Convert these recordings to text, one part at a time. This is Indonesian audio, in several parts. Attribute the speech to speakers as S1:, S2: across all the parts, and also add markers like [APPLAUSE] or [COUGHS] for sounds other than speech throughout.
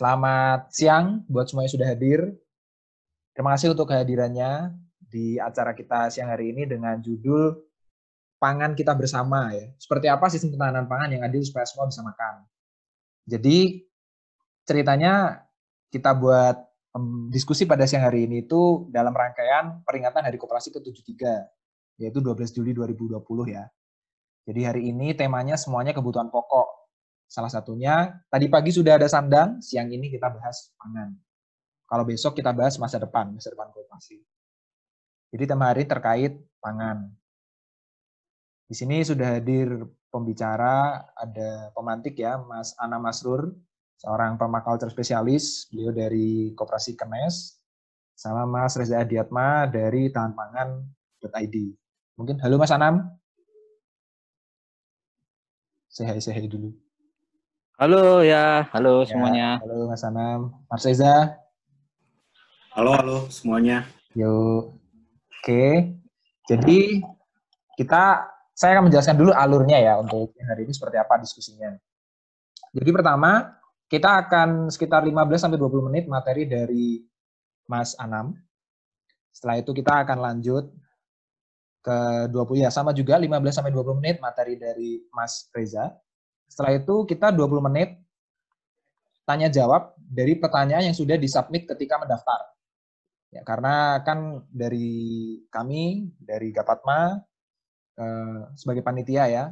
S1: Selamat siang buat semua yang sudah hadir. Terima kasih untuk kehadirannya di acara kita siang hari ini dengan judul Pangan Kita Bersama ya. Seperti apa sistem ketahanan pangan yang adil supaya semua bisa makan. Jadi ceritanya kita buat diskusi pada siang hari ini itu dalam rangkaian peringatan Hari Koperasi ke-73 yaitu 12 Juli 2020 ya. Jadi hari ini temanya semuanya kebutuhan pokok Salah satunya, tadi pagi sudah ada sandang, siang ini kita bahas pangan. Kalau besok kita bahas masa depan, masa depan kooperasi Jadi tema hari terkait pangan. Di sini sudah hadir pembicara, ada pemantik ya, Mas Ana Masrur, seorang permaculture spesialis, beliau dari Koperasi kemes sama Mas Reza Adiatma dari Tahan Pangan.id. Mungkin, halo Mas Anam. Sehat-sehat dulu. Halo ya, halo ya, semuanya. Halo Mas Anam, Mas Reza.
S2: Halo, halo semuanya.
S1: Yuk. Oke. Jadi kita saya akan menjelaskan dulu alurnya ya untuk hari ini seperti apa diskusinya. Jadi pertama, kita akan sekitar 15 sampai 20 menit materi dari Mas Anam. Setelah itu kita akan lanjut ke 20 ya sama juga 15 sampai 20 menit materi dari Mas Reza. Setelah itu kita 20 menit tanya jawab dari pertanyaan yang sudah disubmit ketika mendaftar. Ya, karena kan dari kami, dari Gapatma, eh, sebagai panitia ya,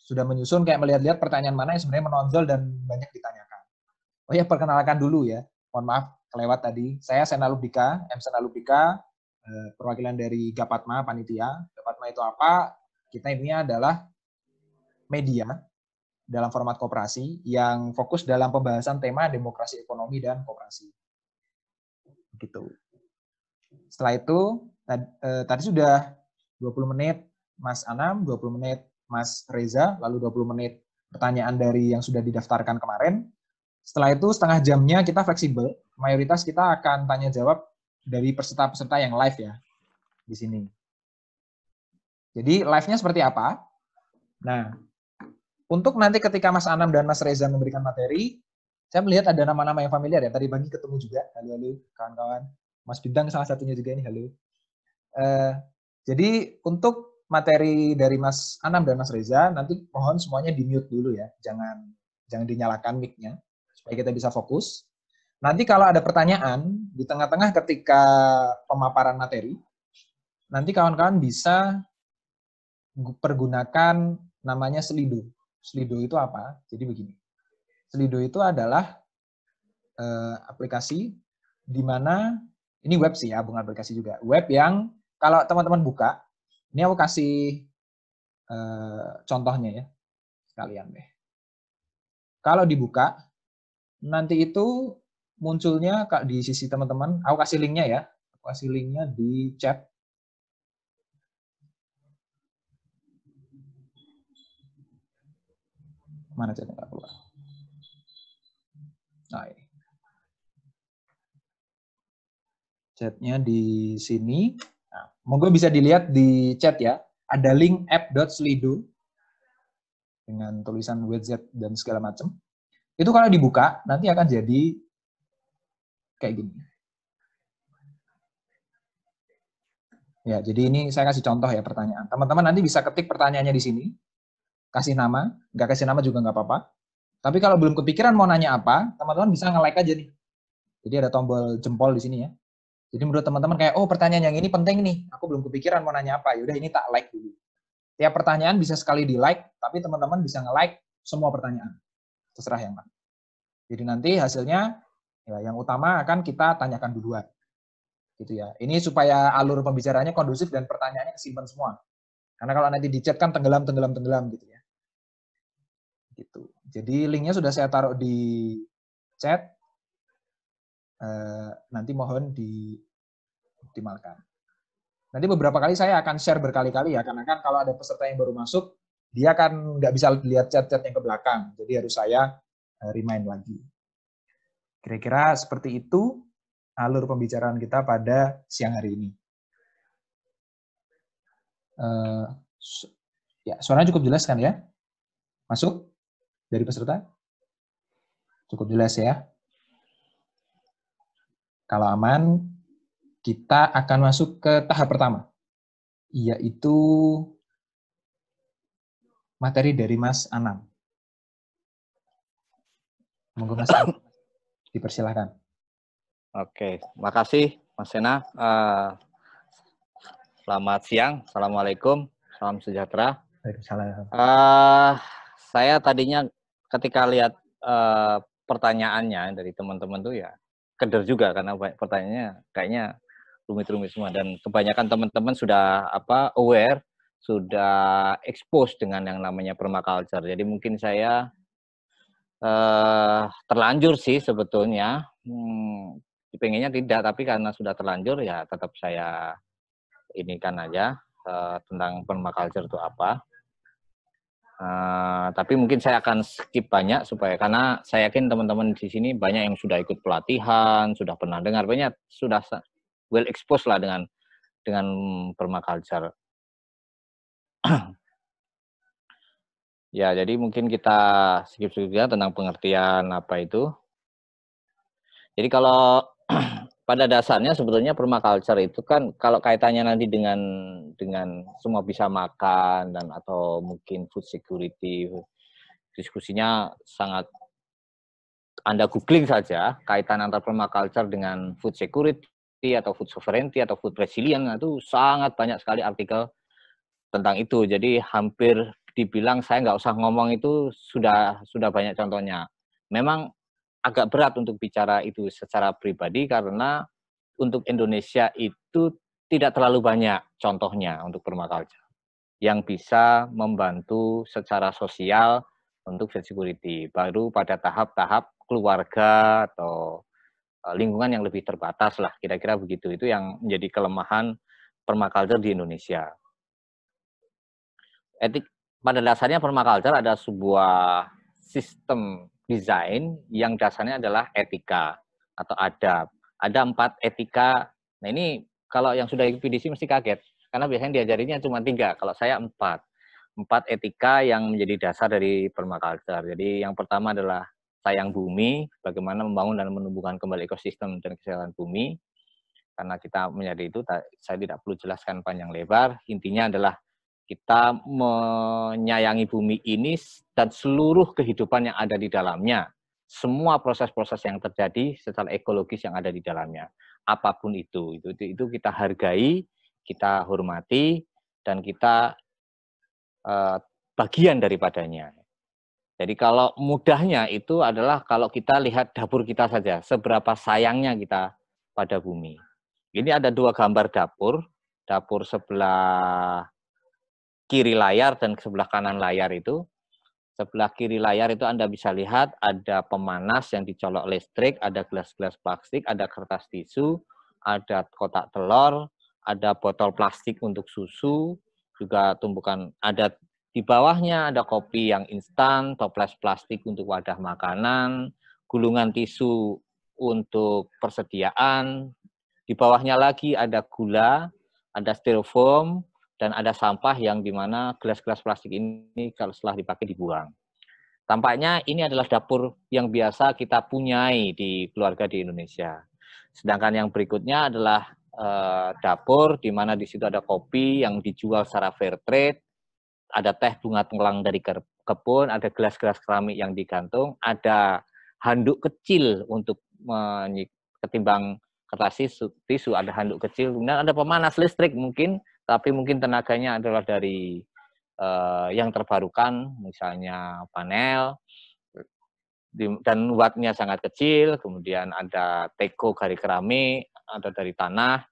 S1: sudah menyusun kayak melihat-lihat pertanyaan mana yang sebenarnya menonjol dan banyak ditanyakan. Oh ya, perkenalkan dulu ya. Mohon maaf, kelewat tadi. Saya Sena Lubika, M. Sena Lubika, eh, perwakilan dari Gapatma, panitia. Gapatma itu apa? Kita ini adalah media dalam format kooperasi yang fokus dalam pembahasan tema demokrasi ekonomi dan kooperasi. Gitu. Setelah itu eh, tadi sudah 20 menit Mas Anam, 20 menit Mas Reza, lalu 20 menit pertanyaan dari yang sudah didaftarkan kemarin. Setelah itu setengah jamnya kita fleksibel, mayoritas kita akan tanya jawab dari peserta-peserta yang live ya di sini. Jadi live-nya seperti apa? Nah, untuk nanti ketika Mas Anam dan Mas Reza memberikan materi, saya melihat ada nama-nama yang familiar ya. Tadi pagi ketemu juga. Halo, halo, kawan-kawan. Mas Bintang salah satunya juga ini, halo. Uh, jadi untuk materi dari Mas Anam dan Mas Reza, nanti mohon semuanya di-mute dulu ya. Jangan jangan dinyalakan mic-nya supaya kita bisa fokus. Nanti kalau ada pertanyaan di tengah-tengah ketika pemaparan materi, nanti kawan-kawan bisa pergunakan namanya selidung. Slido itu apa? Jadi begini. Slido itu adalah eh, aplikasi di mana ini web sih ya, bukan aplikasi juga. Web yang kalau teman-teman buka, ini aku kasih eh, contohnya ya sekalian deh. Kalau dibuka, nanti itu munculnya di sisi teman-teman. Aku kasih linknya ya. Aku kasih linknya di chat Mana jadi nggak keluar? Nah, ini. Chatnya di sini. Nah, monggo bisa dilihat di chat ya. Ada link app.slido dengan tulisan wz dan segala macam. Itu kalau dibuka, nanti akan jadi kayak gini. Ya, jadi ini saya kasih contoh ya pertanyaan. Teman-teman nanti bisa ketik pertanyaannya di sini kasih nama, nggak kasih nama juga nggak apa-apa. Tapi kalau belum kepikiran mau nanya apa, teman-teman bisa nge-like aja nih. Jadi ada tombol jempol di sini ya. Jadi menurut teman-teman kayak, oh pertanyaan yang ini penting nih, aku belum kepikiran mau nanya apa, yaudah ini tak like dulu. Tiap pertanyaan bisa sekali di-like, tapi teman-teman bisa nge-like semua pertanyaan. Terserah yang mana. Jadi nanti hasilnya, ya, yang utama akan kita tanyakan duluan. Gitu ya. Ini supaya alur pembicaranya kondusif dan pertanyaannya kesimpan semua. Karena kalau nanti di kan tenggelam, tenggelam, tenggelam gitu ya gitu. Jadi linknya sudah saya taruh di chat. Uh, nanti mohon dioptimalkan. Nanti beberapa kali saya akan share berkali-kali ya, karena kan kalau ada peserta yang baru masuk, dia kan nggak bisa lihat chat-chat yang ke belakang. Jadi harus saya eh, remind lagi. Kira-kira seperti itu alur pembicaraan kita pada siang hari ini. Eh, ya, suaranya cukup jelas kan ya? Masuk? dari peserta? Cukup jelas ya. Kalau aman, kita akan masuk ke tahap pertama, yaitu materi dari Mas Anam. Monggo Mas Anam, [COUGHS] dipersilahkan.
S3: Oke, makasih Mas Sena. Uh, selamat siang, Assalamualaikum, salam sejahtera. Uh, saya tadinya ketika lihat uh, pertanyaannya dari teman-teman tuh ya keder juga karena pertanyaannya kayaknya rumit-rumit semua dan kebanyakan teman-teman sudah apa aware sudah expose dengan yang namanya permaculture. Jadi mungkin saya uh, terlanjur sih sebetulnya.
S4: Hmm,
S3: pengennya tidak, tapi karena sudah terlanjur ya tetap saya ini kan aja uh, tentang permaculture itu apa. Uh, tapi mungkin saya akan skip banyak supaya karena saya yakin teman-teman di sini banyak yang sudah ikut pelatihan, sudah pernah dengar banyak, sudah well exposed lah dengan dengan permaculture. [CLEARS THROAT] ya, jadi mungkin kita skip sedikit ya tentang pengertian apa itu. Jadi kalau [CLEARS THROAT] pada dasarnya sebetulnya permaculture itu kan kalau kaitannya nanti dengan dengan semua bisa makan dan atau mungkin food security diskusinya sangat Anda googling saja kaitan antara permaculture dengan food security atau food sovereignty atau food resilience nah, itu sangat banyak sekali artikel tentang itu. Jadi hampir dibilang saya nggak usah ngomong itu sudah sudah banyak contohnya. Memang agak berat untuk bicara itu secara pribadi karena untuk Indonesia itu tidak terlalu banyak contohnya untuk permaculture yang bisa membantu secara sosial untuk food security. Baru pada tahap-tahap keluarga atau e, lingkungan yang lebih terbatas lah, kira-kira begitu. Itu yang menjadi kelemahan permaculture di Indonesia. Etik pada dasarnya permaculture ada sebuah sistem desain yang dasarnya adalah etika atau adab. Ada empat etika. Nah ini kalau yang sudah ikut PDC mesti kaget karena biasanya diajarinya cuma tiga. Kalau saya empat, empat etika yang menjadi dasar dari permaculture. Jadi yang pertama adalah sayang bumi, bagaimana membangun dan menumbuhkan kembali ekosistem dan kesehatan bumi. Karena kita menjadi itu, saya tidak perlu jelaskan panjang lebar. Intinya adalah kita menyayangi bumi ini dan seluruh kehidupan yang ada di dalamnya. Semua proses-proses yang terjadi secara ekologis yang ada di dalamnya. Apapun itu, itu, itu kita hargai, kita hormati, dan kita eh, bagian daripadanya. Jadi kalau mudahnya itu adalah kalau kita lihat dapur kita saja, seberapa sayangnya kita pada bumi. Ini ada dua gambar dapur, dapur sebelah kiri layar dan sebelah kanan layar itu. Sebelah kiri layar itu Anda bisa lihat ada pemanas yang dicolok listrik, ada gelas-gelas plastik, ada kertas tisu, ada kotak telur, ada botol plastik untuk susu, juga tumbukan ada di bawahnya ada kopi yang instan, toples plastik untuk wadah makanan, gulungan tisu untuk persediaan. Di bawahnya lagi ada gula, ada styrofoam, dan ada sampah yang dimana gelas-gelas plastik ini kalau setelah dipakai dibuang. Tampaknya ini adalah dapur yang biasa kita punyai di keluarga di Indonesia. Sedangkan yang berikutnya adalah eh, dapur di mana di situ ada kopi yang dijual secara fair trade, ada teh bunga tenggelang dari kebun, ada gelas-gelas keramik yang digantung, ada handuk kecil untuk ketimbang kertas tisu ada handuk kecil, kemudian ada pemanas listrik mungkin tapi mungkin tenaganya adalah dari uh, yang terbarukan, misalnya panel, dan wattnya sangat kecil, kemudian ada teko dari keramik, ada dari tanah,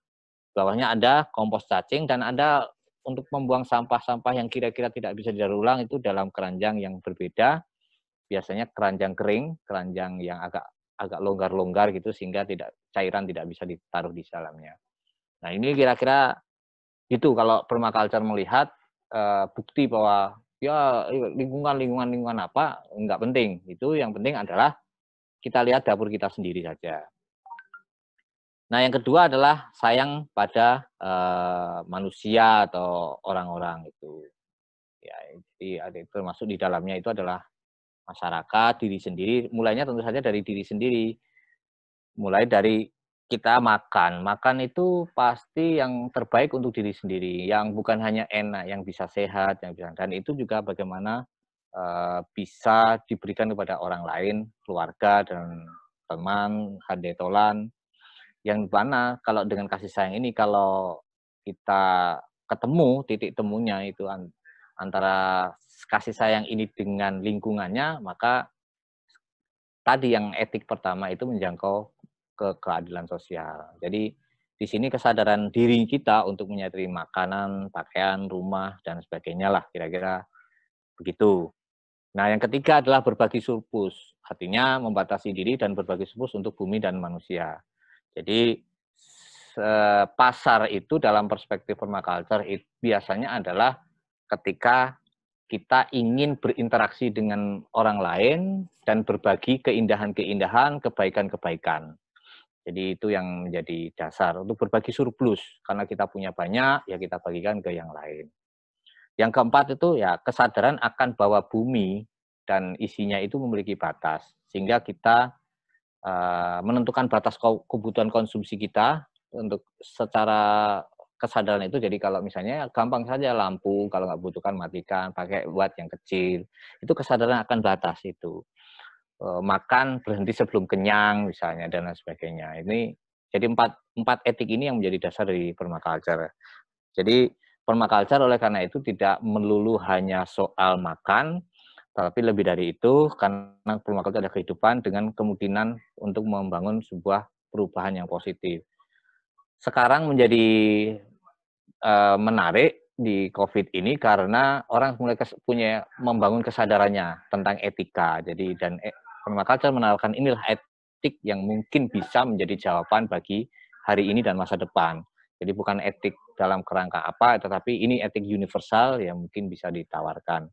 S3: bawahnya ada kompos cacing, dan ada untuk membuang sampah-sampah yang kira-kira tidak bisa didaur ulang itu dalam keranjang yang berbeda, biasanya keranjang kering, keranjang yang agak agak longgar-longgar gitu sehingga tidak cairan tidak bisa ditaruh di dalamnya. Nah ini kira-kira itu kalau permaculture melihat uh, bukti bahwa ya lingkungan lingkungan lingkungan apa nggak penting itu yang penting adalah kita lihat dapur kita sendiri saja nah yang kedua adalah sayang pada uh, manusia atau orang-orang itu ya jadi ada termasuk di dalamnya itu adalah masyarakat diri sendiri mulainya tentu saja dari diri sendiri mulai dari kita makan, makan itu pasti yang terbaik untuk diri sendiri, yang bukan hanya enak, yang bisa sehat, yang bisa dan itu juga bagaimana uh, bisa diberikan kepada orang lain, keluarga dan teman, tolan, Yang mana kalau dengan kasih sayang ini kalau kita ketemu titik temunya itu antara kasih sayang ini dengan lingkungannya, maka tadi yang etik pertama itu menjangkau ke keadilan sosial. Jadi di sini kesadaran diri kita untuk menyadari makanan, pakaian, rumah, dan sebagainya lah kira-kira begitu. Nah yang ketiga adalah berbagi surplus, artinya membatasi diri dan berbagi surplus untuk bumi dan manusia. Jadi pasar itu dalam perspektif permaculture itu biasanya adalah ketika kita ingin berinteraksi dengan orang lain dan berbagi keindahan-keindahan, kebaikan-kebaikan. Jadi itu yang menjadi dasar untuk berbagi surplus. Karena kita punya banyak, ya kita bagikan ke yang lain. Yang keempat itu ya kesadaran akan bahwa bumi dan isinya itu memiliki batas. Sehingga kita uh, menentukan batas kebutuhan konsumsi kita untuk secara kesadaran itu jadi kalau misalnya gampang saja lampu kalau nggak butuhkan matikan pakai buat yang kecil itu kesadaran akan batas itu Eh, makan berhenti sebelum kenyang misalnya dan lain sebagainya. Ini jadi empat empat etik ini yang menjadi dasar dari permaculture. Jadi permaculture oleh karena itu tidak melulu hanya soal makan, tapi lebih dari itu karena permaculture ada kehidupan dengan kemungkinan untuk membangun sebuah perubahan yang positif. Sekarang menjadi uh, menarik di COVID ini karena orang mulai punya membangun kesadarannya tentang etika. Jadi dan e-, Norma menawarkan inilah etik yang mungkin bisa menjadi jawaban bagi hari ini dan masa depan. Jadi bukan etik dalam kerangka apa, tetapi ini etik universal yang mungkin bisa ditawarkan.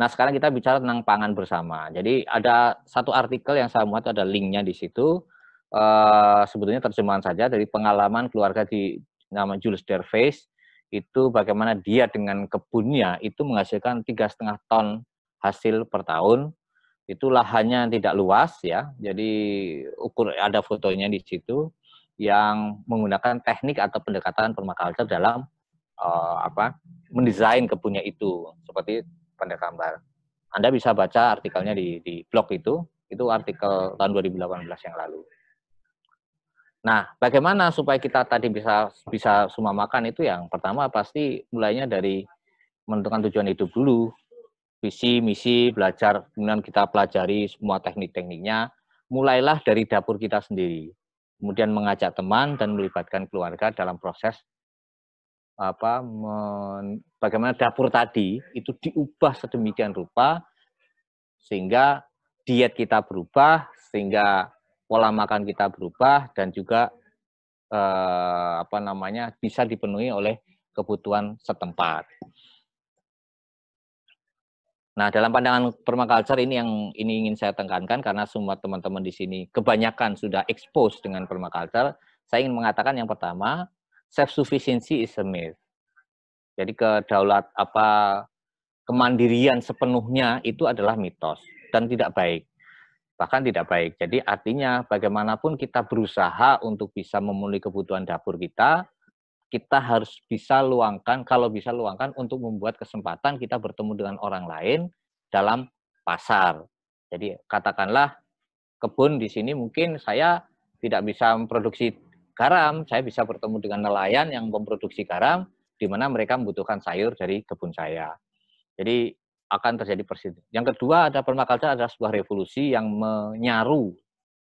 S3: Nah, sekarang kita bicara tentang pangan bersama. Jadi ada satu artikel yang saya muat, ada linknya di situ. E, sebetulnya terjemahan saja dari pengalaman keluarga di nama Jules Dervais itu bagaimana dia dengan kebunnya itu menghasilkan tiga setengah ton hasil per tahun itu lahannya tidak luas ya, jadi ukur ada fotonya di situ yang menggunakan teknik atau pendekatan permakultur dalam uh, apa mendesain kebunnya itu seperti pada gambar. Anda bisa baca artikelnya di, di blog itu, itu artikel tahun 2018 yang lalu. Nah, bagaimana supaya kita tadi bisa bisa semua makan itu yang pertama pasti mulainya dari menentukan tujuan hidup dulu visi, misi, belajar, kemudian kita pelajari semua teknik-tekniknya, mulailah dari dapur kita sendiri. Kemudian mengajak teman dan melibatkan keluarga dalam proses apa men, bagaimana dapur tadi itu diubah sedemikian rupa sehingga diet kita berubah, sehingga pola makan kita berubah dan juga eh, apa namanya bisa dipenuhi oleh kebutuhan setempat. Nah, dalam pandangan permaculture ini yang ini ingin saya tekankan karena semua teman-teman di sini kebanyakan sudah expose dengan permaculture. Saya ingin mengatakan yang pertama, self sufficiency is a myth. Jadi kedaulat apa kemandirian sepenuhnya itu adalah mitos dan tidak baik. Bahkan tidak baik. Jadi artinya bagaimanapun kita berusaha untuk bisa memenuhi kebutuhan dapur kita, kita harus bisa luangkan, kalau bisa luangkan untuk membuat kesempatan kita bertemu dengan orang lain dalam pasar. Jadi katakanlah kebun di sini mungkin saya tidak bisa memproduksi garam, saya bisa bertemu dengan nelayan yang memproduksi garam, di mana mereka membutuhkan sayur dari kebun saya. Jadi akan terjadi persis. Yang kedua ada permakultur adalah sebuah revolusi yang menyaru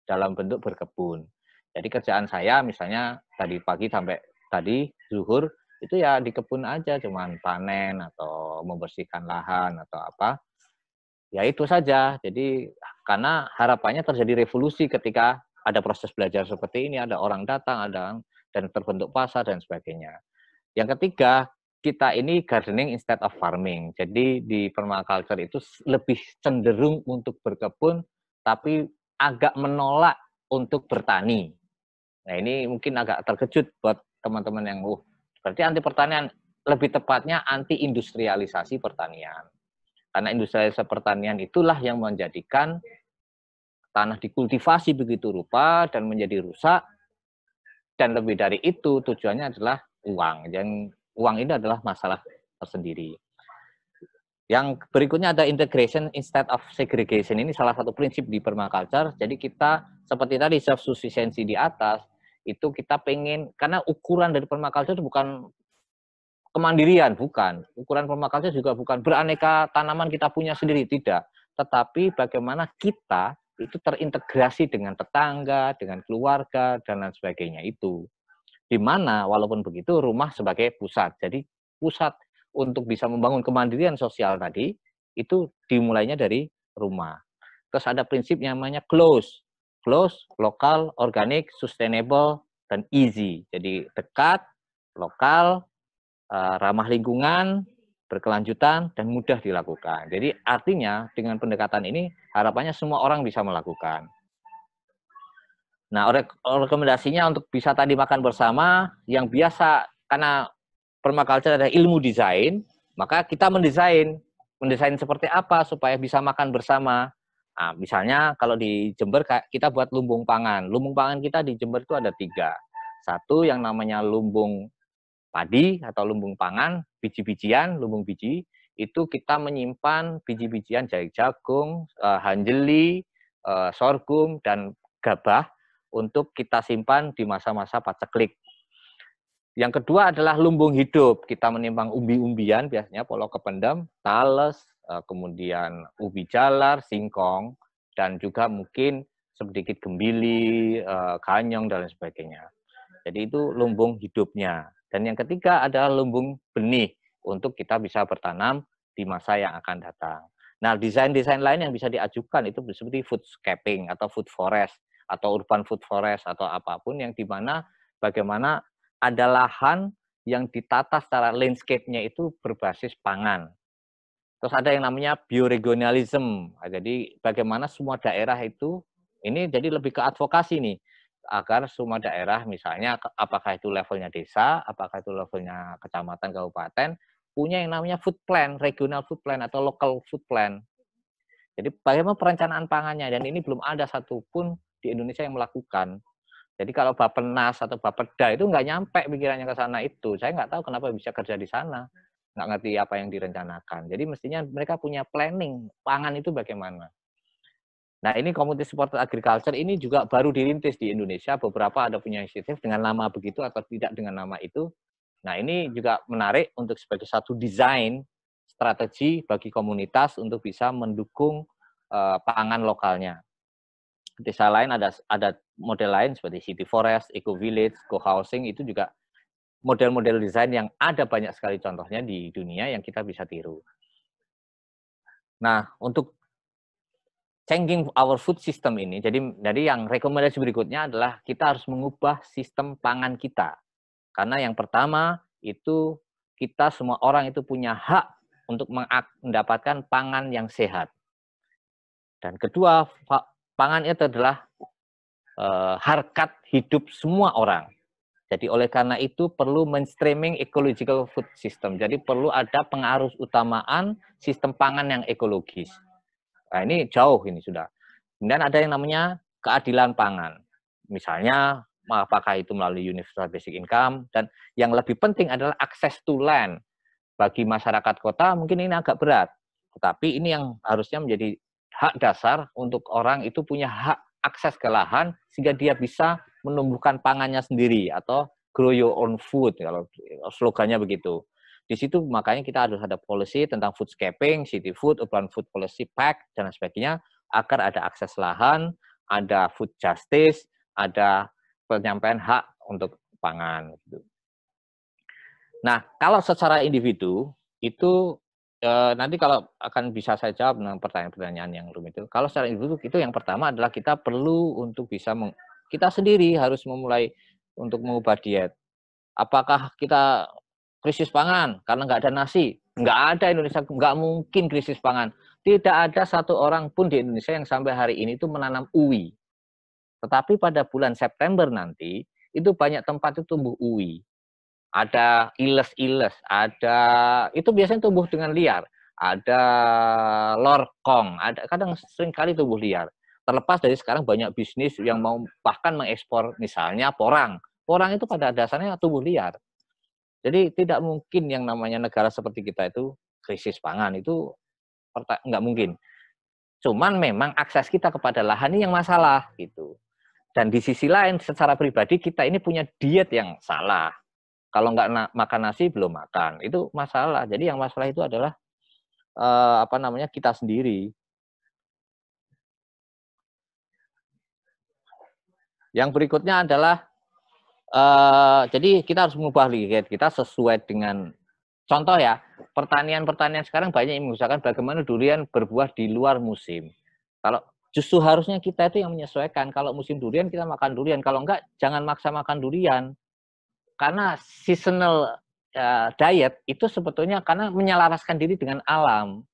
S3: dalam bentuk berkebun. Jadi kerjaan saya misalnya tadi pagi sampai tadi zuhur itu ya di kebun aja cuman panen atau membersihkan lahan atau apa ya itu saja jadi karena harapannya terjadi revolusi ketika ada proses belajar seperti ini ada orang datang ada dan terbentuk pasar dan sebagainya yang ketiga kita ini gardening instead of farming jadi di permaculture itu lebih cenderung untuk berkebun tapi agak menolak untuk bertani nah ini mungkin agak terkejut buat teman-teman yang uh berarti anti pertanian lebih tepatnya anti industrialisasi pertanian. Karena industrialisasi pertanian itulah yang menjadikan tanah dikultivasi begitu rupa dan menjadi rusak dan lebih dari itu tujuannya adalah uang. Yang uang ini adalah masalah tersendiri. Yang berikutnya ada integration instead of segregation. Ini salah satu prinsip di permaculture. Jadi kita seperti tadi self sufficiency di atas, itu kita pengen karena ukuran dari itu bukan kemandirian bukan ukuran permakultur juga bukan beraneka tanaman kita punya sendiri tidak tetapi bagaimana kita itu terintegrasi dengan tetangga dengan keluarga dan lain sebagainya itu di mana walaupun begitu rumah sebagai pusat jadi pusat untuk bisa membangun kemandirian sosial tadi itu dimulainya dari rumah terus ada prinsip yang namanya close close, lokal, organik, sustainable, dan easy. Jadi dekat, lokal, eh, ramah lingkungan, berkelanjutan, dan mudah dilakukan. Jadi artinya dengan pendekatan ini harapannya semua orang bisa melakukan. Nah, rekomendasinya untuk bisa tadi makan bersama, yang biasa karena permaculture ada ilmu desain, maka kita mendesain. Mendesain seperti apa supaya bisa makan bersama. Nah, misalnya kalau di Jember kita buat lumbung pangan. Lumbung pangan kita di Jember itu ada tiga. Satu yang namanya lumbung padi atau lumbung pangan, biji-bijian, lumbung biji, itu kita menyimpan biji-bijian jagung, jagung eh, hanjeli, eh, sorghum, dan gabah untuk kita simpan di masa-masa paceklik. Yang kedua adalah lumbung hidup. Kita menimbang umbi-umbian biasanya, polo kependam, tales, Eh, kemudian ubi jalar, singkong, dan juga mungkin sedikit gembili, eh, kanyong, dan sebagainya. Jadi itu lumbung hidupnya. Dan yang ketiga adalah lumbung benih untuk kita bisa bertanam di masa yang akan datang. Nah, desain-desain lain yang bisa diajukan itu seperti foodscaping atau food forest atau urban food forest atau apapun yang di mana bagaimana ada lahan yang ditata secara landscape-nya itu berbasis pangan Terus ada yang namanya bioregionalism. Nah, jadi bagaimana semua daerah itu ini jadi lebih ke advokasi nih agar semua daerah misalnya apakah itu levelnya desa, apakah itu levelnya kecamatan, kabupaten punya yang namanya food plan, regional food plan atau local food plan. Jadi bagaimana perencanaan pangannya dan ini belum ada satupun di Indonesia yang melakukan. Jadi kalau Bapenas atau Bapeda itu nggak nyampe pikirannya ke sana itu. Saya nggak tahu kenapa bisa kerja di sana nggak ngerti apa yang direncanakan. Jadi mestinya mereka punya planning pangan itu bagaimana. Nah ini komunitas supported agriculture ini juga baru dirintis di Indonesia. Beberapa ada punya inisiatif dengan nama begitu atau tidak dengan nama itu. Nah ini juga menarik untuk sebagai satu desain strategi bagi komunitas untuk bisa mendukung uh, pangan lokalnya. Desa lain ada ada model lain seperti City Forest, Eco Village, Co Housing itu juga model-model desain yang ada banyak sekali contohnya di dunia yang kita bisa tiru. Nah, untuk changing our food system ini, jadi dari yang rekomendasi berikutnya adalah kita harus mengubah sistem pangan kita. Karena yang pertama itu kita semua orang itu punya hak untuk mendapatkan pangan yang sehat. Dan kedua, pangan itu adalah eh, harkat hidup semua orang. Jadi oleh karena itu perlu mainstreaming ecological food system. Jadi perlu ada pengaruh utamaan sistem pangan yang ekologis. Nah ini jauh ini sudah. Kemudian ada yang namanya keadilan pangan. Misalnya apakah itu melalui universal basic income dan yang lebih penting adalah akses to land. Bagi masyarakat kota mungkin ini agak berat. Tetapi ini yang harusnya menjadi hak dasar untuk orang itu punya hak akses ke lahan sehingga dia bisa menumbuhkan pangannya sendiri atau grow your own food kalau slogannya begitu. Di situ makanya kita harus ada policy tentang foodscaping, city food, urban food policy pack dan sebagainya agar ada akses lahan, ada food justice, ada penyampaian hak untuk pangan gitu. Nah, kalau secara individu itu e, nanti kalau akan bisa saya jawab dengan pertanyaan-pertanyaan yang rumit itu. Kalau secara individu itu yang pertama adalah kita perlu untuk bisa kita sendiri harus memulai untuk mengubah diet. Apakah kita krisis pangan karena nggak ada nasi? Nggak ada Indonesia, nggak mungkin krisis pangan. Tidak ada satu orang pun di Indonesia yang sampai hari ini itu menanam uwi. Tetapi pada bulan September nanti, itu banyak tempat itu tumbuh uwi. Ada iles-iles, ada itu biasanya tumbuh dengan liar. Ada lorkong, ada kadang sering kali tumbuh liar terlepas dari sekarang banyak bisnis yang mau bahkan mengekspor misalnya porang. Porang itu pada dasarnya tumbuh liar. Jadi tidak mungkin yang namanya negara seperti kita itu krisis pangan itu nggak mungkin. Cuman memang akses kita kepada lahan ini yang masalah gitu. Dan di sisi lain secara pribadi kita ini punya diet yang salah. Kalau nggak na makan nasi belum makan itu masalah. Jadi yang masalah itu adalah uh, apa namanya kita sendiri Yang berikutnya adalah uh, jadi kita harus mengubah lihat kita sesuai dengan contoh ya pertanian-pertanian sekarang banyak yang mengusahakan bagaimana durian berbuah di luar musim. Kalau justru harusnya kita itu yang menyesuaikan. Kalau musim durian kita makan durian, kalau enggak jangan maksa makan durian. Karena seasonal uh, diet itu sebetulnya karena menyelaraskan diri dengan alam.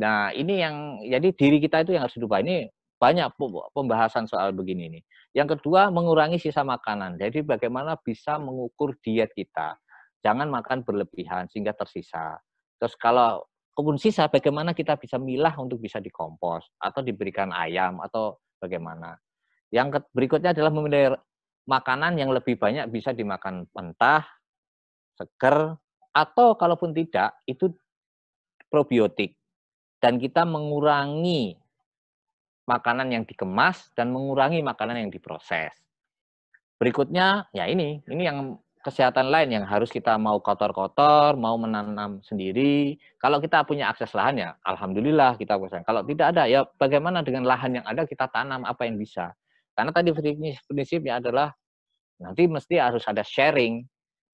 S3: Nah, ini yang jadi diri kita itu yang harus diubah. Ini banyak pembahasan soal begini ini. Yang kedua, mengurangi sisa makanan. Jadi bagaimana bisa mengukur diet kita. Jangan makan berlebihan sehingga tersisa. Terus kalau kebun sisa, bagaimana kita bisa milah untuk bisa dikompos atau diberikan ayam atau bagaimana. Yang berikutnya adalah memilih makanan yang lebih banyak bisa dimakan mentah, seger, atau kalaupun tidak, itu probiotik. Dan kita mengurangi makanan yang dikemas dan mengurangi makanan yang diproses. Berikutnya, ya ini, ini yang kesehatan lain yang harus kita mau kotor-kotor, mau menanam sendiri. Kalau kita punya akses lahan ya, alhamdulillah kita bisa. Kalau tidak ada ya bagaimana dengan lahan yang ada kita tanam apa yang bisa. Karena tadi prinsipnya adalah nanti mesti harus ada sharing.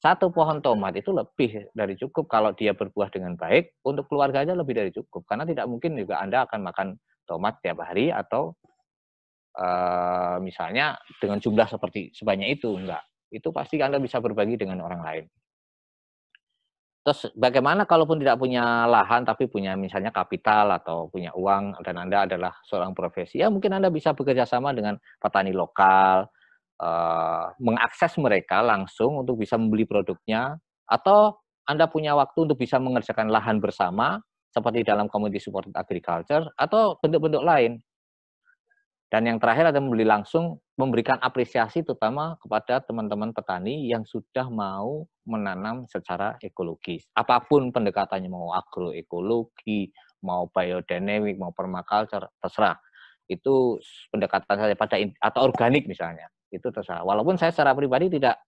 S3: Satu pohon tomat itu lebih dari cukup kalau dia berbuah dengan baik, untuk keluarganya lebih dari cukup. Karena tidak mungkin juga Anda akan makan tomat tiap hari atau uh, misalnya dengan jumlah seperti sebanyak itu enggak itu pasti Anda bisa berbagi dengan orang lain. Terus bagaimana kalaupun tidak punya lahan tapi punya misalnya kapital atau punya uang dan Anda adalah seorang profesi, ya mungkin Anda bisa bekerja sama dengan petani lokal, Uh, mengakses mereka langsung untuk bisa membeli produknya, atau Anda punya waktu untuk bisa mengerjakan lahan bersama, seperti dalam community supported agriculture atau bentuk-bentuk lain. Dan yang terakhir adalah membeli langsung memberikan apresiasi terutama kepada teman-teman petani yang sudah mau menanam secara ekologis. Apapun pendekatannya mau agroekologi, mau biodynamic, mau permaculture, terserah. Itu pendekatan saya pada atau organik misalnya. Itu terserah. Walaupun saya secara pribadi tidak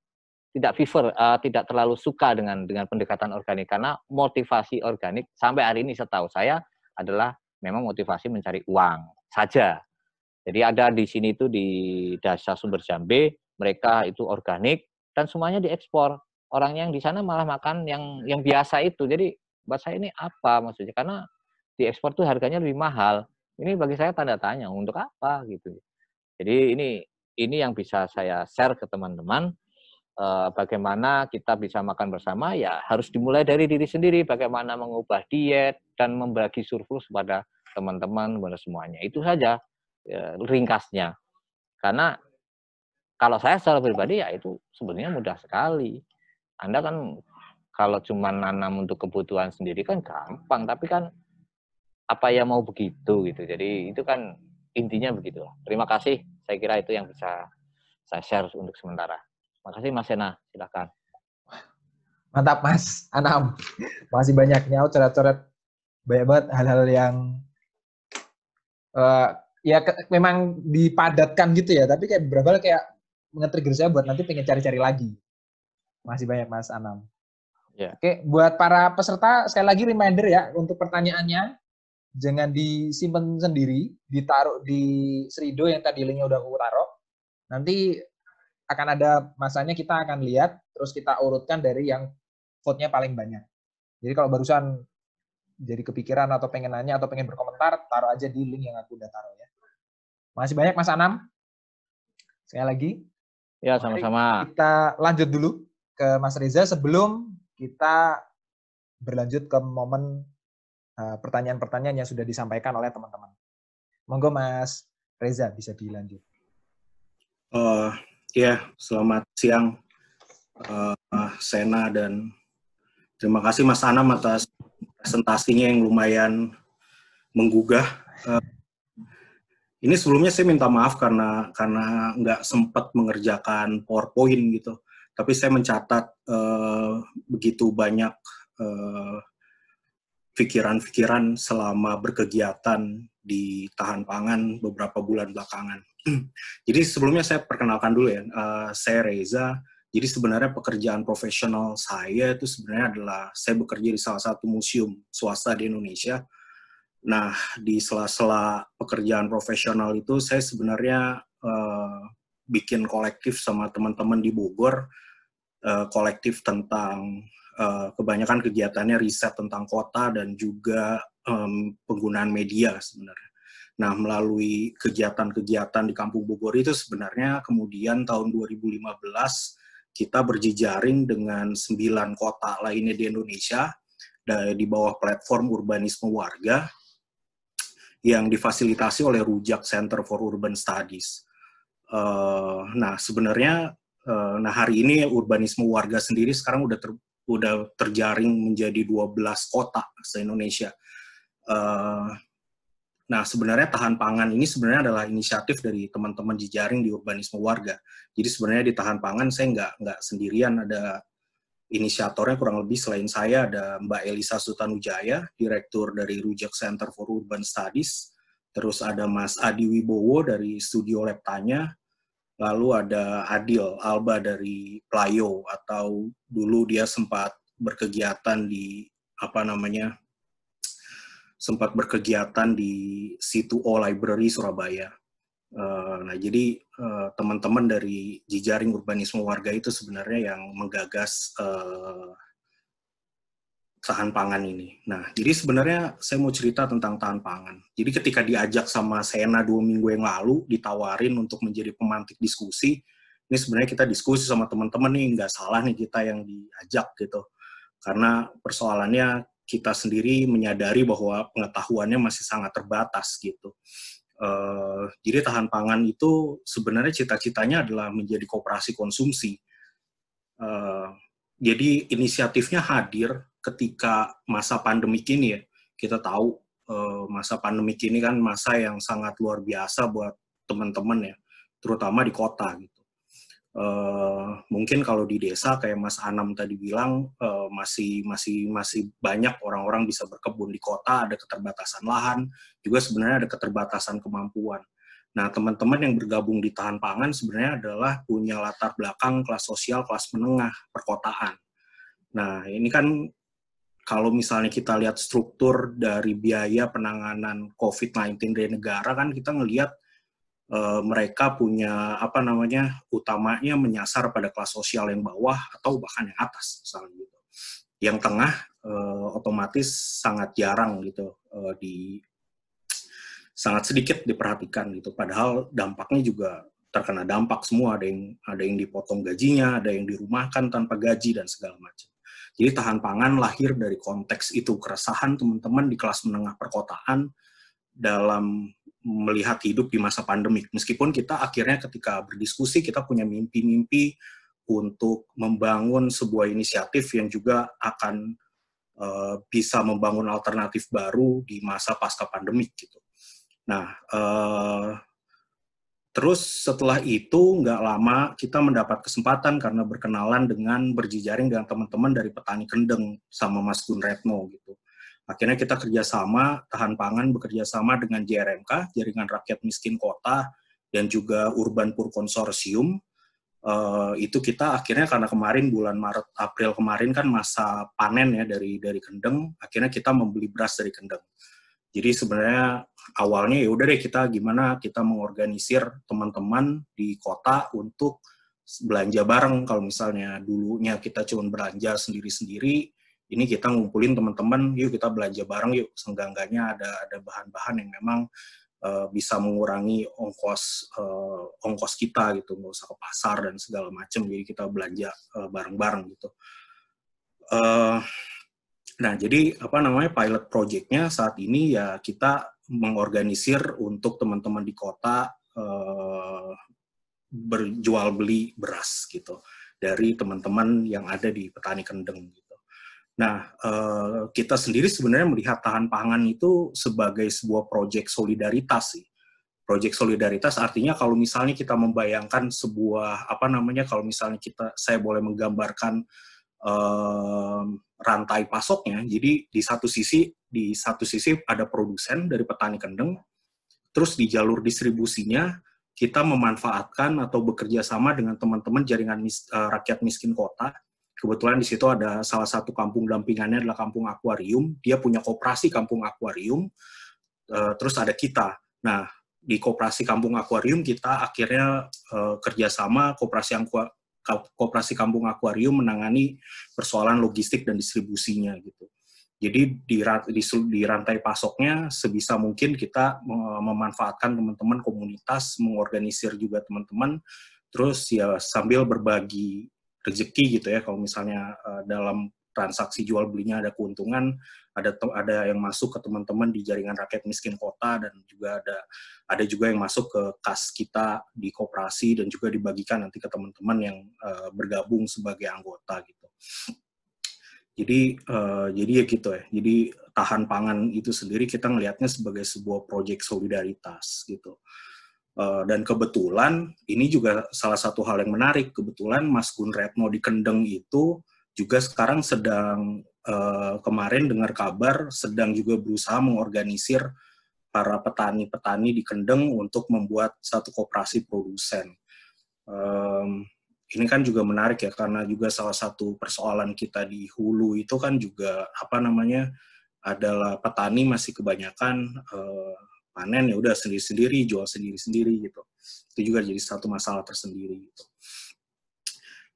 S3: tidak fever uh, tidak terlalu suka dengan dengan pendekatan organik karena motivasi organik sampai hari ini setahu saya adalah memang motivasi mencari uang saja. Jadi ada di sini itu di dasar sumber jambe mereka itu organik dan semuanya diekspor. Orang yang di sana malah makan yang yang biasa itu. Jadi buat saya ini apa maksudnya? Karena diekspor tuh harganya lebih mahal. Ini bagi saya tanda tanya untuk apa gitu. Jadi ini ini yang bisa saya share ke teman-teman Eh, bagaimana kita bisa makan bersama ya harus dimulai dari diri sendiri bagaimana mengubah diet dan membagi surplus pada teman-teman kepada semuanya itu saja ya, ringkasnya karena kalau saya secara pribadi ya itu sebenarnya mudah sekali anda kan kalau cuma nanam untuk kebutuhan sendiri kan gampang tapi kan apa yang mau begitu gitu jadi itu kan intinya begitu terima kasih saya kira itu yang bisa saya share untuk sementara Makasih Mas Sena, silakan.
S1: Mantap Mas Anam. Masih banyaknya coret-coret banyak banget hal-hal yang uh, ya memang dipadatkan gitu ya, tapi kayak beberapa kayak nge-trigger saya buat nanti pengen cari-cari lagi. Masih banyak Mas Anam. Yeah. Oke, buat para peserta sekali lagi reminder ya untuk pertanyaannya jangan disimpan sendiri, ditaruh di Serido yang tadi linknya udah aku taruh. Nanti akan ada masanya kita akan lihat terus kita urutkan dari yang vote-nya paling banyak. Jadi kalau barusan jadi kepikiran atau pengen nanya atau pengen berkomentar, taruh aja di link yang aku udah taruh ya. Masih banyak Mas Anam. Sekali lagi.
S3: Ya, sama-sama.
S1: Kita lanjut dulu ke Mas Reza sebelum kita berlanjut ke momen eh, pertanyaan-pertanyaan yang sudah disampaikan oleh teman-teman. Monggo Mas Reza bisa dilanjut.
S4: Uh, Ya, selamat
S2: siang uh, Sena dan terima kasih Mas Anam atas presentasinya yang lumayan menggugah. Uh, ini sebelumnya saya minta maaf karena karena nggak sempat mengerjakan PowerPoint gitu, tapi saya mencatat uh, begitu banyak pikiran-pikiran uh, selama berkegiatan di tahan pangan beberapa bulan belakangan.
S4: [CLEARS THROAT]
S2: Jadi sebelumnya saya perkenalkan dulu ya, uh, saya Reza. Jadi sebenarnya pekerjaan profesional saya itu sebenarnya adalah saya bekerja di salah satu museum swasta di Indonesia. Nah, di sela-sela pekerjaan profesional itu saya sebenarnya uh, bikin kolektif sama teman-teman di Bogor, uh, kolektif tentang uh, kebanyakan kegiatannya riset tentang kota dan juga um, penggunaan media sebenarnya. Nah, melalui kegiatan-kegiatan di Kampung Bogor itu sebenarnya kemudian tahun 2015 kita berjejaring dengan sembilan kota lainnya di Indonesia di bawah platform urbanisme warga yang difasilitasi oleh Rujak Center for Urban Studies. Eh, nah, sebenarnya eh, nah hari ini urbanisme warga sendiri sekarang udah ter, udah terjaring menjadi 12 kota se-Indonesia. Eh, Nah, sebenarnya tahan pangan ini sebenarnya adalah inisiatif dari teman-teman di jaring di urbanisme warga. Jadi sebenarnya di tahan pangan saya nggak nggak sendirian, ada inisiatornya kurang lebih selain saya ada Mbak Elisa Sutanujaya, direktur dari Rujak Center for Urban Studies, terus ada Mas Adi Wibowo dari Studio Leptanya, lalu ada Adil Alba dari Playo atau dulu dia sempat berkegiatan di apa namanya sempat berkegiatan di C2O Library Surabaya. Eh, nah, jadi eh, teman-teman dari Jejaring Urbanisme Warga itu sebenarnya yang menggagas eh, tahan pangan ini. Nah, jadi sebenarnya saya mau cerita tentang tahan pangan. Jadi ketika diajak sama Sena dua minggu yang lalu, ditawarin untuk menjadi pemantik diskusi, ini sebenarnya kita diskusi sama teman-teman nih, nggak salah nih kita yang diajak gitu. Karena persoalannya kita sendiri menyadari bahwa pengetahuannya masih sangat terbatas gitu. Uh, jadi tahan pangan itu sebenarnya cita-citanya adalah menjadi kooperasi konsumsi. Uh, jadi inisiatifnya hadir ketika masa pandemik ini ya. Kita tahu uh, masa pandemik ini kan masa yang sangat luar biasa buat teman-teman ya, terutama di kota. Gitu. Eh, mungkin kalau di desa kayak Mas Anam tadi bilang uh, masih masih masih banyak orang-orang bisa berkebun di kota ada keterbatasan lahan juga sebenarnya ada keterbatasan kemampuan. Nah teman-teman yang bergabung di tahan pangan sebenarnya adalah punya latar belakang kelas sosial kelas menengah perkotaan. Nah ini kan kalau misalnya kita lihat struktur dari biaya penanganan COVID-19 dari negara kan kita ngelihat Eh, mereka punya apa namanya utamanya menyasar pada kelas sosial yang bawah atau bahkan yang atas misalnya gitu. Yang tengah uh, otomatis sangat jarang gitu uh, di sangat sedikit diperhatikan gitu. Padahal dampaknya juga terkena dampak semua ada yang ada yang dipotong gajinya, ada yang dirumahkan tanpa gaji dan segala macam. Jadi tahan pangan lahir dari konteks itu keresahan teman-teman di kelas menengah perkotaan dalam melihat hidup di masa pandemik. Meskipun kita akhirnya ketika berdiskusi kita punya mimpi-mimpi untuk membangun sebuah inisiatif yang juga akan uh, bisa membangun alternatif baru di masa pasca pandemik gitu. Nah, uh, terus setelah itu nggak lama kita mendapat kesempatan karena berkenalan dengan berjejaring dengan teman-teman dari petani kendeng sama Mas Gun Retno gitu. Akhirnya kita kerjasama, Tahan Pangan bekerja sama dengan JRMK, Jaringan Rakyat Miskin Kota, dan juga Urban Pur Konsorsium. Uh, eh, itu kita akhirnya karena kemarin bulan Maret April kemarin kan masa panen ya dari dari kendeng akhirnya kita membeli beras dari kendeng jadi sebenarnya awalnya ya udah deh kita gimana kita mengorganisir teman-teman di kota untuk belanja bareng kalau misalnya dulunya kita cuma belanja sendiri-sendiri ini kita ngumpulin teman-teman yuk kita belanja bareng yuk senggangganya ada ada bahan-bahan yang memang uh, bisa mengurangi ongkos uh, ongkos kita gitu nggak usah ke pasar dan segala macam jadi kita belanja eh, bareng-bareng gitu uh, nah jadi apa namanya pilot projectnya saat ini ya kita mengorganisir untuk teman-teman di kota uh, berjual beli beras gitu dari teman-teman yang ada di petani kendeng gitu Nah, eh, kita sendiri sebenarnya melihat tahan pangan itu sebagai sebuah proyek solidaritas sih. Proyek solidaritas artinya kalau misalnya kita membayangkan sebuah apa namanya kalau misalnya kita saya boleh menggambarkan eh, rantai pasoknya. Jadi di satu sisi di satu sisi ada produsen dari petani kendeng, terus di jalur distribusinya kita memanfaatkan atau bekerja sama dengan teman-teman jaringan mis, eh, rakyat miskin kota kebetulan di situ ada salah satu kampung dampingannya adalah kampung akuarium dia punya koperasi kampung akuarium eh, terus ada kita nah di koperasi kampung akuarium kita akhirnya eh, kerjasama koperasi yang koperasi kampung akuarium menangani persoalan logistik dan distribusinya gitu jadi di, di rantai pasoknya sebisa mungkin kita memanfaatkan teman-teman komunitas, mengorganisir juga teman-teman, terus ya sambil berbagi rezeki gitu ya kalau misalnya uh, dalam transaksi jual belinya ada keuntungan, ada ada yang masuk ke teman-teman di jaringan rakyat miskin kota dan juga ada ada juga yang masuk ke kas kita di koperasi dan juga dibagikan nanti ke teman-teman yang uh, bergabung sebagai anggota gitu. Jadi uh, jadi ya gitu ya. Jadi tahan pangan itu sendiri kita ngelihatnya sebagai sebuah proyek solidaritas gitu. Eh, dan kebetulan ini juga salah satu hal yang menarik. Kebetulan Mas Retno di Kendeng itu juga sekarang sedang uh, kemarin dengar kabar sedang juga berusaha mengorganisir para petani-petani di Kendeng untuk membuat satu kooperasi produsen. Um, ini kan juga menarik ya karena juga salah satu persoalan kita di hulu itu kan juga apa namanya adalah petani masih kebanyakan uh, panen ya udah sendiri-sendiri jual sendiri-sendiri gitu itu juga jadi satu masalah tersendiri gitu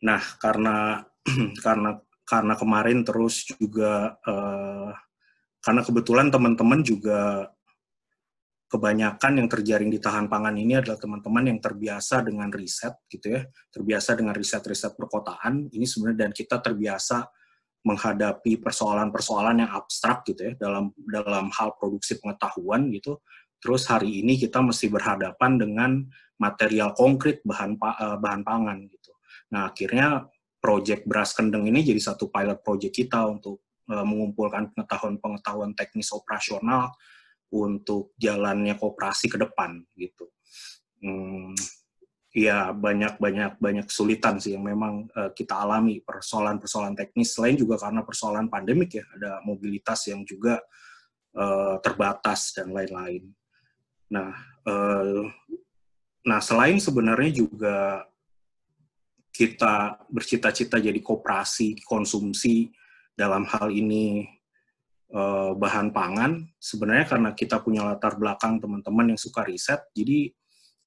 S2: nah karena [CLEARS THROAT] karena karena kemarin terus juga uh, karena kebetulan teman-teman juga kebanyakan yang terjaring di tahan pangan ini adalah teman-teman yang terbiasa dengan riset gitu ya terbiasa dengan riset-riset perkotaan ini sebenarnya dan kita terbiasa menghadapi persoalan-persoalan yang abstrak gitu ya dalam dalam hal produksi pengetahuan gitu Terus hari ini kita mesti berhadapan dengan material konkret bahan eh, bahan pangan gitu. Nah, akhirnya proyek beras kendeng ini jadi satu pilot project kita untuk eh, mengumpulkan pengetahuan-pengetahuan teknis operasional untuk jalannya kooperasi ke depan gitu. Hmm, ya banyak banyak banyak kesulitan sih yang memang eh, kita alami persoalan-persoalan teknis lain juga karena persoalan pandemik ya ada mobilitas yang juga terbatas dan lain-lain. Nah, eh, nah selain sebenarnya juga kita bercita-cita jadi kooperasi konsumsi dalam hal ini eh, bahan pangan, sebenarnya karena kita punya latar belakang teman-teman yang suka riset, jadi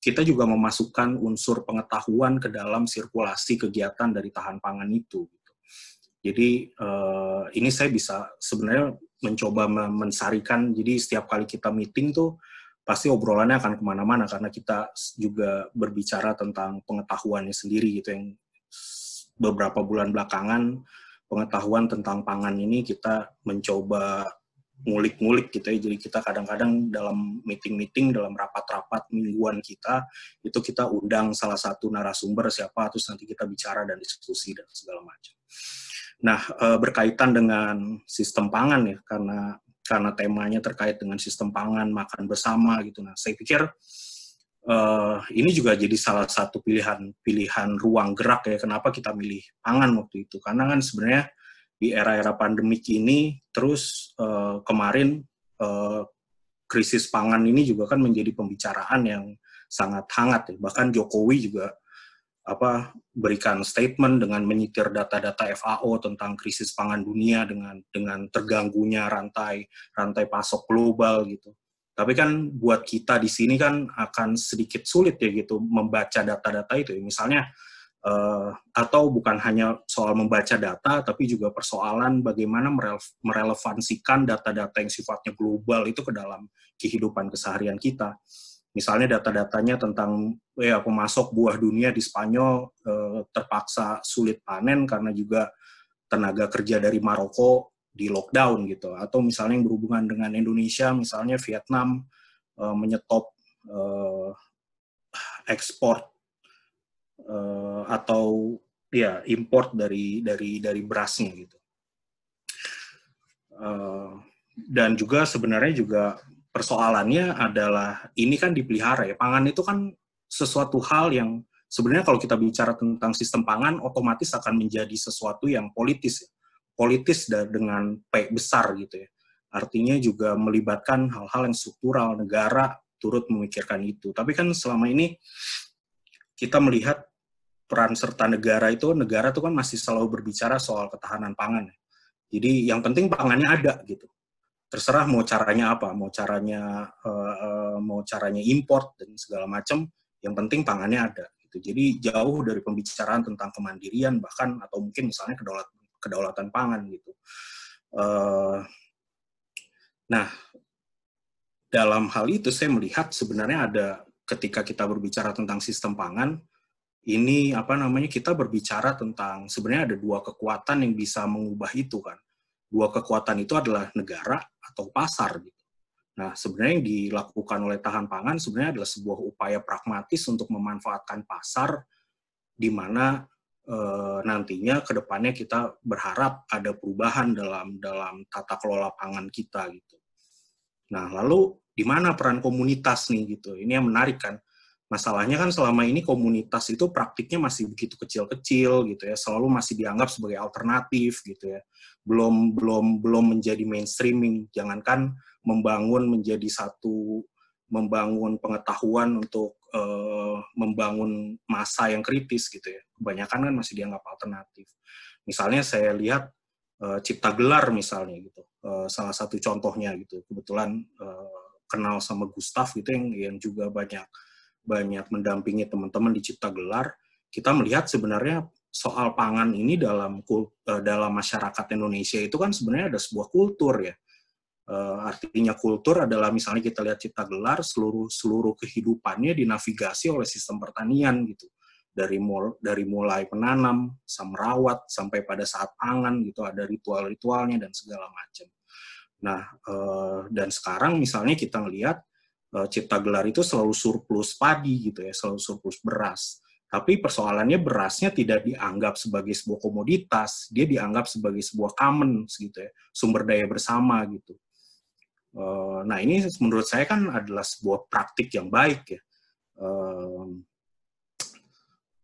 S2: kita juga memasukkan unsur pengetahuan ke dalam sirkulasi kegiatan dari tahan pangan itu. Gitu. Jadi eh, ini saya bisa sebenarnya mencoba mensarikan. Jadi setiap kali kita meeting tuh pasti obrolannya akan kemana-mana karena kita juga berbicara tentang pengetahuannya sendiri gitu yang beberapa bulan belakangan pengetahuan tentang pangan ini kita mencoba ngulik-ngulik gitu ya. Jadi kita kadang-kadang dalam meeting-meeting, dalam rapat-rapat mingguan kita, itu kita undang salah satu narasumber siapa, terus nanti kita bicara dan diskusi dan segala macam. Nah, eh, berkaitan dengan sistem pangan ya, karena karena temanya terkait dengan sistem pangan, makan bersama gitu. Nah, saya pikir uh, ini juga jadi salah satu pilihan-pilihan ruang gerak ya kenapa kita milih pangan waktu itu. Karena kan sebenarnya di era-era pandemik ini terus uh, kemarin uh, krisis pangan ini juga kan menjadi pembicaraan yang sangat hangat ya. Bahkan Jokowi juga apa berikan statement dengan menyitir data-data FAO tentang krisis pangan dunia dengan dengan terganggunya rantai rantai pasok global gitu. Tapi kan buat kita di sini kan akan sedikit sulit ya gitu membaca data-data itu. Misalnya uh, atau bukan hanya soal membaca data tapi juga persoalan bagaimana merelevansikan data-data yang sifatnya global itu ke dalam kehidupan keseharian kita misalnya data-datanya tentang ya eh, pemasok buah dunia di Spanyol eh, terpaksa sulit panen karena juga tenaga kerja dari Maroko di lockdown gitu atau misalnya yang berhubungan dengan Indonesia misalnya Vietnam eh, menyetop eh, ekspor eh, atau ya import dari dari dari berasnya gitu eh, dan juga sebenarnya juga persoalannya adalah ini kan dipelihara ya. Pangan itu kan sesuatu hal yang sebenarnya kalau kita bicara tentang sistem pangan otomatis akan menjadi sesuatu yang politis. Ya. Politis dengan P besar gitu ya. Artinya juga melibatkan hal-hal yang struktural, negara turut memikirkan itu. Tapi kan selama ini kita melihat peran serta negara itu negara itu kan masih selalu berbicara soal ketahanan pangan. Ya. Jadi yang penting pangannya ada gitu terserah mau caranya apa, mau caranya uh, uh, mau caranya import dan segala macam, yang penting pangannya ada. Gitu. Jadi jauh dari pembicaraan tentang kemandirian bahkan atau mungkin misalnya kedaulat, kedaulatan pangan gitu. Uh, nah, dalam hal itu saya melihat sebenarnya ada ketika kita berbicara tentang sistem pangan ini apa namanya kita berbicara tentang sebenarnya ada dua kekuatan yang bisa mengubah itu kan dua kekuatan itu adalah negara atau pasar. Gitu. Nah, sebenarnya yang dilakukan oleh tahan pangan sebenarnya adalah sebuah upaya pragmatis untuk memanfaatkan pasar di mana e, nantinya ke depannya kita berharap ada perubahan dalam dalam tata kelola pangan kita gitu. Nah, lalu di mana peran komunitas nih gitu. Ini yang menarik kan. Masalahnya kan selama ini komunitas itu praktiknya masih begitu kecil-kecil gitu ya, selalu masih dianggap sebagai alternatif gitu ya. Belum belum belum menjadi mainstreaming, jangankan membangun menjadi satu membangun pengetahuan untuk uh, membangun masa yang kritis gitu ya. Kebanyakan kan masih dianggap alternatif. Misalnya saya lihat uh, Cipta Gelar misalnya gitu, uh, salah satu contohnya gitu. Kebetulan kenal sama Gustaf gitu yang yang juga banyak banyak mendampingi teman-teman di Cipta Gelar, kita melihat sebenarnya soal pangan ini dalam eh, dalam masyarakat Indonesia itu kan sebenarnya ada sebuah kultur ya. Eh, artinya kultur adalah misalnya kita lihat Cipta Gelar seluruh seluruh kehidupannya dinavigasi oleh sistem pertanian gitu. Dari mul dari mulai menanam, samrawat sampai pada saat pangan gitu ada ritual-ritualnya dan segala macam. Nah, eh, dan sekarang misalnya kita melihat Eh, cipta gelar itu selalu surplus padi gitu ya, selalu surplus beras. Tapi persoalannya berasnya tidak dianggap sebagai sebuah komoditas, dia dianggap sebagai sebuah common gitu ya, sumber daya bersama gitu. Eh, nah ini menurut saya kan adalah sebuah praktik yang baik ya.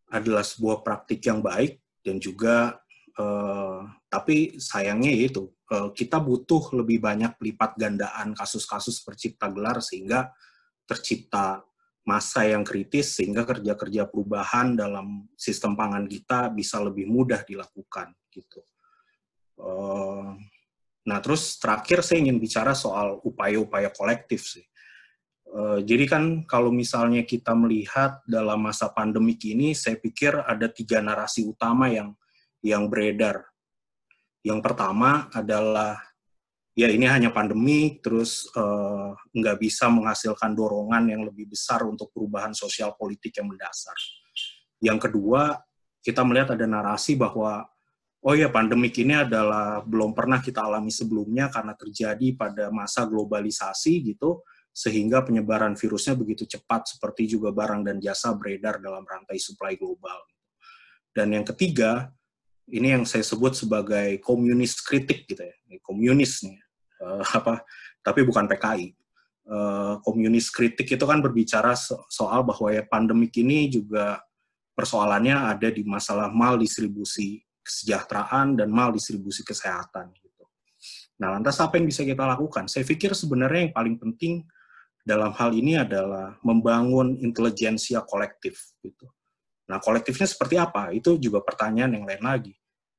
S2: adalah sebuah praktik yang baik dan juga eh, tapi sayangnya ya itu Eh, kita butuh lebih banyak lipat gandaan kasus-kasus tercipta gelar sehingga tercipta masa yang kritis sehingga kerja-kerja perubahan dalam sistem pangan kita bisa lebih mudah dilakukan gitu. Eh, nah terus terakhir saya ingin bicara soal upaya-upaya kolektif sih. Eh, jadi kan kalau misalnya kita melihat dalam masa pandemik ini, saya pikir ada tiga narasi utama yang yang beredar yang pertama adalah ya ini hanya pandemi, terus eh, nggak bisa menghasilkan dorongan yang lebih besar untuk perubahan sosial politik yang mendasar. Yang kedua, kita melihat ada narasi bahwa oh ya pandemik ini adalah belum pernah kita alami sebelumnya karena terjadi pada masa globalisasi gitu sehingga penyebaran virusnya begitu cepat seperti juga barang dan jasa beredar dalam rantai suplai global. Dan yang ketiga, ini yang saya sebut sebagai komunis kritik gitu ya komunis nih uh, apa tapi bukan PKI uh, eh, komunis kritik itu kan berbicara so soal bahwa ya pandemik ini juga persoalannya ada di masalah mal distribusi kesejahteraan dan mal distribusi kesehatan gitu. Nah, lantas apa yang bisa kita lakukan? Saya pikir sebenarnya yang paling penting dalam hal ini adalah membangun intelijensia kolektif gitu. Nah, kolektifnya seperti apa? Itu juga pertanyaan yang lain lagi.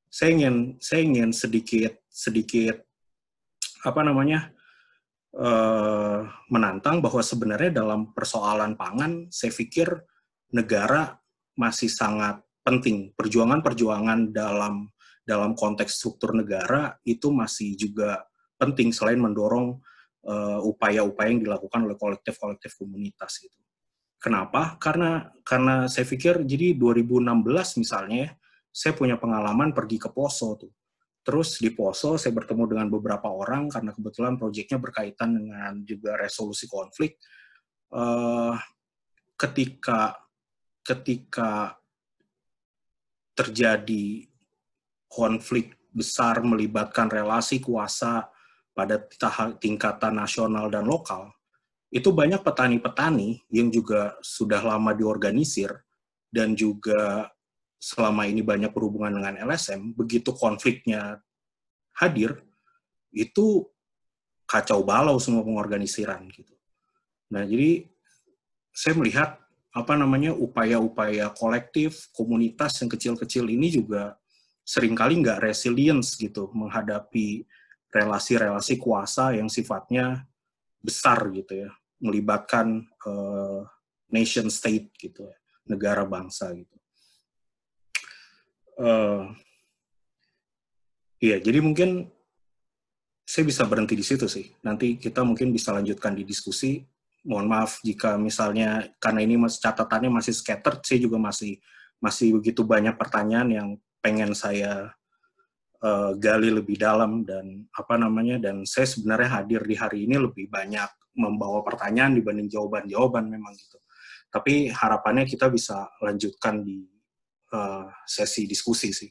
S2: Saya ingin saya ingin sedikit sedikit apa namanya? Uh, menantang bahwa sebenarnya dalam persoalan pangan saya pikir negara masih sangat penting. Perjuangan-perjuangan dalam dalam konteks struktur negara itu masih juga penting selain mendorong eh, upaya-upaya uh, yang dilakukan oleh kolektif-kolektif komunitas itu. Kenapa? Karena karena saya pikir jadi 2016 misalnya ya, saya punya pengalaman pergi ke Poso tuh. Terus di Poso saya bertemu dengan beberapa orang karena kebetulan proyeknya berkaitan dengan juga resolusi konflik. Uh, ketika ketika terjadi konflik besar melibatkan relasi kuasa pada tingkatan nasional dan lokal, itu banyak petani-petani yang juga sudah lama diorganisir dan juga selama ini banyak berhubungan dengan LSM, begitu konfliknya hadir, itu kacau balau semua pengorganisiran gitu. Nah, jadi saya melihat apa namanya upaya-upaya kolektif, komunitas yang kecil-kecil ini juga seringkali nggak resilience gitu menghadapi relasi-relasi kuasa yang sifatnya besar gitu ya, melibatkan uh, nation state gitu, ya, negara bangsa gitu. Uh, iya, jadi mungkin saya bisa berhenti di situ sih. Nanti kita mungkin bisa lanjutkan di diskusi. Mohon maaf jika misalnya karena ini mas, catatannya masih scattered, saya juga masih masih begitu banyak pertanyaan yang pengen saya uh, gali lebih dalam dan apa namanya dan saya sebenarnya hadir di hari ini lebih banyak membawa pertanyaan dibanding jawaban-jawaban memang gitu. Tapi harapannya kita bisa lanjutkan di uh, sesi diskusi sih.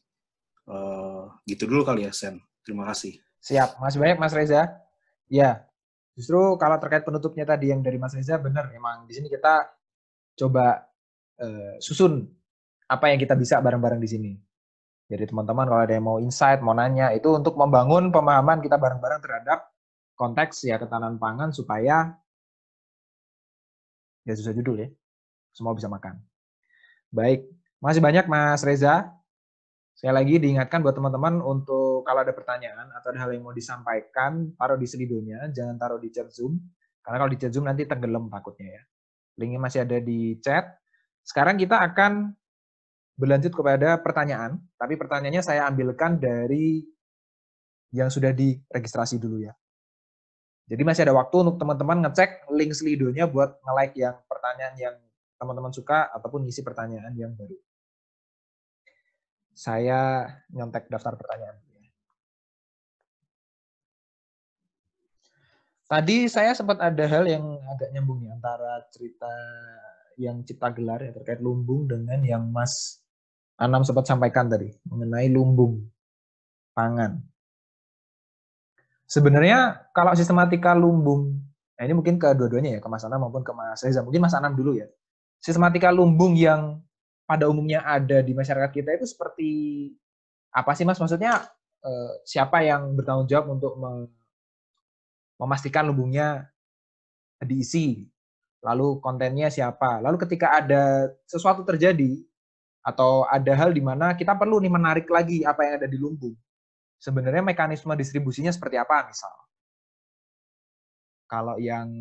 S2: Uh, gitu dulu kali ya Sen. Terima kasih.
S1: Siap, Masih banyak Mas Reza. Ya, justru kalau terkait penutupnya tadi yang dari Mas Reza benar, emang di sini kita coba uh, susun apa yang kita bisa bareng-bareng di sini. Jadi teman-teman kalau ada yang mau insight, mau nanya, itu untuk membangun pemahaman kita bareng-bareng terhadap konteks ya ketahanan pangan supaya ya susah judul ya, semua bisa makan. Baik, masih banyak Mas Reza. Saya lagi diingatkan buat teman-teman untuk kalau ada pertanyaan atau ada hal yang mau disampaikan, taruh di selidonya, jangan taruh di chat Zoom. Karena kalau di chat Zoom nanti tenggelam takutnya ya. Linknya masih ada di chat. Sekarang kita akan berlanjut kepada pertanyaan, tapi pertanyaannya saya ambilkan dari yang sudah diregistrasi dulu ya. Jadi masih ada waktu untuk teman-teman ngecek link slido buat nge-like yang pertanyaan yang teman-teman suka ataupun ngisi pertanyaan yang baru. Saya nyontek daftar pertanyaan. Tadi saya sempat ada hal yang agak nyambung nih antara cerita yang cipta gelar ya terkait lumbung dengan yang Mas Anam sempat sampaikan tadi mengenai lumbung pangan. Sebenarnya kalau sistematika lumbung, nah ini mungkin ke dua-duanya ya, ke Mas Anam maupun ke Mas Reza. Mungkin Mas Anam dulu ya. Sistematika lumbung yang pada umumnya ada di masyarakat kita itu seperti apa sih Mas? Maksudnya eh, siapa yang bertanggung jawab untuk memastikan lumbungnya diisi lalu kontennya siapa. Lalu ketika ada sesuatu terjadi, atau ada hal di mana kita perlu nih menarik lagi apa yang ada di lumbung. Sebenarnya mekanisme distribusinya seperti apa misal? Kalau yang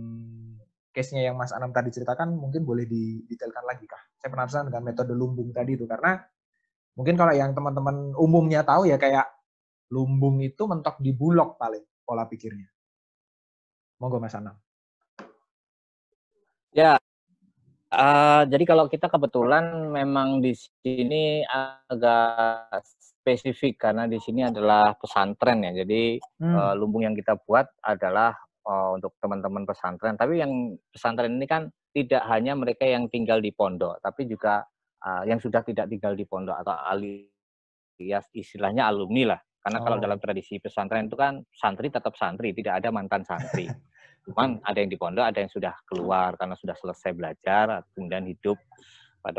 S1: case-nya yang Mas Anam tadi ceritakan mungkin boleh didetailkan lagi kah? Saya penasaran dengan metode lumbung tadi itu karena mungkin kalau yang teman-teman umumnya tahu ya kayak lumbung itu mentok di bulog paling pola pikirnya. Monggo Mas Anam.
S4: Ya,
S3: Eh, jadi kalau kita kebetulan memang di sini agak spesifik karena di sini adalah pesantren ya. Jadi hmm. uh, lumbung yang kita buat adalah uh, untuk teman-teman pesantren. Tapi yang pesantren ini kan tidak hanya mereka yang tinggal di pondok, tapi juga uh, yang sudah tidak tinggal di pondok atau alias istilahnya alumni lah. Karena oh. kalau dalam tradisi pesantren itu kan santri tetap santri, tidak ada mantan santri. [LAUGHS] Cuman ada yang di pondok, ada yang sudah keluar karena sudah selesai belajar, kemudian hidup pada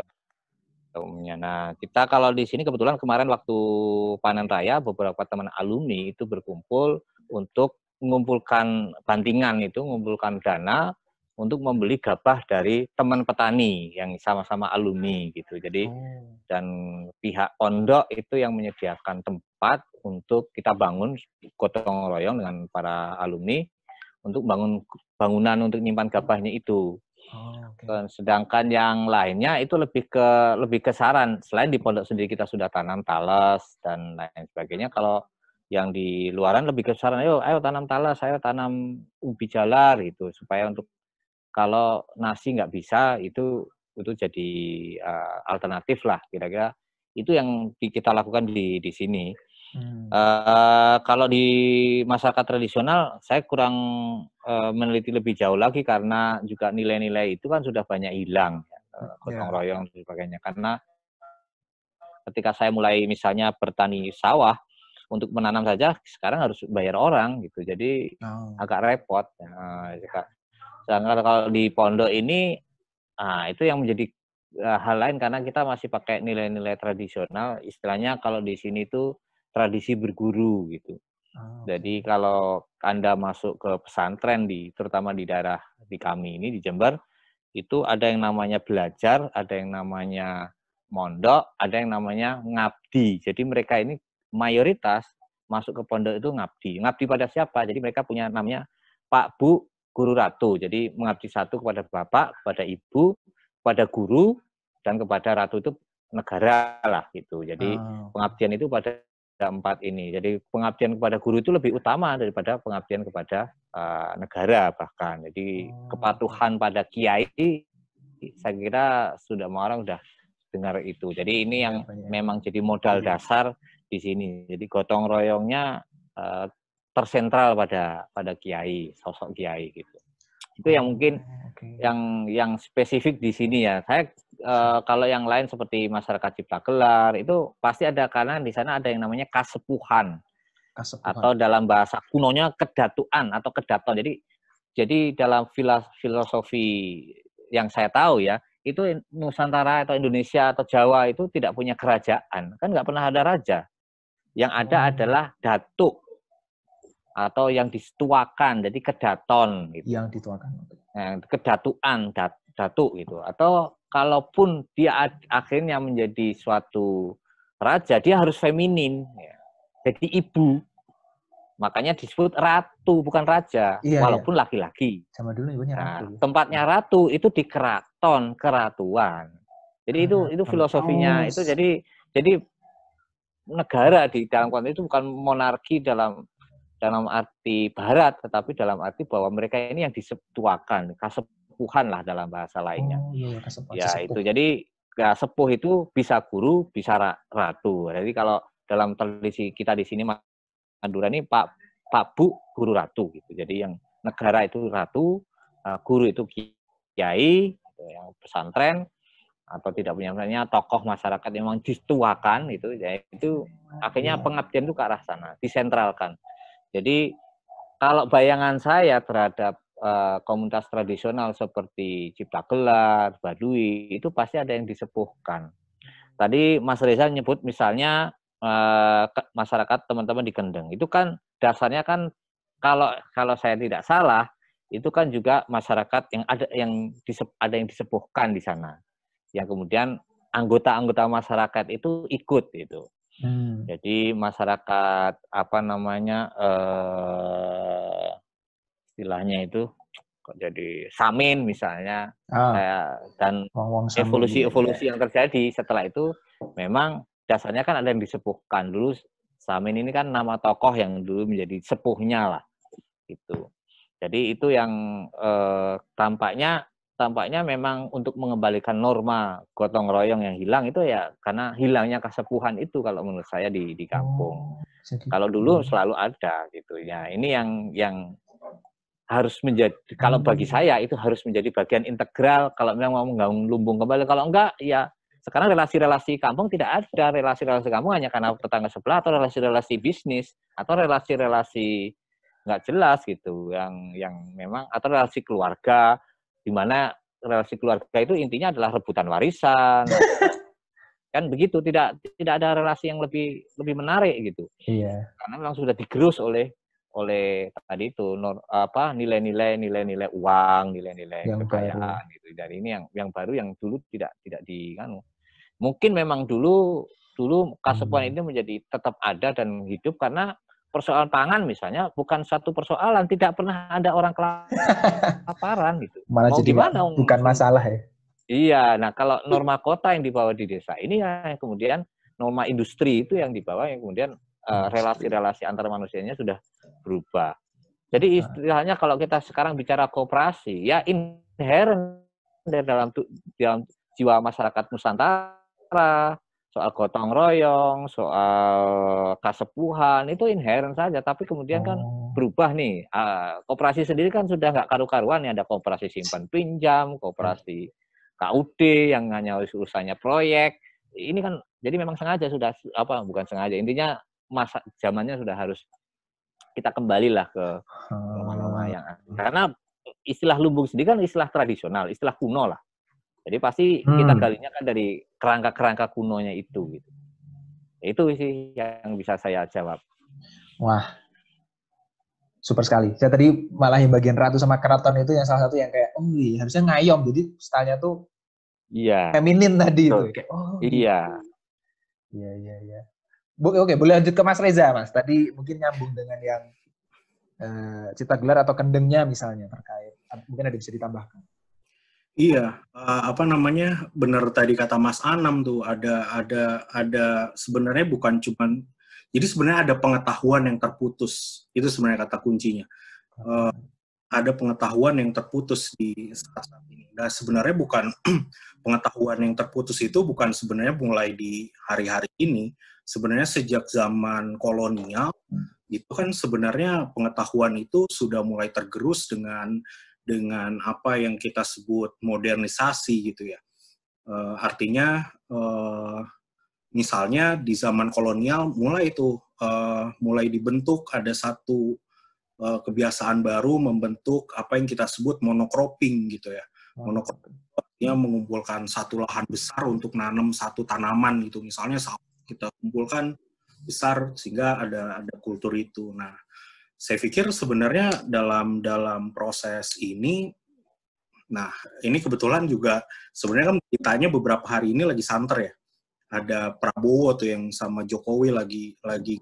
S3: umumnya. Nah, kita kalau di sini kebetulan kemarin waktu panen raya beberapa teman alumni itu berkumpul untuk mengumpulkan bantingan itu, mengumpulkan dana untuk membeli gabah dari teman petani yang sama-sama alumni gitu. Jadi oh. dan pihak pondok itu yang menyediakan tempat untuk kita bangun gotong royong dengan para alumni untuk bangun bangunan untuk nyimpan gabahnya itu. Oh, okay. Sedangkan yang lainnya itu lebih ke lebih ke saran. Selain di pondok sendiri kita sudah tanam talas dan lain sebagainya. Kalau yang di luaran lebih ke saran, ayo ayo tanam talas, ayo tanam ubi jalar itu supaya untuk kalau nasi nggak bisa itu itu jadi uh, alternatif lah kira-kira itu yang kita lakukan di di sini. Uh, kalau di masyarakat tradisional, saya kurang uh, meneliti lebih jauh lagi karena juga nilai-nilai itu kan sudah banyak hilang, ya. uh,
S1: eh, hmm, yeah. royong
S3: dan sebagainya. Karena ketika saya mulai misalnya bertani sawah untuk menanam saja, sekarang harus bayar orang gitu, jadi oh. agak repot. Uh, sedangkan kalau di pondok ini, nah, itu yang menjadi uh, hal lain karena kita masih pakai nilai-nilai tradisional. Istilahnya kalau di sini itu tradisi berguru gitu. Oh. Jadi kalau Anda masuk ke pesantren di terutama di daerah di kami ini di Jember itu ada yang namanya belajar, ada yang namanya mondok, ada yang namanya ngabdi. Jadi mereka ini mayoritas masuk ke pondok itu ngabdi. Ngabdi pada siapa? Jadi mereka punya namanya Pak Bu Guru Ratu. Jadi mengabdi satu kepada bapak, kepada ibu, kepada guru dan kepada ratu itu negara lah gitu. Jadi ah, pengabdian itu pada empat ini. Jadi pengabdian kepada guru itu lebih utama daripada pengabdian kepada uh, negara bahkan. Jadi oh. kepatuhan pada kiai saya kira sudah orang sudah dengar itu. Jadi ini yang memang jadi modal iya. dasar di sini. Jadi gotong royongnya uh, tersentral pada pada kiai, sosok kiai gitu. Itu yang mungkin oh, okay. yang yang spesifik di sini ya. Saya Eh, kalau yang lain seperti masyarakat cipta gelar itu pasti ada karena di sana ada yang namanya kasepuhan, kasepuhan. atau dalam bahasa kunonya kedatuan atau kedaton. Jadi jadi dalam filosofi yang saya tahu ya itu Nusantara atau Indonesia atau Jawa itu tidak punya kerajaan kan nggak pernah ada raja. Yang ada oh. adalah datuk atau yang disetuakan jadi kedaton gitu. Yang dituakan. Nah, kedatuan dat, datuk gitu atau kalaupun dia akhirnya menjadi suatu raja, dia harus feminin. Ya. Jadi ibu. Makanya disebut ratu, bukan raja. Iya, iya. walaupun laki-laki. Iya.
S1: Sama dulu ibunya nah, ratu. Iya.
S3: tempatnya ratu itu di keraton, keratuan. Jadi itu itu filosofinya. Oh. Itu jadi jadi negara di dalam konteks itu bukan monarki dalam dalam arti barat tetapi dalam arti bahwa mereka ini yang disetuakan kesepuhan lah dalam bahasa lainnya. Oh, iya, iya kesepuh, ya kesepuh. itu jadi ya, sepuh itu bisa guru bisa ratu. Jadi kalau dalam tradisi kita di sini Madura ini Pak Pak Bu guru ratu gitu. Jadi yang negara itu ratu, eh, guru itu kiai, atau gitu, yang pesantren atau tidak punya misalnya tokoh masyarakat yang memang dituakan itu ya itu akhirnya iya. pengabdian itu ke arah sana disentralkan jadi kalau bayangan saya terhadap Eh, komunitas tradisional seperti Cipta Gelar, Badui, itu pasti ada yang disepuhkan. Tadi Mas Reza nyebut misalnya eh, masyarakat teman-teman di Kendeng, itu kan dasarnya kan kalau kalau saya tidak salah itu kan juga masyarakat yang ada yang disep, ada yang disepuhkan di sana yang kemudian anggota-anggota masyarakat itu ikut itu hmm. jadi masyarakat apa namanya eh, istilahnya itu kok jadi samin misalnya ah, eh, dan evolusi-evolusi gitu ya. yang terjadi setelah itu memang dasarnya kan ada yang disepuhkan dulu samin ini kan nama tokoh yang dulu menjadi sepuhnya lah gitu jadi itu yang eh, tampaknya tampaknya memang untuk mengembalikan norma gotong royong yang hilang itu ya karena hilangnya kesepuhan itu kalau menurut saya di di kampung. Oh, kalau dulu selalu ada gitu ya. Ini yang yang harus menjadi kalau bagi saya itu harus menjadi bagian integral kalau memang mau menggaung lumbung kembali kalau enggak ya sekarang relasi-relasi kampung tidak ada relasi-relasi kampung hanya karena tetangga sebelah atau relasi-relasi bisnis atau relasi-relasi nggak jelas gitu yang yang memang atau relasi keluarga di mana relasi keluarga itu intinya adalah rebutan warisan [LAUGHS] kan begitu tidak tidak ada relasi yang lebih lebih menarik gitu iya. karena memang sudah digerus oleh oleh tadi itu nor, apa nilai-nilai nilai-nilai uang nilai-nilai kekayaan gitu. dari ini yang yang baru yang dulu tidak tidak di kan mungkin memang dulu dulu kasepuan hmm. ini menjadi tetap ada dan hidup karena persoalan pangan misalnya bukan satu persoalan tidak pernah ada orang [LAUGHS] kelaparan gitu
S1: malah Mau jadi gimana, bukan masalah ya
S3: iya nah kalau norma kota yang dibawa di desa ini ya kemudian norma industri itu yang dibawa yang kemudian eh, relasi-relasi uh, relasi -relasi antar manusianya sudah berubah. Jadi iya. istilahnya kalau kita sekarang bicara kooperasi, ya inherent dalam dalam jiwa masyarakat Nusantara, soal gotong royong, soal kasepuhan itu inherent saja. Tapi kemudian kan oh. berubah nih. Uh, kooperasi sendiri kan sudah nggak karu-karuan ya ada kooperasi simpan pinjam, kooperasi KUD yang hanya urusannya proyek. Ini kan jadi memang sengaja sudah apa bukan sengaja intinya masa zamannya sudah harus kita kembalilah ke
S1: rumah-rumah
S3: ah. yang karena istilah lumbung sendiri kan istilah tradisional, istilah kuno lah. Jadi pasti hmm. kita galinya kan dari kerangka-kerangka kunonya itu gitu. Itu sih yang bisa saya jawab.
S1: Wah. Super sekali. Saya tadi malah yang bagian ratu sama keraton itu yang salah satu yang kayak, oh iya, harusnya ngayom. Jadi stylenya tuh
S3: iya. feminin tadi Betul. Kayak,
S1: oh, iya. Gitu. iya. Iya, iya, iya oke boleh lanjut ke Mas Reza Mas tadi mungkin nyambung dengan yang uh, cita gelar atau kendengnya misalnya terkait mungkin ada bisa ditambahkan
S2: Iya, uh, apa namanya benar tadi kata Mas Anam tuh ada ada ada sebenarnya bukan cuman jadi sebenarnya ada pengetahuan yang terputus itu sebenarnya kata kuncinya uh, ada pengetahuan yang terputus di saat, saat ini. Nah sebenarnya bukan [CLEARS THROAT] pengetahuan yang terputus itu bukan sebenarnya mulai di hari-hari ini sebenarnya sejak zaman kolonial hmm. itu kan sebenarnya pengetahuan itu sudah mulai tergerus dengan dengan apa yang kita sebut modernisasi gitu ya. e, artinya e, misalnya di zaman kolonial mulai itu e, mulai dibentuk ada satu e, kebiasaan baru membentuk apa yang kita sebut monocropping gitu ya. Oh. Monocropping mengumpulkan satu lahan besar untuk nanam satu tanaman gitu misalnya sawit kita kumpulkan besar sehingga ada ada kultur itu. Nah, saya pikir sebenarnya dalam dalam proses ini nah ini kebetulan juga sebenarnya kan ditanya beberapa hari ini lagi santer ya. Ada Prabowo tuh yang sama Jokowi lagi lagi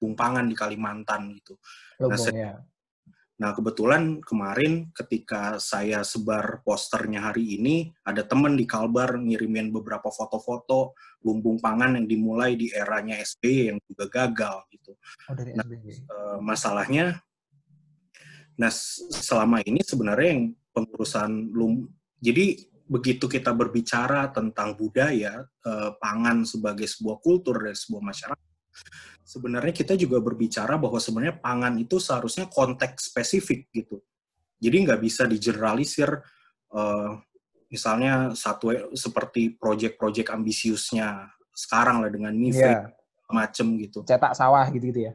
S2: pangan di Kalimantan gitu. nah, saya, ya. Nah, kebetulan kemarin ketika saya sebar posternya hari ini, ada teman di Kalbar ngirimin beberapa foto-foto lumbung pangan yang dimulai di eranya SBY yang juga gagal gitu. Oh, dari nah, eh, masalahnya nah selama ini sebenarnya yang pengurusan lum jadi begitu kita berbicara tentang budaya, eh, pangan sebagai sebuah kultur dan sebuah masyarakat, sebenarnya kita juga berbicara bahwa sebenarnya pangan itu seharusnya konteks spesifik gitu. Jadi nggak bisa digeneralisir uh, misalnya satu seperti proyek-proyek ambisiusnya sekarang lah dengan Nifri iya. yeah. macem gitu. Cetak sawah gitu-gitu ya.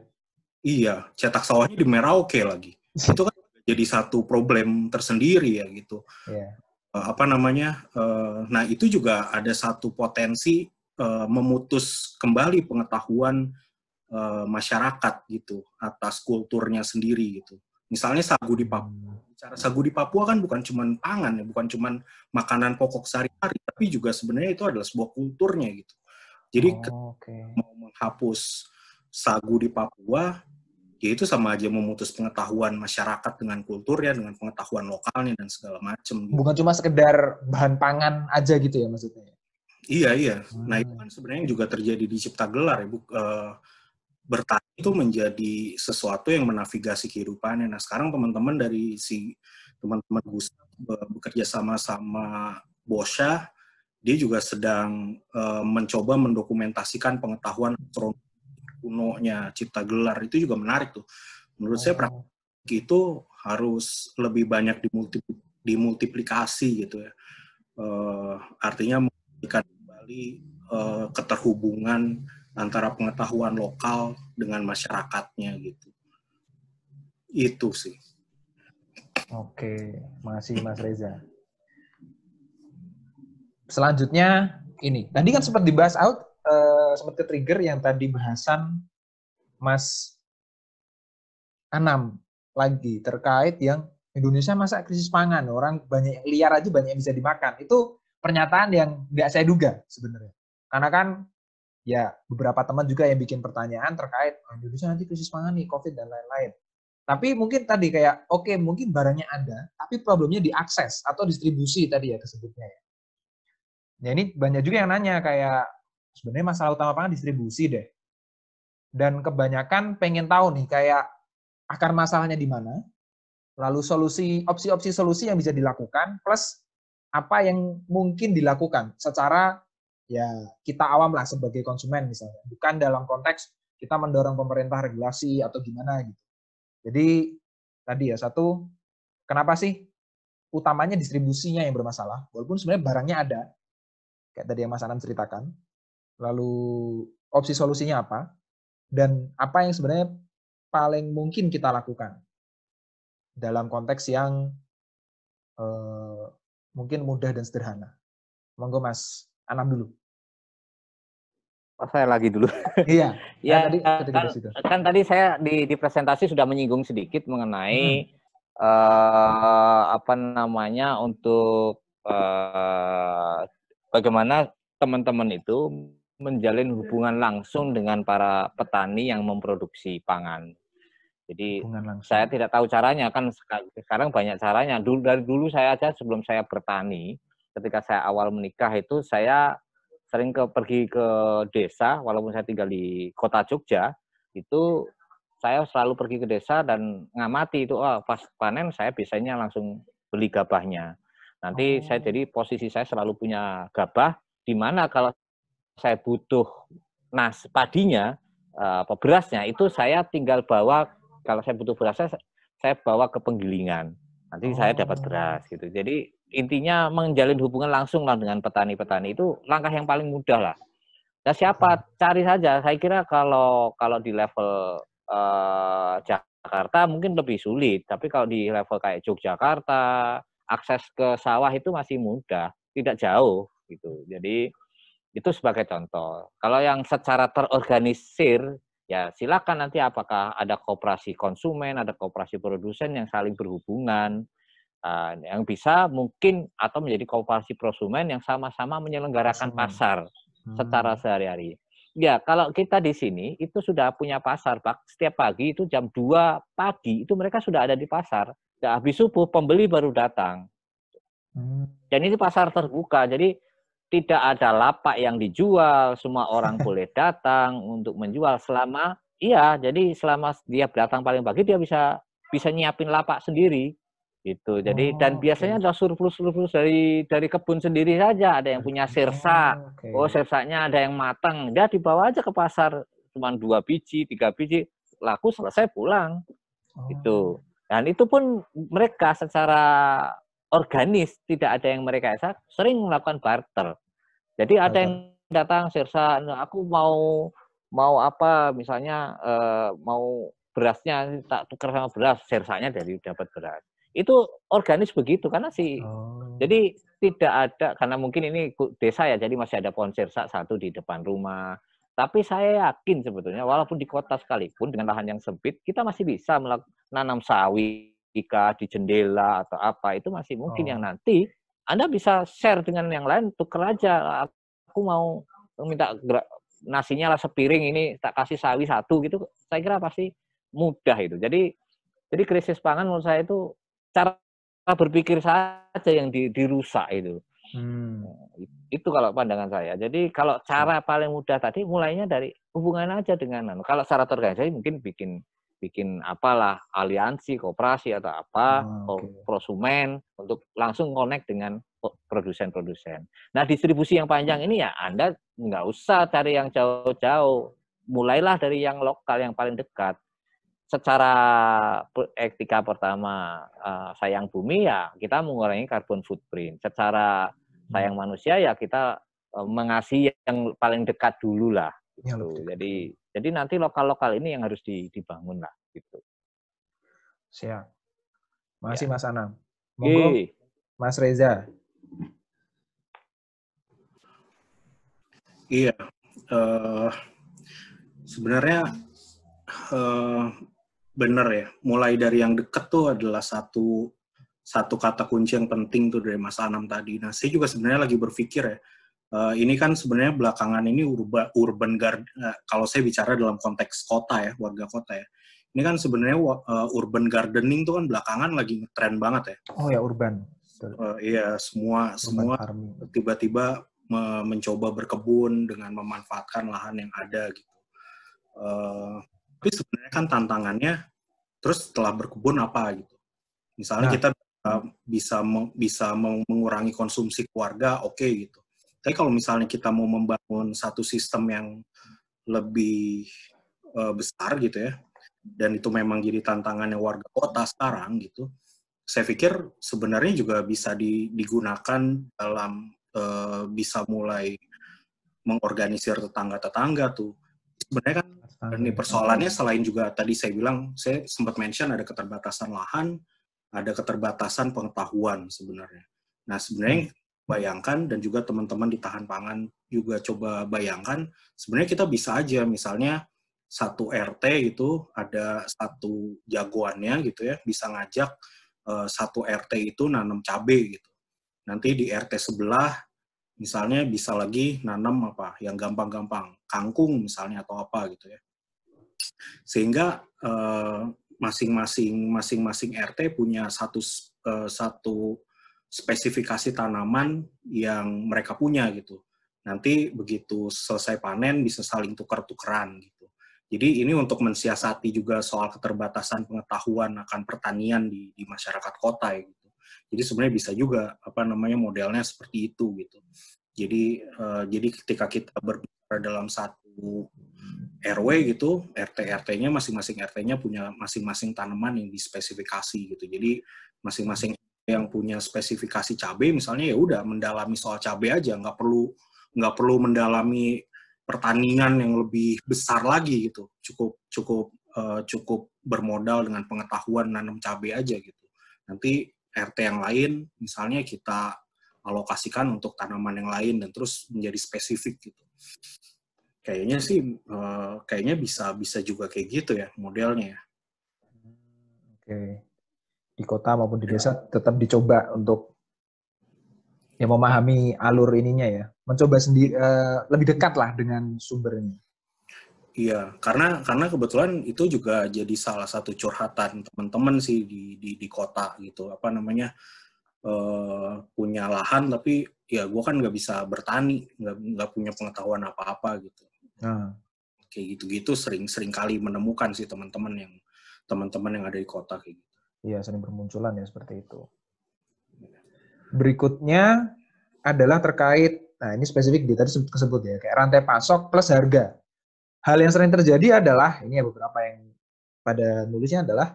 S2: Iya, cetak sawahnya di Merauke lagi. [LAUGHS] itu kan jadi satu problem tersendiri ya gitu. Yeah. Iya. Uh, apa namanya? Uh, nah, itu juga ada satu potensi uh, memutus kembali pengetahuan Eh, masyarakat gitu atas kulturnya sendiri gitu. Misalnya sagu di Papua. Cara sagu di Papua kan bukan cuma pangan ya, bukan cuma makanan pokok sehari-hari, tapi juga sebenarnya itu adalah sebuah kulturnya gitu. Jadi oh, okay. mau menghapus sagu di Papua, ya itu sama aja memutus pengetahuan masyarakat dengan kulturnya, dengan pengetahuan lokalnya dan segala macam. Gitu. Bukan cuma sekedar bahan pangan aja gitu ya maksudnya. Iya iya. Hmm. Nah itu hmm. kan sebenarnya juga terjadi di Cipta Gelar ya. Bu, uh, eh, bertani itu menjadi sesuatu yang menavigasi kehidupannya. Nah sekarang teman-teman dari si teman-teman Gus bekerja sama sama Bosha, dia juga sedang uh, mencoba mendokumentasikan pengetahuan kuno-nya Cipta Gelar itu juga menarik tuh. Menurut oh. saya praktik itu harus lebih banyak dimulti dimultiplikasi gitu ya. Uh, artinya memberikan kembali uh, keterhubungan antara pengetahuan lokal dengan masyarakatnya gitu. Itu sih.
S1: Oke, makasih Mas Reza. Selanjutnya ini, tadi kan sempat dibahas out, uh, sempat ke trigger yang tadi bahasan Mas Anam lagi terkait yang Indonesia masa krisis pangan, orang banyak liar aja banyak yang bisa dimakan. Itu pernyataan yang nggak saya duga sebenarnya. Karena kan ya beberapa teman juga yang bikin pertanyaan terkait oh, Indonesia nanti krisis pangan nih COVID dan lain-lain. Tapi mungkin tadi kayak oke okay, mungkin barangnya ada, tapi problemnya diakses atau distribusi tadi ya tersebutnya. ya. Ya ini banyak juga yang nanya kayak sebenarnya masalah utama pangan distribusi deh. Dan kebanyakan pengen tahu nih kayak akar masalahnya di mana, lalu solusi opsi-opsi solusi yang bisa dilakukan plus apa yang mungkin dilakukan secara ya kita awam lah sebagai konsumen misalnya. Bukan dalam konteks kita mendorong pemerintah regulasi atau gimana gitu. Jadi tadi ya satu, kenapa sih utamanya distribusinya yang bermasalah, walaupun sebenarnya barangnya ada, kayak tadi yang Mas Anam ceritakan. Lalu opsi solusinya apa? Dan apa yang sebenarnya paling mungkin kita lakukan dalam konteks yang eh, mungkin mudah dan sederhana. Monggo Mas Anam dulu.
S4: Oh, saya lagi dulu. [LAUGHS] Iya.
S3: ya, kan tadi, kan, kan tadi saya di, di presentasi sudah menyinggung sedikit mengenai hmm. uh, apa namanya untuk uh, bagaimana teman-teman itu menjalin hubungan langsung dengan para petani yang memproduksi pangan. Jadi saya tidak tahu caranya kan sekarang banyak caranya. Dulu dari dulu saya aja sebelum saya bertani, ketika saya awal menikah itu saya sering ke pergi ke desa walaupun saya tinggal di kota Jogja itu saya selalu pergi ke desa dan ngamati itu oh pas panen saya biasanya langsung beli gabahnya nanti oh. saya jadi posisi saya selalu punya gabah di mana kalau saya butuh nas padinya eh, apa berasnya itu saya tinggal bawa kalau saya butuh berasnya saya bawa ke penggilingan nanti oh. saya dapat oh. beras gitu. Jadi intinya menjalin hubungan langsung lah dengan petani-petani itu langkah yang paling mudah lah. Nah siapa cari saja. Saya kira kalau kalau di level uh, Jakarta mungkin lebih sulit, tapi kalau di level kayak Yogyakarta akses ke sawah itu masih mudah, tidak jauh gitu. Jadi itu sebagai contoh. Kalau yang secara terorganisir ya silakan nanti apakah ada kooperasi konsumen, ada kooperasi produsen yang saling berhubungan, eh, yang bisa mungkin atau menjadi kooperasi prosumen yang sama-sama menyelenggarakan hmm. pasar secara hmm. sehari-hari. Ya, kalau kita di sini itu sudah punya pasar, Pak. Setiap pagi itu jam 2 pagi itu mereka sudah ada di pasar. Ya, habis subuh pembeli baru datang. Hmm. Dan ini pasar terbuka. Jadi tidak ada lapak yang dijual, semua orang [LAUGHS] boleh datang untuk menjual selama iya, jadi selama dia datang paling pagi dia bisa bisa nyiapin lapak sendiri gitu. Jadi oh, dan biasanya okay. ada surplus-surplus dari dari kebun sendiri saja. Ada yang punya sirsa. Oh, okay. oh sirsanya ada yang matang. Dia ya, dibawa aja ke pasar cuma dua biji, tiga biji laku selesai pulang. Oh. Gitu. Dan itu pun mereka secara organis, tidak ada yang mereka esa, sering melakukan barter. Jadi ada yang datang sirsa, nah, aku mau mau apa misalnya eh, mau berasnya tak tukar sama beras, sirsanya dari dapat beras. Itu organis begitu karena sih. oh. jadi tidak ada karena mungkin ini desa ya jadi masih ada pohon sirsa satu di depan rumah. Tapi saya yakin sebetulnya walaupun di kota sekalipun dengan lahan yang sempit kita masih bisa menanam sawi jika di jendela atau apa itu masih mungkin oh. yang nanti Anda bisa share dengan yang lain tuker aja aku mau minta nasinya lah sepiring ini tak kasih sawi satu gitu saya kira pasti mudah itu jadi jadi krisis pangan menurut saya itu cara berpikir saja yang dirusak itu
S4: Hmm. Nah,
S3: itu kalau pandangan saya. Jadi kalau cara hmm. paling mudah tadi mulainya dari hubungan aja dengan anu, kalau secara terorganisasi mungkin bikin bikin apalah aliansi kooperasi atau apa ah, oh, okay. prosumen untuk langsung connect dengan produsen-produsen. Nah distribusi yang panjang ini ya Anda nggak usah cari yang jauh-jauh, mulailah dari yang lokal yang paling dekat. Secara etika pertama eh, sayang bumi ya kita mengurangi karbon footprint. Secara hmm. sayang manusia ya kita eh, mengasihi yang paling dekat dulu lah. Gitu. Jadi jadi nanti lokal-lokal ini yang harus dibangun lah gitu. Siap. Masih ya. Mas Anam. Monggo
S1: Mas Reza.
S2: Iya. Uh, sebenarnya uh, benar ya. Mulai dari yang dekat tuh adalah satu satu kata kunci yang penting tuh dari Mas Anam tadi. Nah, saya juga sebenarnya lagi berpikir ya, uh, ini kan sebenarnya belakangan ini urba, urban garden uh, kalau saya bicara dalam konteks kota ya warga kota ya ini kan sebenarnya uh, urban gardening itu kan belakangan lagi tren banget ya
S1: oh ya urban
S2: uh, iya semua urban semua tiba-tiba me mencoba berkebun dengan memanfaatkan lahan yang ada gitu uh, tapi sebenarnya kan tantangannya terus setelah berkebun apa gitu misalnya nah. kita bisa bisa mengurangi konsumsi keluarga oke okay, gitu tapi kalau misalnya kita mau membangun satu sistem yang lebih uh, besar gitu ya, dan itu memang jadi tantangannya warga kota sekarang gitu, saya pikir sebenarnya juga bisa di, digunakan dalam uh, bisa mulai mengorganisir tetangga-tetangga tuh. Sebenarnya kan ini ya. persoalannya selain juga tadi saya bilang, saya sempat mention ada keterbatasan lahan, ada keterbatasan pengetahuan sebenarnya. Nah sebenarnya hmm bayangkan dan juga teman-teman di tahan pangan juga coba bayangkan sebenarnya kita bisa aja misalnya satu RT itu ada satu jagoannya gitu ya bisa ngajak uh, satu RT itu nanam cabe gitu nanti di RT sebelah misalnya bisa lagi nanam apa yang gampang-gampang kangkung misalnya atau apa gitu ya sehingga eh, masing-masing masing-masing RT punya satu uh, satu spesifikasi tanaman yang mereka punya gitu. Nanti begitu selesai panen bisa saling tukar tukeran gitu. Jadi ini untuk mensiasati juga soal keterbatasan pengetahuan akan pertanian di, di masyarakat kota ya, gitu. Jadi sebenarnya bisa juga apa namanya modelnya seperti itu gitu. Jadi uh, jadi ketika kita berbicara dalam satu RW gitu, RT RT-nya masing-masing RT-nya punya masing-masing tanaman yang dispesifikasi gitu. Jadi masing-masing yang punya spesifikasi cabai misalnya ya udah mendalami soal cabai aja nggak perlu nggak perlu mendalami pertandingan yang lebih besar lagi gitu cukup cukup uh, cukup bermodal dengan pengetahuan nanam cabai aja gitu nanti RT yang lain misalnya kita alokasikan untuk tanaman yang lain dan terus menjadi spesifik gitu kayaknya sih uh, kayaknya bisa bisa juga kayak gitu ya modelnya ya oke di kota
S1: maupun di desa tetap dicoba untuk ya memahami alur ininya ya mencoba sendiri uh, lebih dekat lah dengan sumbernya
S2: Iya, karena karena kebetulan itu juga jadi salah satu curhatan teman-teman sih di, di di kota gitu. Apa namanya uh, punya lahan tapi ya gue kan nggak bisa bertani, nggak punya pengetahuan apa-apa gitu. Nah. Kayak gitu-gitu sering-sering kali menemukan sih teman-teman yang teman-teman yang ada di kota kayak gitu. Iya, sering bermunculan ya seperti itu.
S1: Berikutnya adalah terkait, nah ini spesifik di tadi tersebut ya, kayak rantai pasok plus harga. Hal yang sering terjadi adalah, ini ya beberapa yang pada nulisnya adalah,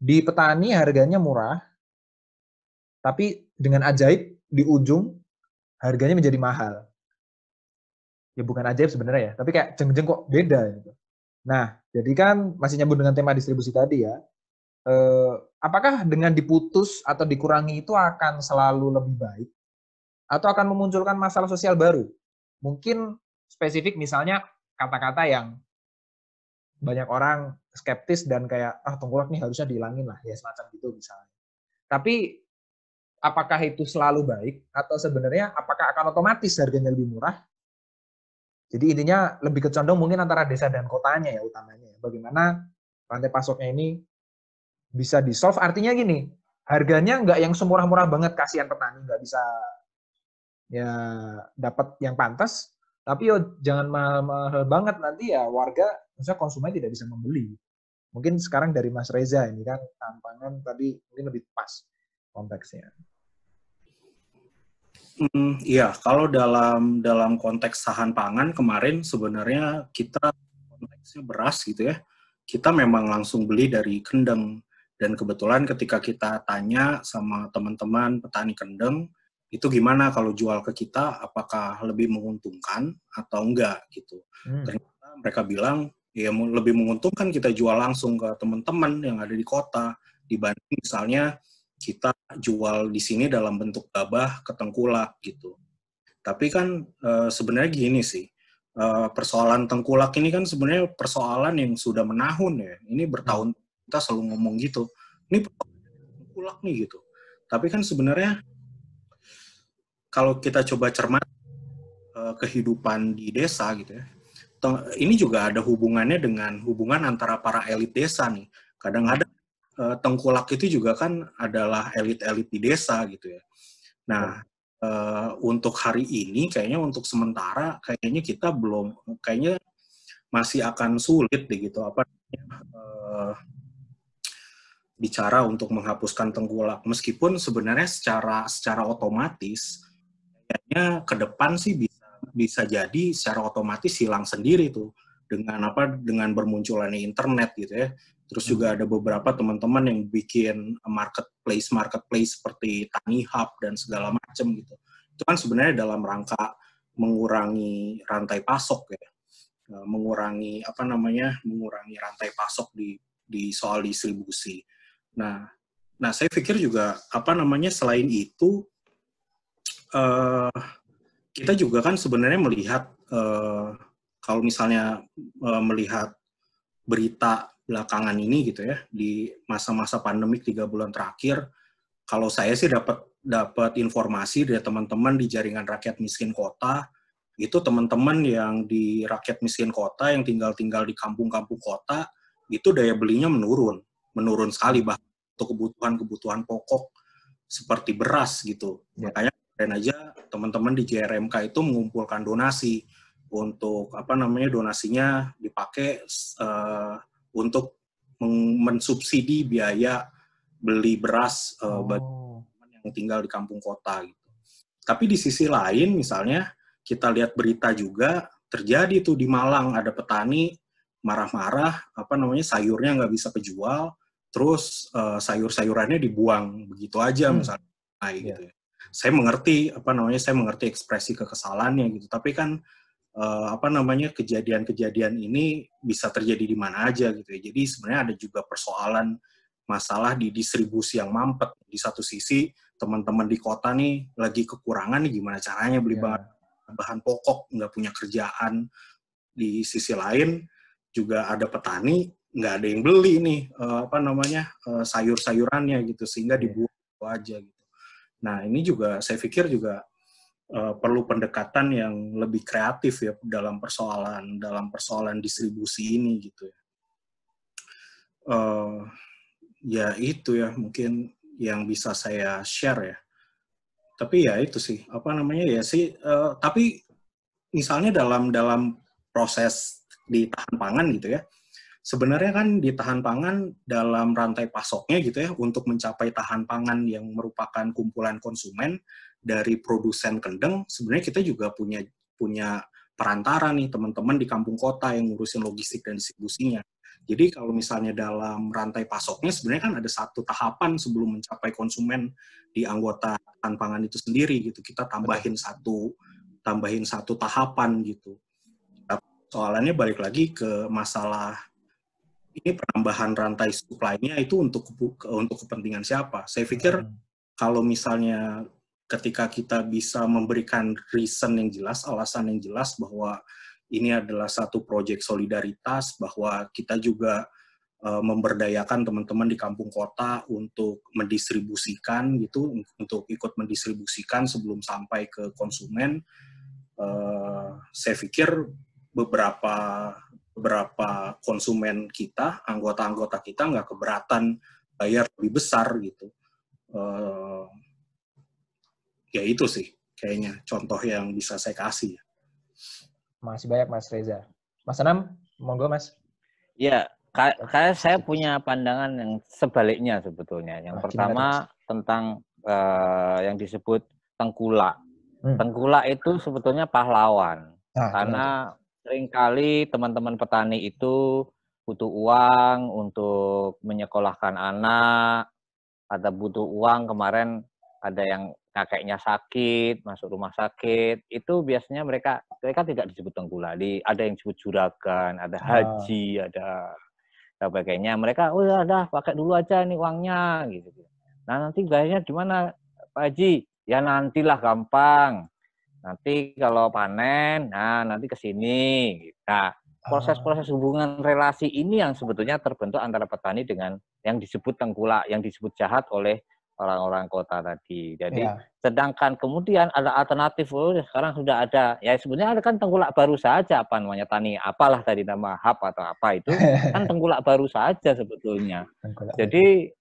S1: di petani harganya murah, tapi dengan ajaib di ujung harganya menjadi mahal. Ya bukan ajaib sebenarnya ya, tapi kayak jeng-jeng kok beda gitu. Nah, jadi kan masih nyambung dengan tema distribusi tadi ya eh, apakah dengan diputus atau dikurangi itu akan selalu lebih baik atau akan memunculkan masalah sosial baru? Mungkin spesifik misalnya kata-kata yang banyak orang skeptis dan kayak ah tengkorak nih harusnya dihilangin lah ya semacam gitu misalnya. Tapi apakah itu selalu baik atau sebenarnya apakah akan otomatis harganya lebih murah? Jadi intinya lebih kecondong mungkin antara desa dan kotanya ya utamanya. Ya. Bagaimana rantai pasoknya ini bisa di solve artinya gini harganya nggak yang semurah-murah banget kasihan petani nggak bisa ya dapat yang pantas tapi yo jangan mahal-mahal banget nanti ya warga misalnya konsumen tidak bisa membeli mungkin sekarang dari Mas Reza ini kan tampangan tadi mungkin lebih
S2: pas konteksnya Hmm, iya, kalau dalam dalam konteks tahan pangan kemarin sebenarnya kita konteksnya beras gitu ya. Kita memang langsung beli dari kendeng dan kebetulan ketika kita tanya sama teman-teman petani kendeng, itu gimana kalau jual ke kita, apakah lebih menguntungkan atau enggak gitu.
S4: Hmm. Ternyata
S2: mereka bilang, ya lebih menguntungkan kita jual langsung ke teman-teman yang ada di kota, dibanding misalnya kita jual di sini dalam bentuk gabah ke tengkulak gitu. Tapi kan e, sebenarnya gini sih, e, persoalan tengkulak ini kan sebenarnya persoalan yang sudah menahun ya. Ini bertahun kita selalu ngomong gitu ini pulak nih gitu tapi kan sebenarnya kalau kita coba cermat eh, kehidupan di desa gitu ya ini juga ada hubungannya dengan hubungan antara para elit desa nih kadang ada eh, tengkulak itu juga kan adalah elit-elit di desa gitu ya nah Uh, untuk hari ini kayaknya untuk sementara kayaknya kita belum kayaknya masih akan sulit deh gitu apa uh, bicara untuk menghapuskan tengkulak meskipun sebenarnya secara secara otomatis kayaknya ke depan sih bisa bisa jadi secara otomatis hilang sendiri tuh dengan apa dengan bermunculannya internet gitu ya terus juga hmm. ada beberapa teman-teman yang bikin marketplace marketplace seperti Tani Hub dan segala macam gitu itu kan sebenarnya dalam rangka mengurangi rantai pasok ya mengurangi apa namanya mengurangi rantai pasok di di soal distribusi Nah, nah saya pikir juga apa namanya selain itu uh, kita juga kan sebenarnya melihat uh, kalau misalnya uh, melihat berita belakangan ini gitu ya di masa-masa pandemik tiga bulan terakhir kalau saya sih dapat dapat informasi dari teman-teman di jaringan rakyat miskin kota itu teman-teman yang di rakyat miskin kota yang tinggal-tinggal di kampung-kampung kota itu daya belinya menurun menurun sekali bahkan untuk kebutuhan-kebutuhan pokok seperti beras gitu. Yeah. Makanya kemarin aja teman-teman di JRMK itu mengumpulkan donasi untuk apa namanya donasinya dipakai uh, untuk mensubsidi biaya beli beras uh, bagi oh. yang tinggal di kampung kota gitu. Tapi di sisi lain misalnya kita lihat berita juga terjadi tuh di Malang ada petani marah-marah apa namanya sayurnya nggak bisa kejual terus uh, sayur-sayurannya dibuang begitu aja hmm. misalnya yeah. Gitu ya. Saya mengerti apa namanya saya mengerti ekspresi kekesalannya gitu tapi kan uh, apa namanya kejadian-kejadian ini bisa terjadi di mana aja gitu ya. Jadi sebenarnya ada juga persoalan masalah di distribusi yang mampet. Di satu sisi teman-teman di kota nih lagi kekurangan nih gimana caranya beli yeah. bahan bahan pokok, nggak punya kerjaan. Di sisi lain juga ada petani nggak ada yang beli nih uh, apa namanya uh, sayur-sayurannya gitu sehingga iya. dibuat gitu aja gitu. Nah ini juga saya pikir juga uh, perlu pendekatan yang lebih kreatif ya dalam persoalan dalam persoalan distribusi ini gitu ya. Uh, ya itu ya mungkin yang bisa saya share ya. Tapi ya itu sih apa namanya ya sih. Uh, tapi misalnya dalam dalam proses di tahan pangan gitu ya sebenarnya kan di tahan pangan dalam rantai pasoknya gitu ya untuk mencapai tahan pangan yang merupakan kumpulan konsumen dari produsen kendeng sebenarnya kita juga punya punya perantara nih teman-teman di kampung kota yang ngurusin logistik dan distribusinya. Jadi kalau misalnya dalam rantai pasoknya sebenarnya kan ada satu tahapan sebelum mencapai konsumen di anggota tahan pangan itu sendiri gitu. Kita tambahin satu tambahin satu tahapan gitu. Soalannya balik lagi ke masalah ini penambahan rantai supply-nya itu untuk untuk kepentingan siapa? Saya pikir hmm. kalau misalnya ketika kita bisa memberikan reason yang jelas, alasan yang jelas bahwa ini adalah satu proyek solidaritas, bahwa kita juga uh, memberdayakan teman-teman di kampung kota untuk mendistribusikan gitu, untuk ikut mendistribusikan sebelum sampai ke konsumen. Uh, saya pikir beberapa beberapa konsumen kita, anggota-anggota kita nggak keberatan bayar lebih besar gitu. Uh, ya itu sih kayaknya contoh yang bisa saya kasih. Ya.
S1: Masih banyak Mas Reza. Mas Anam, monggo Mas.
S3: Iya, kayak saya punya pandangan yang sebaliknya sebetulnya. Yang Mas, pertama gimana? tentang uh, yang disebut tengkula. Hmm. Tengkulak itu sebetulnya pahlawan Nah, karena seringkali teman-teman petani itu butuh uang untuk menyekolahkan anak, ada butuh uang kemarin ada yang kakeknya sakit, masuk rumah sakit, itu biasanya mereka mereka tidak disebut tenggulali, ada yang disebut juragan, ada ah. haji, ah. ada sebagainya. Mereka, oh ya dah pakai dulu aja nih uangnya gitu, gitu. Nah nanti bayarnya gimana Pak Haji? Ya nantilah gampang nanti kalau panen, nah nanti ke sini. Gitu. Nah, proses-proses ah. hubungan relasi ini yang sebetulnya terbentuk antara petani dengan yang disebut tengkulak, yang disebut jahat oleh orang-orang kota tadi. Jadi, ya. sedangkan kemudian ada alternatif, oh, ya sekarang sudah ada. Ya sebetulnya ada kan tengkulak baru saja, apa namanya tani, apalah tadi nama hap atau apa itu, [LAUGHS] kan tengkulak baru saja sebetulnya. Jadi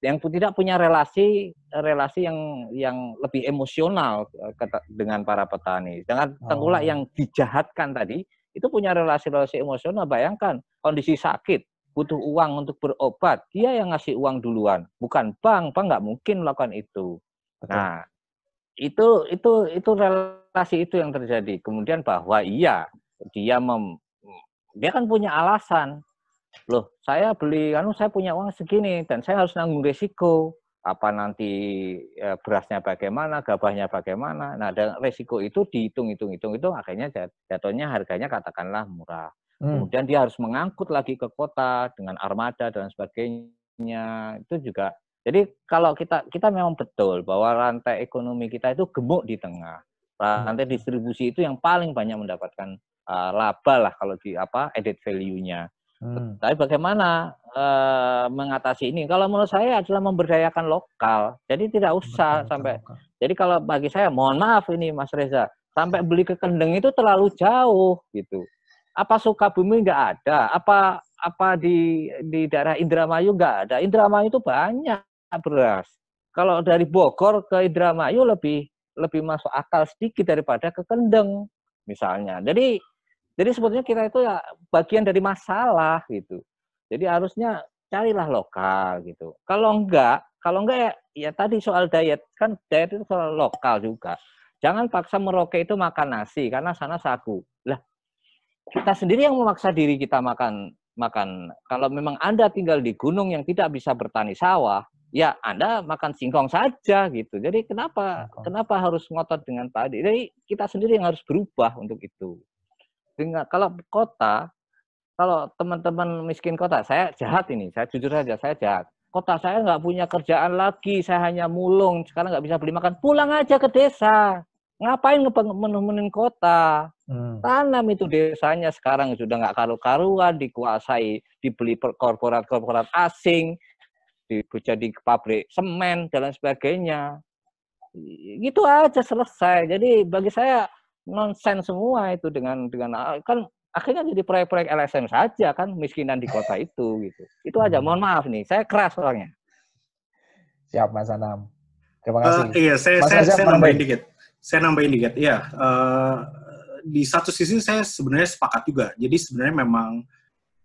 S3: yang tidak punya relasi relasi yang yang lebih emosional eh, dengan para petani. Dengan tengkulak oh. yang dijahatkan tadi itu punya relasi-relasi emosional. Bayangkan kondisi sakit, butuh uang untuk berobat, dia yang ngasih uang duluan, bukan bank. Bank nggak mungkin melakukan itu. Betul. Nah, itu itu itu relasi itu yang terjadi. Kemudian bahwa iya dia mem, dia kan punya alasan loh saya beli anu saya punya uang segini dan saya harus nanggung resiko apa nanti e, berasnya bagaimana, gabahnya bagaimana. Nah, dan resiko itu dihitung, hitung, hitung, itu akhirnya jatuhnya harganya katakanlah murah. Hmm. Kemudian dia harus mengangkut lagi ke kota dengan armada dan sebagainya. Itu juga. Jadi kalau kita kita memang betul bahwa rantai ekonomi kita itu gemuk di tengah. Rantai distribusi itu yang paling banyak mendapatkan uh, laba lah kalau di apa added value-nya. Hmm. Tapi bagaimana e, mengatasi ini? Kalau menurut saya adalah memberdayakan lokal. Jadi tidak usah Betul, sampai. Lokal. Jadi kalau bagi saya, mohon maaf ini Mas Reza, sampai beli ke Kendeng itu terlalu jauh gitu. Apa Sukabumi nggak ada? Apa apa di di daerah Indramayu nggak ada? Indramayu itu banyak beras. Kalau dari Bogor ke Indramayu lebih lebih masuk akal sedikit daripada ke Kendeng misalnya. Jadi jadi sebetulnya kita itu ya bagian dari masalah gitu. Jadi harusnya carilah lokal gitu. Kalau enggak, kalau enggak ya, ya tadi soal diet kan diet itu soal lokal juga. Jangan paksa meroke itu makan nasi karena sana sagu. Lah, kita sendiri yang memaksa diri kita makan makan. Kalau memang Anda tinggal di gunung yang tidak bisa bertani sawah, ya Anda makan singkong saja gitu. Jadi kenapa kenapa harus ngotot dengan tadi? Jadi kita sendiri yang harus berubah untuk itu. Dengan, kalau kota, kalau teman-teman miskin kota, saya jahat ini, saya jujur saja, saya jahat. Kota saya nggak punya kerjaan lagi, saya hanya mulung, sekarang nggak bisa beli makan. Pulang aja ke desa. Ngapain menemenin kota? Hmm. Tanam itu desanya sekarang sudah nggak karu-karuan, dikuasai, dibeli korporat-korporat asing, jadi pabrik semen dan sebagainya. Gitu aja selesai. Jadi bagi saya nonsens semua itu dengan dengan ah, kan akhirnya jadi proyek-proyek LSM saja kan miskinan di kota [LAUGHS] itu gitu. Itu aja. Mohon maaf nih, saya keras orangnya. Siap Mas Anam. Terima
S1: eh, kasih. Uh, iya, saya Mas saya, saya nambahin
S2: dikit. Saya nambahin dikit. Iya, uh, di satu sisi saya sebenarnya sepakat juga. Jadi sebenarnya memang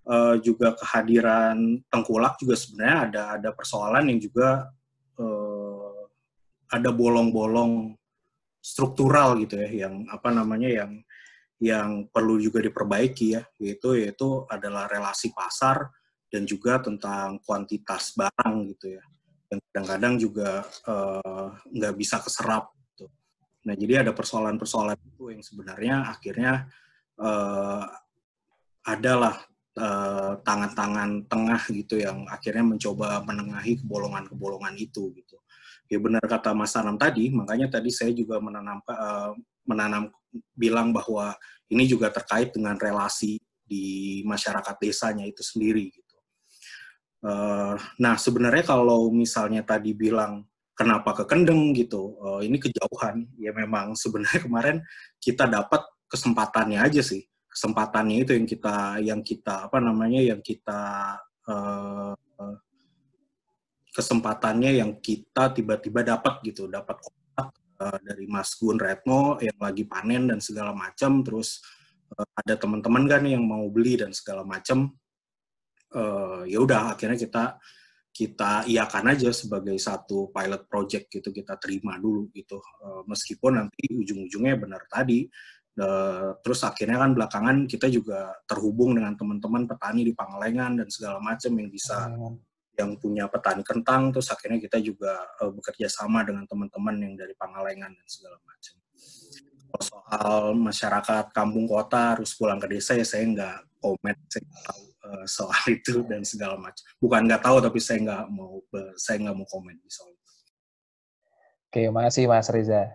S2: uh, juga kehadiran tengkulak juga sebenarnya ada ada persoalan yang juga uh, ada bolong-bolong struktural gitu ya yang apa namanya yang yang perlu juga diperbaiki ya yaitu yaitu adalah relasi pasar dan juga tentang kuantitas barang gitu ya yang kadang-kadang juga eh, nggak uh, bisa keserap gitu. nah jadi ada persoalan-persoalan itu yang sebenarnya akhirnya uh, adalah eh, tangan-tangan uh, tengah gitu yang akhirnya mencoba menengahi kebolongan-kebolongan itu gitu ya benar kata Mas Anam tadi, makanya tadi saya juga menanam uh, menanam bilang bahwa ini juga terkait dengan relasi di masyarakat desanya itu sendiri gitu. Uh, nah sebenarnya kalau misalnya tadi bilang kenapa ke Kendeng gitu, uh, ini kejauhan ya memang sebenarnya [LAUGHS] kemarin kita dapat kesempatannya aja sih kesempatannya itu yang kita yang kita apa namanya yang kita kesempatannya yang kita tiba-tiba dapat gitu, dapat kontak uh, dari Mas Gun Retno yang lagi panen dan segala macam, terus uh, ada teman-teman kan yang mau beli dan segala macam. Uh, ya udah akhirnya kita kita iakan aja sebagai satu pilot project gitu kita terima dulu gitu uh, meskipun nanti ujung-ujungnya benar tadi uh, terus akhirnya kan belakangan kita juga terhubung dengan teman-teman petani di Pangalengan dan segala macam yang bisa ah yang punya petani kentang terus akhirnya kita juga uh, bekerja sama dengan teman-teman yang dari Pangalengan dan segala macam soal masyarakat kampung kota harus pulang ke desa ya saya nggak komen saya nggak tahu uh, soal itu dan segala macam bukan nggak tahu tapi saya nggak mau saya nggak mau komen soal itu
S1: oke makasih mas Reza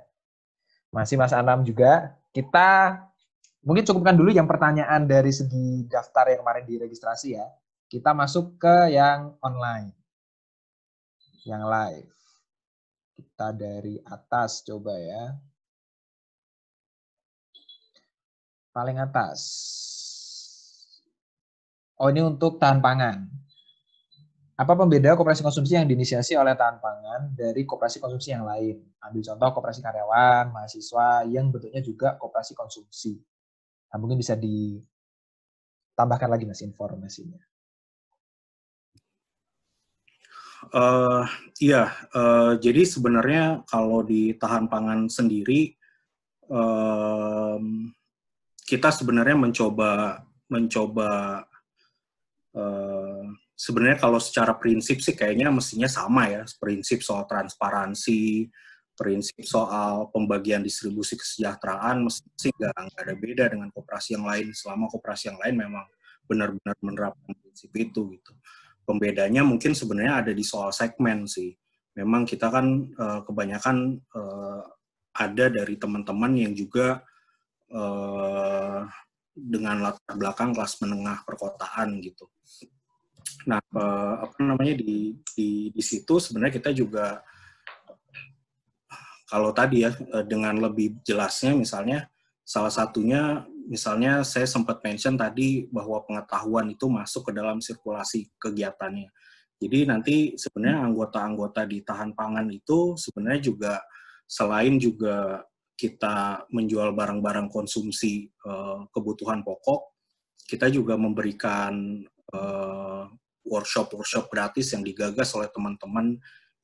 S1: masih mas Anam juga kita mungkin cukupkan dulu yang pertanyaan dari segi daftar yang kemarin diregistrasi ya kita masuk ke yang online. Yang live. Kita dari atas coba ya. Paling atas. Oh, ini untuk tahan pangan. Apa pembeda kooperasi konsumsi yang diinisiasi oleh tahan pangan dari kooperasi konsumsi yang lain? Ambil contoh kooperasi karyawan, mahasiswa, yang bentuknya juga kooperasi konsumsi. Nah, mungkin bisa ditambahkan lagi mas informasinya.
S4: Eh, iya, uh,
S2: jadi sebenarnya kalau di tahan pangan sendiri, uh, kita sebenarnya mencoba mencoba uh, sebenarnya kalau secara prinsip sih kayaknya mestinya sama ya prinsip soal transparansi prinsip soal pembagian distribusi kesejahteraan mesti nggak ada beda dengan kooperasi yang lain selama kooperasi yang lain memang benar-benar menerapkan prinsip itu gitu. Pembedanya mungkin sebenarnya ada di soal segmen sih. Memang kita kan uh, kebanyakan uh, ada dari teman-teman yang juga uh, dengan latar belakang kelas menengah perkotaan gitu. Nah, uh, apa namanya di di di situ sebenarnya kita juga kalau tadi ya dengan lebih jelasnya misalnya salah satunya misalnya saya sempat mention tadi bahwa pengetahuan itu masuk ke dalam sirkulasi kegiatannya. Jadi nanti sebenarnya hmm. anggota-anggota di tahan pangan itu sebenarnya juga selain juga kita menjual barang-barang konsumsi eh, kebutuhan pokok, kita juga memberikan eh, workshop-workshop gratis yang digagas oleh teman-teman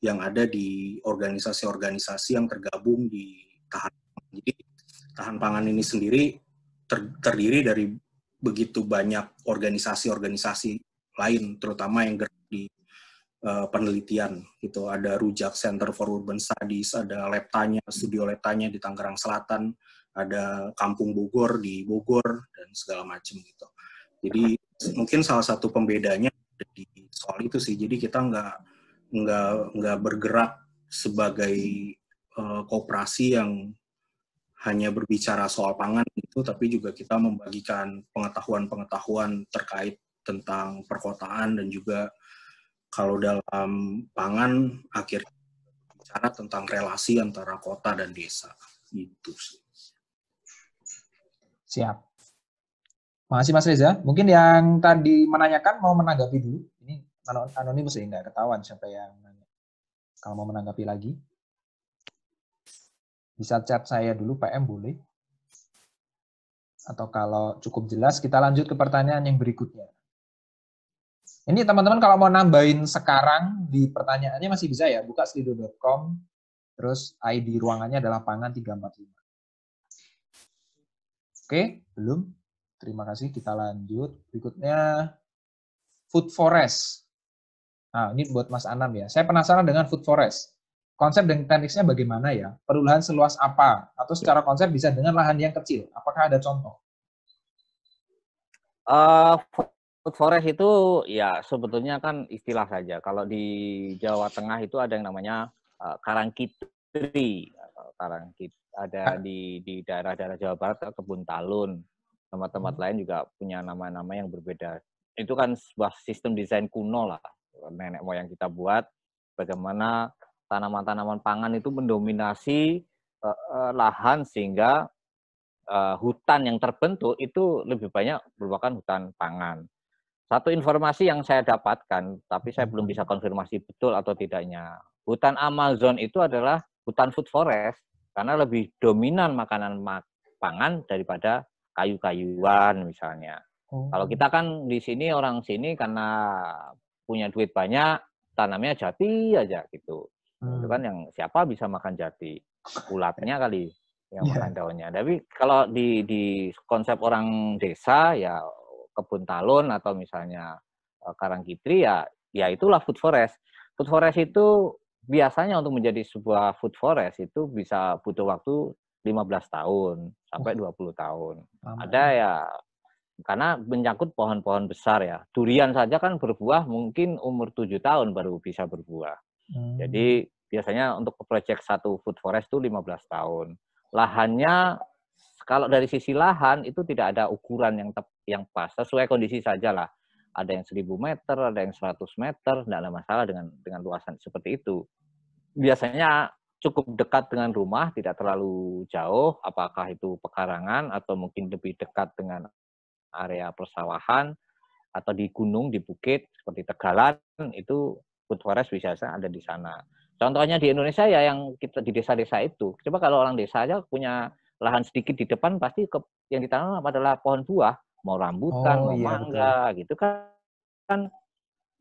S2: yang ada di organisasi-organisasi yang tergabung di tahan. Pangan. Jadi tahan pangan ini sendiri ter, terdiri dari begitu banyak organisasi-organisasi lain, terutama yang gerak di uh, penelitian. Gitu. Ada Rujak Center for Urban Studies, ada Leptanya, Studio Leptanya di Tangerang Selatan, ada Kampung Bogor di Bogor, dan segala macam gitu. Jadi mungkin salah satu pembedanya di soal itu sih. Jadi kita nggak nggak nggak bergerak sebagai uh, kooperasi yang hanya berbicara soal pangan itu, tapi juga kita membagikan pengetahuan-pengetahuan terkait tentang perkotaan dan juga kalau dalam pangan akhirnya bicara tentang relasi antara kota dan desa itu siap.
S1: Siap. Makasih Mas Reza. Mungkin yang tadi menanyakan mau menanggapi dulu. Ini anonim sih nggak ketahuan siapa yang nanya. Kalau mau menanggapi lagi. Bisa chat saya dulu PM boleh. Atau kalau cukup jelas kita lanjut ke pertanyaan yang berikutnya. Ini teman-teman kalau mau nambahin sekarang di pertanyaannya masih bisa ya. Buka slido.com, terus ID ruangannya adalah pangan 345. Oke, belum? Terima kasih, kita lanjut. Berikutnya, Food Forest. Nah, ini buat Mas Anam ya. Saya penasaran dengan Food Forest konsep dan teknisnya bagaimana ya? Perlu seluas apa? Atau secara ya. konsep bisa dengan lahan yang kecil? Apakah ada contoh?
S3: Uh, forest itu ya sebetulnya kan istilah saja. Kalau di Jawa Tengah itu ada yang namanya uh, karangkitri. Eh, karangkit ada di di daerah-daerah Jawa Barat kebun talun. Tempat-tempat hmm. lain juga punya nama-nama yang berbeda. Itu kan sebuah sistem desain kuno lah nenek moyang kita buat bagaimana tanaman-tanaman pangan itu mendominasi eh, eh, lahan sehingga eh, hutan yang terbentuk itu lebih banyak merupakan hutan pangan. Satu informasi yang saya dapatkan, tapi saya belum bisa konfirmasi betul atau tidaknya. Hutan Amazon itu adalah hutan food forest karena lebih dominan makanan pangan daripada kayu-kayuan misalnya. Oh. Kalau kita kan di sini orang sini karena punya duit banyak, tanamnya jati aja gitu hmm. itu kan yang siapa bisa makan jati ulatnya [LAUGHS] kali yang yeah. makan daunnya tapi kalau di di konsep orang desa ya kebun talun atau misalnya karang e, karangkitri ya ya itulah food forest food forest itu biasanya untuk menjadi sebuah food forest itu bisa butuh waktu 15 tahun sampai 20 tahun. Amin. Ada ya. ya karena menyangkut pohon-pohon besar ya. Durian saja kan berbuah mungkin umur tujuh tahun baru bisa berbuah. Hmm. Jadi biasanya untuk proyek satu food forest itu 15 tahun. Lahannya kalau dari sisi lahan itu tidak ada ukuran yang tep, yang pas, sesuai kondisi sajalah. Ada yang 1000 meter, ada yang 100 meter, tidak ada masalah dengan dengan luasan seperti itu. Biasanya cukup dekat dengan rumah, tidak terlalu jauh, apakah itu pekarangan atau mungkin lebih dekat dengan area persawahan atau di gunung, di bukit seperti Tegalan itu food forest bisa ada di sana. Contohnya di Indonesia ya yang kita di desa-desa itu. Coba kalau orang desa aja punya lahan sedikit di depan pasti ke, yang ditanam adalah pohon buah, mau rambutan, oh, mau iya, mangga betul. gitu kan. Kan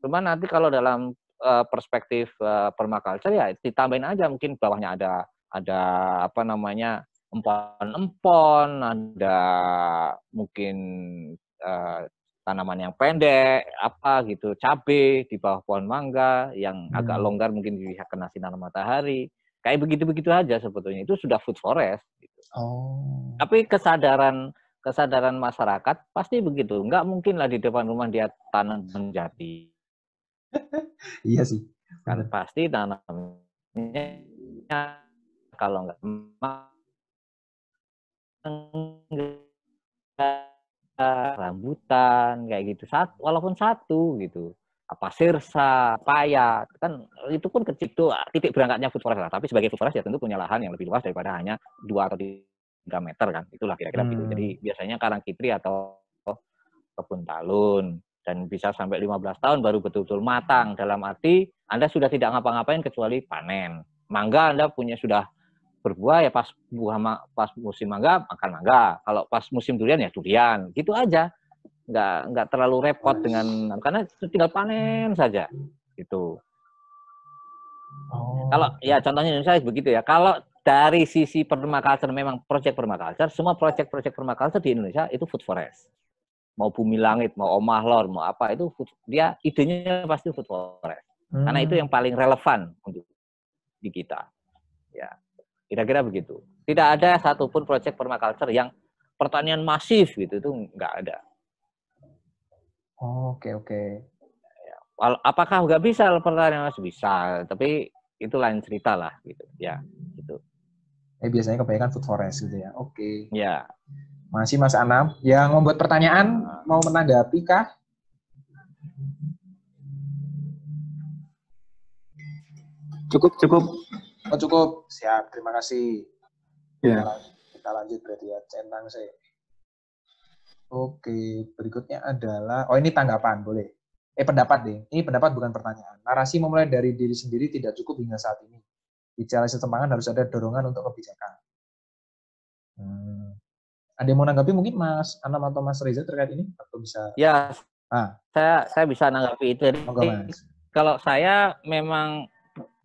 S3: cuma nanti kalau dalam uh, perspektif uh, permaculture ya ditambahin aja mungkin bawahnya ada ada apa namanya empon-empon, ada mungkin uh, tanaman yang pendek, apa gitu, cabe di bawah pohon mangga yang hmm. agak longgar mungkin bisa kena sinar matahari. Kayak begitu-begitu aja sebetulnya. Itu sudah food forest gitu.
S4: Oh.
S3: Tapi kesadaran kesadaran masyarakat pasti begitu. nggak mungkin lah di depan rumah dia tanam menjadi. [LAUGHS] iya sih. Karena pasti tanamnya kalau nggak Eh, rambutan kayak gitu satu walaupun satu gitu apa sirsa, paya, kan itu pun kecil tuh ah, titik berangkatnya food forest lah. Tapi sebagai food forest ya tentu punya lahan yang lebih luas daripada hanya dua atau tiga meter kan, itulah kira-kira hmm. gitu. Jadi hmm. biasanya karang kitri atau kebun talun dan bisa sampai 15 tahun baru betul-betul matang dalam arti Anda sudah tidak ngapa-ngapain kecuali panen. Mangga Anda punya sudah berbuah ya pas buah pas musim mangga makan mangga kalau pas musim durian ya durian gitu aja nggak nggak terlalu repot dengan karena tinggal panen saja gitu oh. kalau ya contohnya Indonesia begitu ya kalau dari sisi permaculture memang proyek permaculture semua proyek-proyek permaculture di Indonesia itu food forest mau bumi langit mau omah lor mau apa itu food, dia idenya pasti food forest hmm. karena itu hmm. yang paling relevan untuk di kita ya Kira-kira begitu. Tidak ada satupun proyek permaculture yang pertanian masif gitu itu nggak ada.
S1: Oke oh, oke. Okay,
S3: ya, okay. Apakah nggak bisa pertanian masih Bisa, tapi itu lain cerita lah gitu. Ya itu
S1: Eh, biasanya kebanyakan food forest gitu ya. Oke. Okay. Ya. Masih Mas Anam yang membuat pertanyaan ah. mau menanggapi kah? Cukup cukup. Oh cukup, siap. Terima kasih. Ya. Yeah. Kita lanjut berarti ya, centang sih. Oke, berikutnya adalah, oh ini tanggapan, boleh. Eh pendapat deh, ini pendapat bukan pertanyaan. Narasi memulai dari diri sendiri tidak cukup hingga saat ini. Bicara setempangan harus ada dorongan untuk kebijakan.
S4: Hmm. Ada
S1: yang mau nanggapi mungkin Mas Anam atau Mas Reza terkait ini? Atau bisa?
S3: Ya, ah. saya saya bisa nanggapi itu. Jadi, Kalau saya memang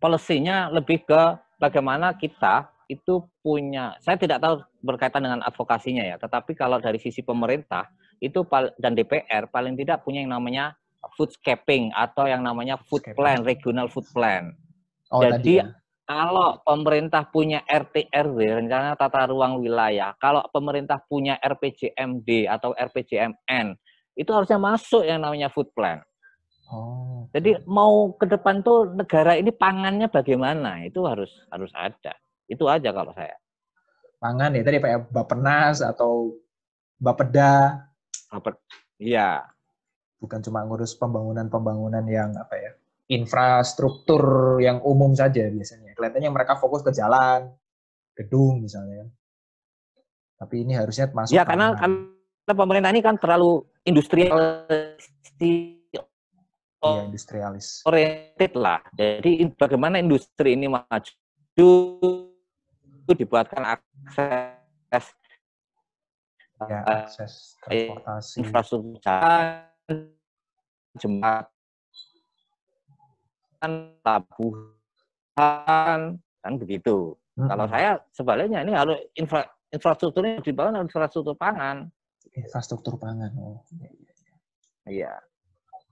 S3: polisinya lebih ke bagaimana kita itu punya, saya tidak tahu berkaitan dengan advokasinya ya, tetapi kalau dari sisi pemerintah itu dan DPR paling tidak punya yang namanya foodscaping atau yang namanya food plan, regional food plan.
S4: Oh, Jadi ya.
S3: kalau pemerintah punya RT RW rencana tata ruang wilayah, kalau pemerintah punya RPJMD atau RPJMN itu harusnya masuk yang namanya food plan. Oh, Jadi mau ke depan tuh negara ini pangannya bagaimana itu harus harus ada. Itu aja kalau saya. Pangan ya tadi pak Bapenas atau
S1: Bapeda.
S3: Baper, iya.
S1: Bukan cuma ngurus pembangunan-pembangunan yang apa ya infrastruktur yang umum saja biasanya. Kelihatannya mereka fokus ke jalan, gedung misalnya. Tapi ini harusnya masuk. Ya karena,
S3: karena pemerintah ini kan terlalu industrial ya, industrialis oriented lah jadi bagaimana industri ini maju itu dibuatkan akses ya, eh, akses transportasi infrastruktur jembatan tabuhan kan begitu hmm. kalau saya sebaliknya ini harus infra, infrastrukturnya dibangun infrastruktur pangan
S1: infrastruktur pangan oh
S3: iya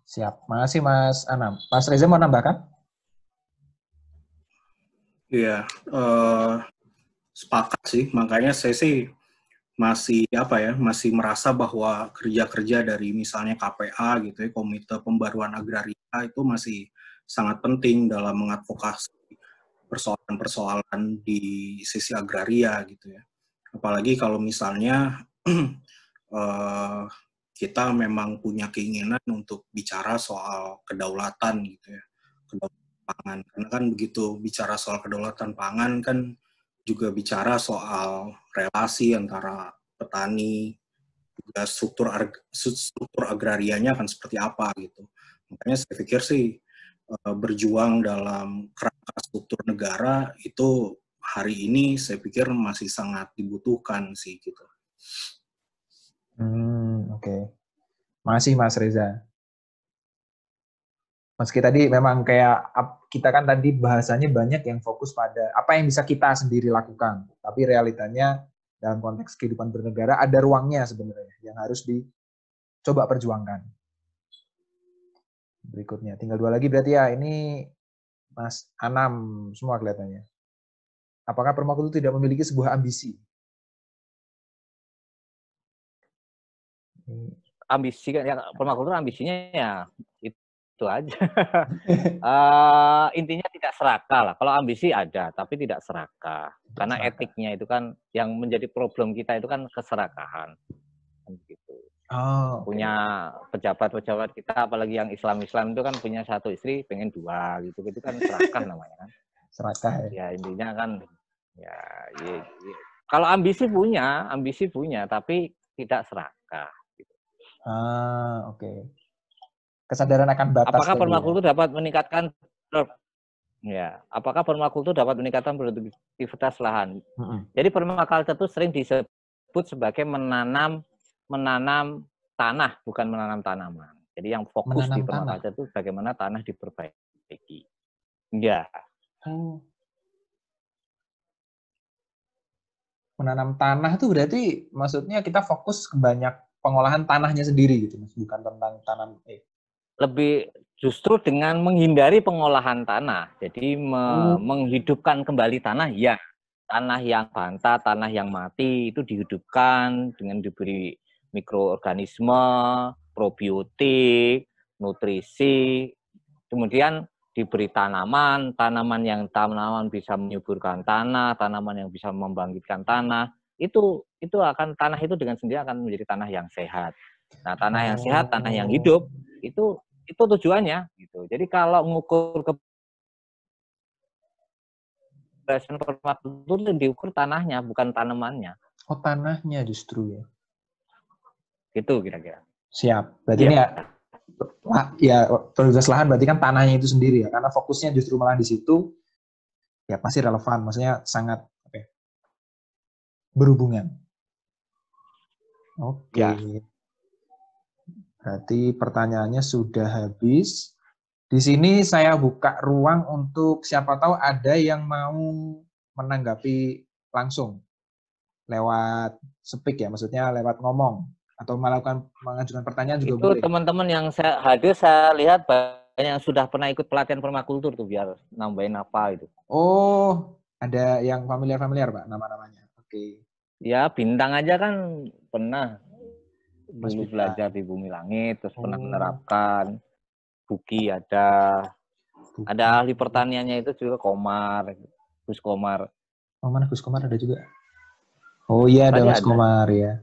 S3: Siap.
S1: Makasih Mas Anam. Mas Reza mau nambahkan?
S2: Iya, uh, sepakat sih. Makanya saya sih masih apa ya, masih merasa bahwa kerja-kerja dari misalnya KPA gitu ya, Komite Pembaruan Agraria itu masih sangat penting dalam mengadvokasi persoalan-persoalan di sisi agraria gitu ya. Apalagi kalau misalnya uh, [CLEARS THROAT] kita memang punya keinginan untuk bicara soal kedaulatan gitu ya kedaulatan pangan karena kan begitu bicara soal kedaulatan pangan kan juga bicara soal relasi antara petani juga struktur struktur agrarianya akan seperti apa gitu makanya saya pikir sih eh, berjuang dalam kerangka struktur negara itu hari ini saya pikir masih sangat dibutuhkan sih gitu.
S1: Hmm, oke. Okay. Masih Mas Reza. Meski tadi memang kayak kita kan tadi bahasanya banyak yang fokus pada apa yang bisa kita sendiri lakukan, tapi realitanya dalam konteks kehidupan bernegara ada ruangnya sebenarnya yang harus dicoba perjuangkan. Berikutnya, tinggal dua lagi berarti ya ini Mas Anam semua kelihatannya. Apakah permakultur tidak memiliki sebuah ambisi
S3: ambisi kan ya permakultur ambisinya ya itu, aja uh, [LAUGHS] intinya tidak serakah lah kalau ambisi ada tapi tidak serakah karena seraka. etiknya itu kan yang menjadi problem kita itu kan keserakahan gitu oh, punya pejabat-pejabat kita apalagi yang Islam-Islam itu kan punya satu istri pengen dua gitu gitu kan serakah [LAUGHS] namanya kan serakah ya, ya intinya kan ya, ya, ya. kalau ambisi punya ambisi punya tapi tidak serakah
S1: Ah, oke. Okay. Kesadaran akan
S3: batas. Apakah ya. permakultur ya? dapat meningkatkan Ya, apakah permakultur dapat meningkatkan produktivitas lahan? Mm -hmm. Jadi permakultur itu sering disebut sebagai menanam menanam tanah, bukan menanam tanaman. Jadi yang fokus menanam di permakultur itu bagaimana tanah diperbaiki. Ya. Oh. Menanam tanah itu berarti maksudnya kita
S1: fokus ke banyak
S3: pengolahan tanahnya sendiri gitu mas bukan tentang tanam eh lebih justru dengan menghindari pengolahan tanah jadi me hmm. menghidupkan kembali tanah ya tanah yang banta tanah yang mati itu dihidupkan dengan diberi mikroorganisme probiotik nutrisi kemudian diberi tanaman tanaman yang tanaman bisa menyuburkan tanah tanaman yang bisa membangkitkan tanah itu itu akan tanah itu dengan sendiri akan menjadi tanah yang sehat. Nah, tanah yang sehat, tanah yang oh. hidup itu itu tujuannya gitu. Jadi kalau ngukur ke bahasan permakultur diukur tanahnya bukan tanamannya.
S1: Oh, tanahnya justru ya.
S3: itu kira-kira.
S1: Siap. Berarti ya. ini ya ya prioritas lahan berarti kan tanahnya itu sendiri ya karena fokusnya justru malah di situ ya pasti relevan maksudnya sangat berhubungan. Oke. Ya. Berarti pertanyaannya sudah habis. Di sini saya buka ruang untuk siapa tahu ada yang mau menanggapi langsung lewat speak ya, maksudnya lewat ngomong atau melakukan mengajukan pertanyaan juga itu boleh. Itu
S3: teman-teman yang saya hadir saya lihat banyak yang sudah pernah ikut pelatihan permakultur tuh biar nambahin apa itu.
S1: Oh, ada yang familiar-familiar Pak
S3: nama-namanya. Oke. Ya bintang aja kan pernah Mas dulu belajar di Bumi Langit, terus oh. pernah menerapkan Buki ada, Buki. ada ahli pertaniannya itu juga Komar, Gus Komar.
S1: Oh mana Gus Komar ada juga? Oh iya ada Gus Mas Komar ya.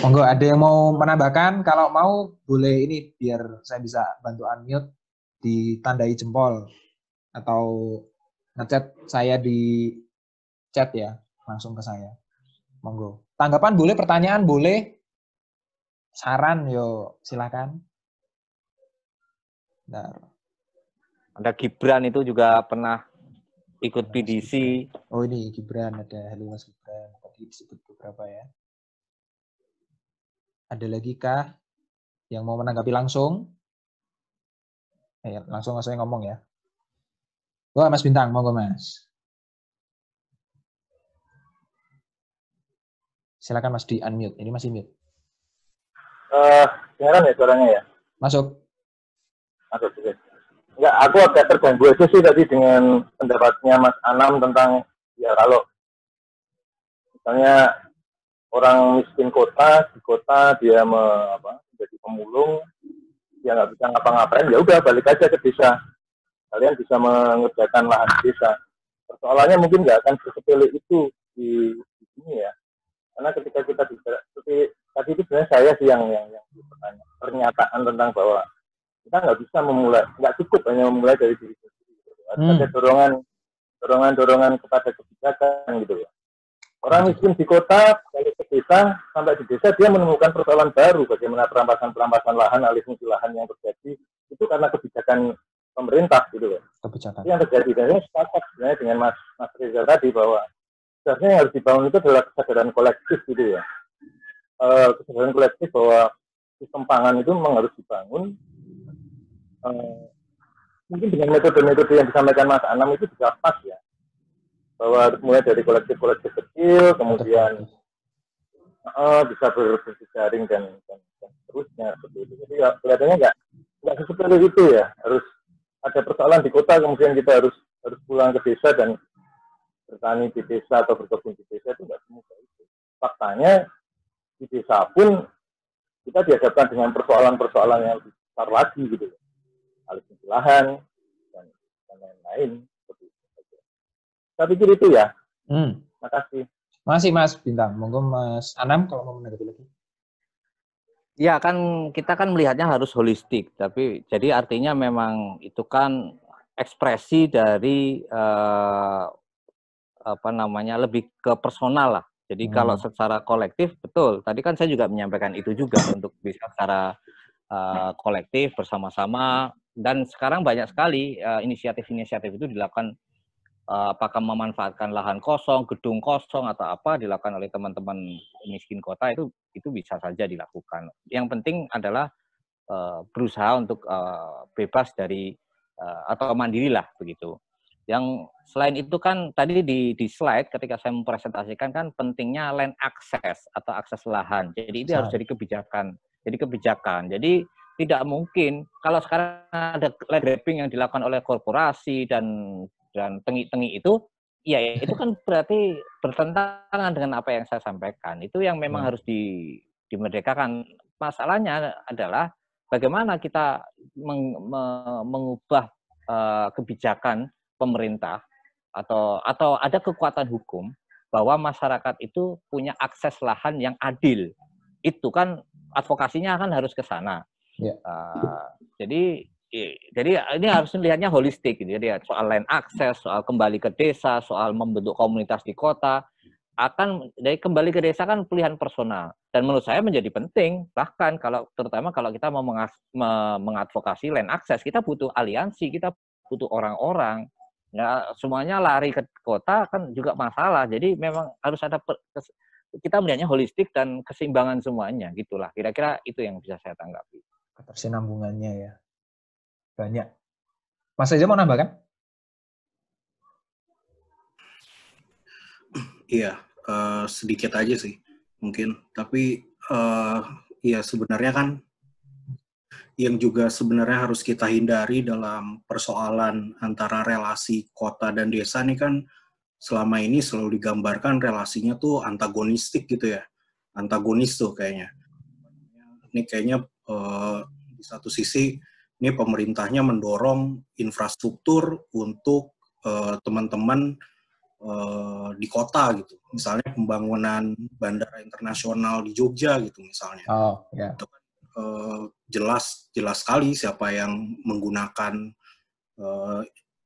S1: Oh ada yang mau menambahkan? Kalau mau boleh ini biar saya bisa bantu unmute ditandai jempol atau ngechat saya di chat ya langsung ke saya. Monggo. Tanggapan boleh, pertanyaan boleh, saran yo silakan.
S3: Bentar. Ada Gibran itu juga pernah ikut PDC.
S1: Oh ini Gibran ada halo Mas Gibran tadi disebut beberapa ya. Ada lagi kah yang mau menanggapi langsung? Eh, langsung saya ngomong ya. Wah Mas Bintang, monggo Mas. Silakan Mas di unmute. Ini masih mute.
S4: Eh, uh, ya suaranya ya? Masuk. Masuk. Oke. Enggak, aku agak terganggu aja sih tadi dengan pendapatnya Mas Anam tentang ya kalau misalnya orang miskin kota di kota dia me, apa, menjadi pemulung dia nggak bisa ngapa-ngapain ya udah balik aja ke desa kalian bisa mengerjakan lahan desa persoalannya mungkin nggak akan sepele itu di, di sini ya karena ketika kita bicara tadi itu sebenarnya saya sih yang yang, yang bertanya pernyataan tentang bahwa kita nggak bisa memulai nggak cukup hanya memulai dari diri sendiri gitu. hmm. ada dorongan dorongan dorongan kepada kebijakan gitu ya orang hmm. miskin di kota dari ke desa sampai di desa dia menemukan persoalan baru bagaimana perampasan perampasan lahan alih fungsi lahan yang terjadi itu karena kebijakan pemerintah gitu ya kebijakan yang terjadi dan saya sepakat sebenarnya dengan mas mas Reza tadi bahwa seharusnya yang harus dibangun itu adalah kesadaran kolektif gitu ya. E, kesadaran kolektif bahwa sistem pangan itu memang harus dibangun. E, mungkin dengan metode-metode yang disampaikan Mas Anam itu juga pas ya. Bahwa mulai dari kolektif-kolektif kecil, kemudian uh, bisa berfungsi jaring dan, dan, seterusnya seperti itu. Jadi ya, kelihatannya nggak nggak seperti itu ya. Harus ada persoalan di kota, kemudian kita harus harus pulang ke desa dan bertani di desa atau berkebun di desa itu nggak semudah itu. Faktanya di desa pun kita dihadapkan dengan persoalan-persoalan yang lebih besar lagi gitu ya. Alih fungsi lahan dan, lain-lain seperti itu. Saya pikir itu ya. Hmm. Makasih.
S1: Masih Mas Bintang. Monggo Mas Anam kalau mau menanggapi
S4: lagi.
S3: Ya kan kita kan melihatnya harus holistik, tapi jadi artinya memang itu kan ekspresi dari uh, apa namanya lebih ke personal lah. Jadi hmm. kalau secara kolektif betul. Tadi kan saya juga menyampaikan itu juga [COUGHS] untuk bisa secara uh, kolektif bersama-sama dan sekarang banyak sekali eh, inisiatif-inisiatif uh, itu dilakukan uh, apakah memanfaatkan lahan kosong, gedung kosong atau apa dilakukan oleh teman-teman miskin kota itu itu bisa saja dilakukan. Yang penting adalah uh, berusaha untuk uh, bebas dari uh, atau mandirilah begitu. Yang selain itu kan tadi di, di slide ketika saya mempresentasikan kan pentingnya land access atau akses lahan. Jadi itu harus jadi kebijakan. Jadi kebijakan. Jadi tidak mungkin kalau sekarang ada land grabbing yang dilakukan oleh korporasi dan dan tengi-tengi itu, ya itu kan berarti bertentangan dengan apa yang saya sampaikan. Itu yang memang hmm. harus di dimerdekakan. Masalahnya adalah bagaimana kita meng, me, mengubah uh, kebijakan pemerintah atau atau ada kekuatan hukum bahwa masyarakat itu punya akses lahan yang adil. Itu kan advokasinya kan harus ke sana. Yeah. Ya. Uh, jadi jadi ini harus melihatnya holistik gitu. ya soal land akses, soal kembali ke desa, soal membentuk komunitas di kota akan dari kembali ke desa kan pilihan personal dan menurut saya menjadi penting bahkan kalau terutama kalau kita mau mengadvokasi land akses kita butuh aliansi kita butuh orang-orang nggak semuanya lari ke kota kan juga masalah jadi memang harus ada per, kita melihatnya holistik dan keseimbangan semuanya gitulah kira-kira itu yang bisa saya tanggapi
S1: ketersinambungannya ya banyak Mas aja mau nambahkan
S2: iya uh, sedikit aja sih mungkin tapi uh, ya sebenarnya kan yang juga sebenarnya harus kita hindari dalam persoalan antara relasi kota dan desa nih kan selama ini selalu digambarkan relasinya tuh antagonistik gitu ya. Antagonis tuh kayaknya. Ini kayaknya eh, di satu sisi ini pemerintahnya mendorong infrastruktur untuk eh, teman-teman eh, di kota gitu misalnya pembangunan bandara internasional di Jogja gitu misalnya
S1: oh, yeah.
S2: Gitu kan. Eh, jelas jelas sekali siapa yang menggunakan eh,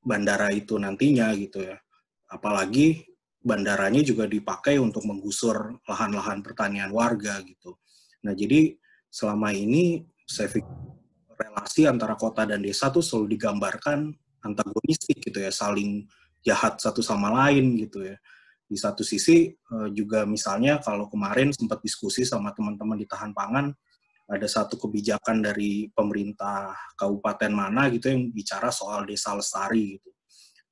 S2: bandara itu nantinya gitu ya. Apalagi bandaranya juga dipakai untuk menggusur lahan-lahan pertanian warga gitu. Nah, jadi selama ini saya pikir relasi antara kota dan desa tuh selalu digambarkan antagonistik gitu ya, saling jahat satu sama lain gitu ya di satu sisi eh, juga misalnya kalau kemarin sempat diskusi sama teman-teman di tahan pangan ada satu kebijakan dari pemerintah kabupaten mana gitu yang bicara soal desa lestari gitu.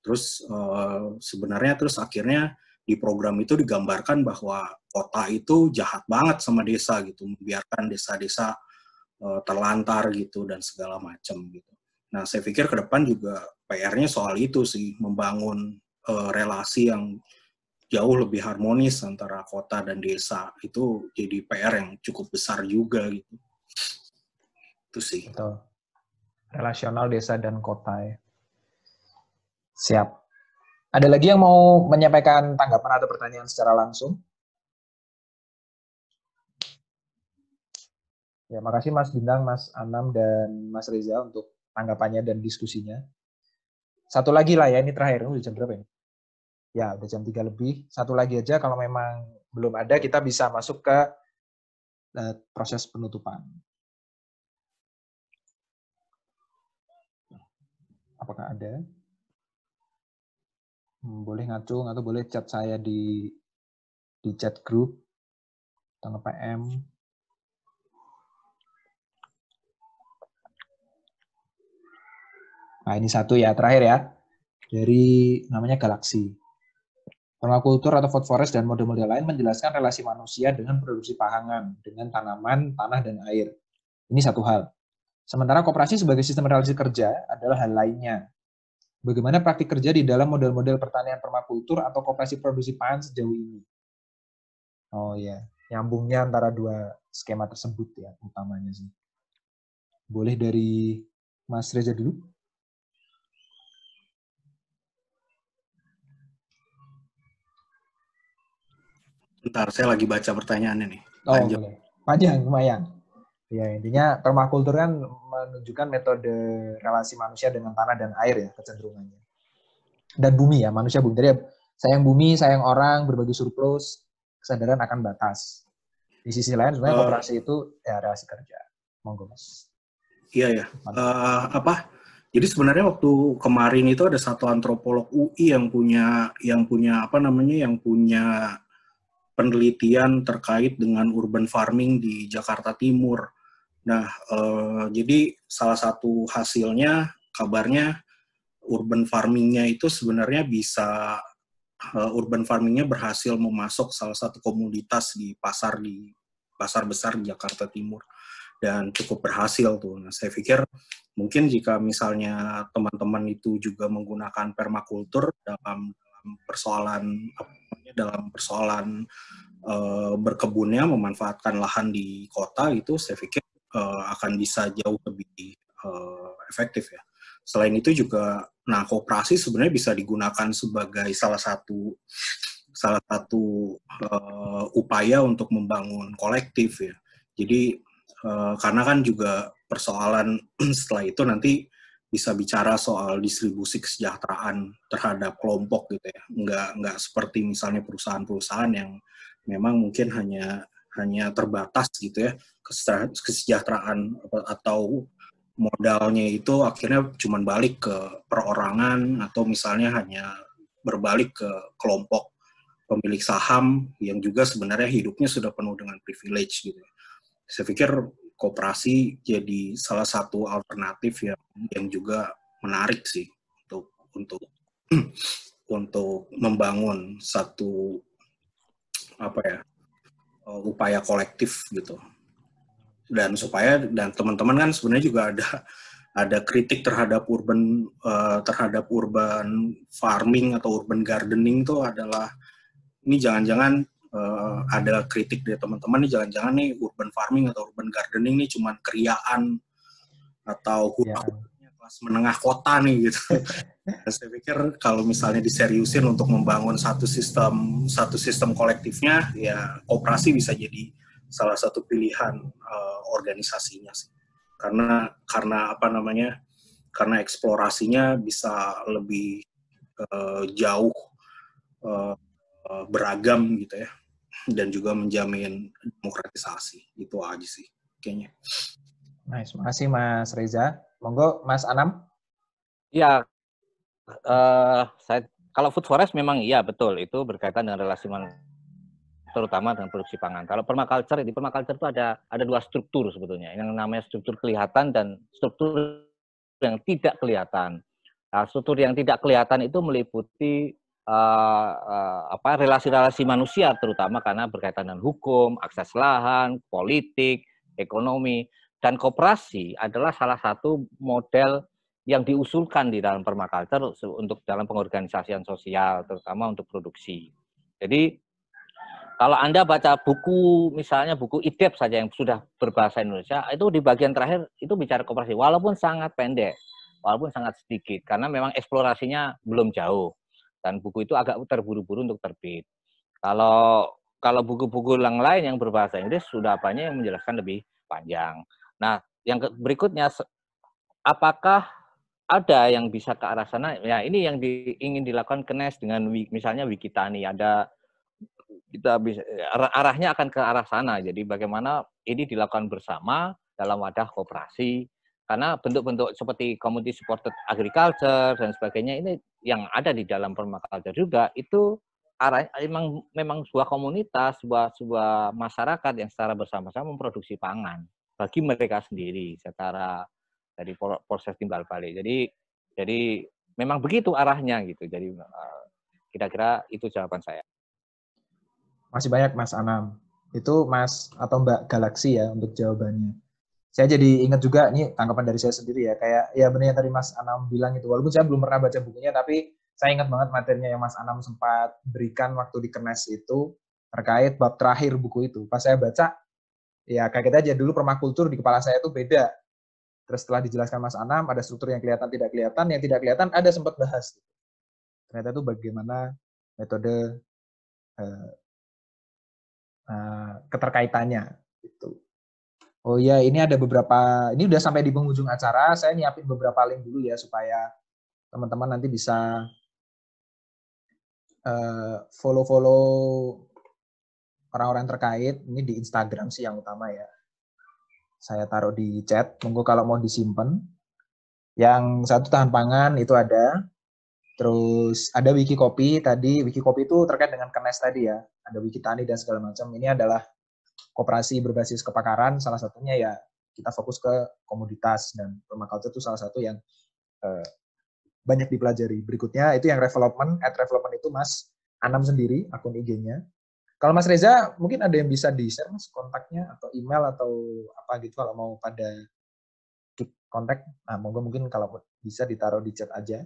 S2: Terus eh, sebenarnya terus akhirnya di program itu digambarkan bahwa kota itu jahat banget sama desa gitu, membiarkan desa-desa eh, terlantar gitu dan segala macam gitu. Nah, saya pikir ke depan juga PR-nya soal itu sih, membangun eh, relasi yang jauh lebih harmonis antara kota dan desa itu jadi PR yang cukup besar juga gitu. Itu sih. Betul.
S1: Relasional desa dan kota ya. Siap. Ada lagi yang mau menyampaikan tanggapan atau pertanyaan secara langsung? Ya, makasih Mas Bintang, Mas Anam, dan Mas Reza untuk tanggapannya dan diskusinya. Satu lagi lah ya, ini terakhir. Udah jam berapa ini? Ya, udah jam tiga lebih. Satu lagi aja, kalau memang belum ada, kita bisa masuk ke eh, proses penutupan. Apakah ada? Hmm, boleh ngacung atau boleh chat saya di di chat grup atau PM. Nah, ini satu ya, terakhir ya. Dari namanya galaksi. Permakultur atau food forest dan model-model lain menjelaskan relasi manusia dengan produksi pangan, dengan tanaman, tanah, dan air. Ini satu hal. Sementara koperasi sebagai sistem relasi kerja adalah hal lainnya. Bagaimana praktik kerja di dalam model-model pertanian permakultur atau koperasi produksi pangan sejauh ini? Oh ya, nyambungnya antara dua skema tersebut ya, utamanya sih. Boleh dari Mas Reza dulu? Bentar, saya lagi baca pertanyaannya nih. Oh, panjang. boleh. Panjang, lumayan. Ya, intinya permakultur kan menunjukkan metode relasi manusia dengan tanah dan air ya kecenderungannya. Dan bumi ya, manusia bumi. Jadi sayang bumi, sayang orang, berbagi surplus, kesadaran akan batas. Di sisi lain sebenarnya uh, itu ya relasi kerja. Monggo Mas.
S2: Iya ya. Uh, apa? Jadi sebenarnya waktu kemarin itu ada satu antropolog UI yang punya yang punya apa namanya yang punya penelitian terkait dengan urban farming di Jakarta Timur Nah, eh, jadi salah satu hasilnya, kabarnya urban farmingnya itu sebenarnya bisa eh, urban farmingnya berhasil memasok salah satu komoditas di pasar di pasar besar di Jakarta Timur dan cukup berhasil tuh. Nah, saya pikir mungkin jika misalnya teman-teman itu juga menggunakan permakultur dalam, dalam persoalan dalam persoalan uh, berkebunnya memanfaatkan lahan di kota itu saya pikir uh, akan bisa jauh lebih uh, efektif ya. Selain itu juga, nah kooperasi sebenarnya bisa digunakan sebagai salah satu salah satu uh, upaya untuk membangun kolektif ya. Jadi uh, karena kan juga persoalan [CLEARS THROAT] setelah itu nanti bisa bicara soal distribusi kesejahteraan terhadap kelompok gitu ya. Nggak, nggak seperti misalnya perusahaan-perusahaan yang memang mungkin hanya hanya terbatas gitu ya kesejahteraan atau modalnya itu akhirnya cuman balik ke perorangan atau misalnya hanya berbalik ke kelompok pemilik saham yang juga sebenarnya hidupnya sudah penuh dengan privilege gitu. Saya pikir kooperasi jadi salah satu alternatif yang yang juga menarik sih untuk untuk [CLEARS THROAT] untuk membangun satu apa ya upaya kolektif gitu. Dan supaya dan teman-teman kan sebenarnya juga ada ada kritik terhadap urban uh, terhadap urban farming atau urban gardening itu adalah ini jangan-jangan uh, ada kritik dari teman-teman nih jangan-jangan nih urban farming atau urban gardening ini cuma keriaan atau hura-hura iya kelas menengah kota nih gitu. [LAUGHS] saya pikir kalau misalnya diseriusin untuk membangun satu sistem satu sistem kolektifnya, ya operasi bisa jadi salah satu pilihan uh, organisasinya sih. Karena karena apa namanya? Karena eksplorasinya bisa lebih uh, jauh uh, beragam gitu ya dan juga menjamin demokratisasi itu aja sih kayaknya.
S3: Nice,
S1: makasih Mas Reza. Monggo Mas Anam.
S3: Iya. Uh, saya kalau food forest memang iya betul itu berkaitan dengan relasi man, terutama dengan produksi pangan. Kalau permaculture di permaculture itu ada ada dua struktur sebetulnya. Yang namanya struktur kelihatan dan struktur yang tidak kelihatan. Nah, struktur yang tidak kelihatan itu meliputi uh, uh, apa relasi-relasi manusia terutama karena berkaitan dengan hukum, akses lahan, politik, ekonomi. Dan koperasi adalah salah satu model yang diusulkan di dalam permaculture untuk dalam pengorganisasian sosial, terutama untuk produksi. Jadi kalau Anda baca buku, misalnya buku IDEP saja yang sudah berbahasa Indonesia, itu di bagian terakhir itu bicara koperasi, walaupun sangat pendek, walaupun sangat sedikit, karena memang eksplorasinya belum jauh. Dan buku itu agak terburu-buru untuk terbit. Kalau kalau buku-buku yang lain yang berbahasa Inggris sudah apanya yang menjelaskan lebih panjang. Nah, yang berikutnya apakah ada yang bisa ke arah sana? Ya, ini yang di, ingin dilakukan Kenes dengan misalnya Wikitani ada kita bisa arahnya akan ke arah sana. Jadi bagaimana ini dilakukan bersama dalam wadah kooperasi karena bentuk-bentuk seperti community supported agriculture dan sebagainya ini yang ada di dalam permakultur juga itu arah memang memang sebuah komunitas, sebuah sebuah masyarakat yang secara bersama-sama memproduksi pangan bagi mereka sendiri secara dari proses timbal balik. Jadi jadi memang begitu arahnya gitu. Jadi eh, kira-kira itu jawaban saya.
S1: Masih banyak Mas Anam. Itu Mas atau Mbak Galaksi ya untuk jawabannya. Saya jadi ingat juga ini tanggapan dari saya sendiri ya kayak ya benar yang tadi Mas Anam bilang itu walaupun saya belum pernah baca bukunya tapi saya ingat banget materinya yang Mas Anam sempat berikan waktu di Kenes itu terkait bab terakhir buku itu. Pas saya baca, ya kaget aja dulu permakultur di kepala saya itu beda. Terus setelah dijelaskan Mas Anam, ada struktur yang kelihatan tidak kelihatan, yang tidak kelihatan ada sempat bahas. Ternyata itu bagaimana metode uh, uh, keterkaitannya itu. Oh iya, ini ada beberapa, ini udah sampai di penghujung acara, saya nyiapin beberapa link dulu ya supaya teman-teman nanti bisa eh, follow-follow uh, -follow orang-orang terkait ini di Instagram sih yang utama ya. Saya taruh di chat, monggo kalau mau disimpan. Yang satu tahan pangan itu ada. Terus ada wiki kopi tadi, wiki kopi itu terkait dengan Kenes tadi ya. Ada wiki tani dan segala macam. Ini adalah kooperasi berbasis kepakaran, salah satunya ya kita fokus ke komoditas dan permaculture itu salah satu yang uh, banyak dipelajari. Berikutnya itu yang development, at development itu Mas Anam sendiri akun IG-nya. Kalau Mas Reza, mungkin ada yang bisa di-share Mas kontaknya atau email atau apa gitu kalau mau pada kontak. Nah, monggo mungkin kalau bisa ditaruh di chat aja.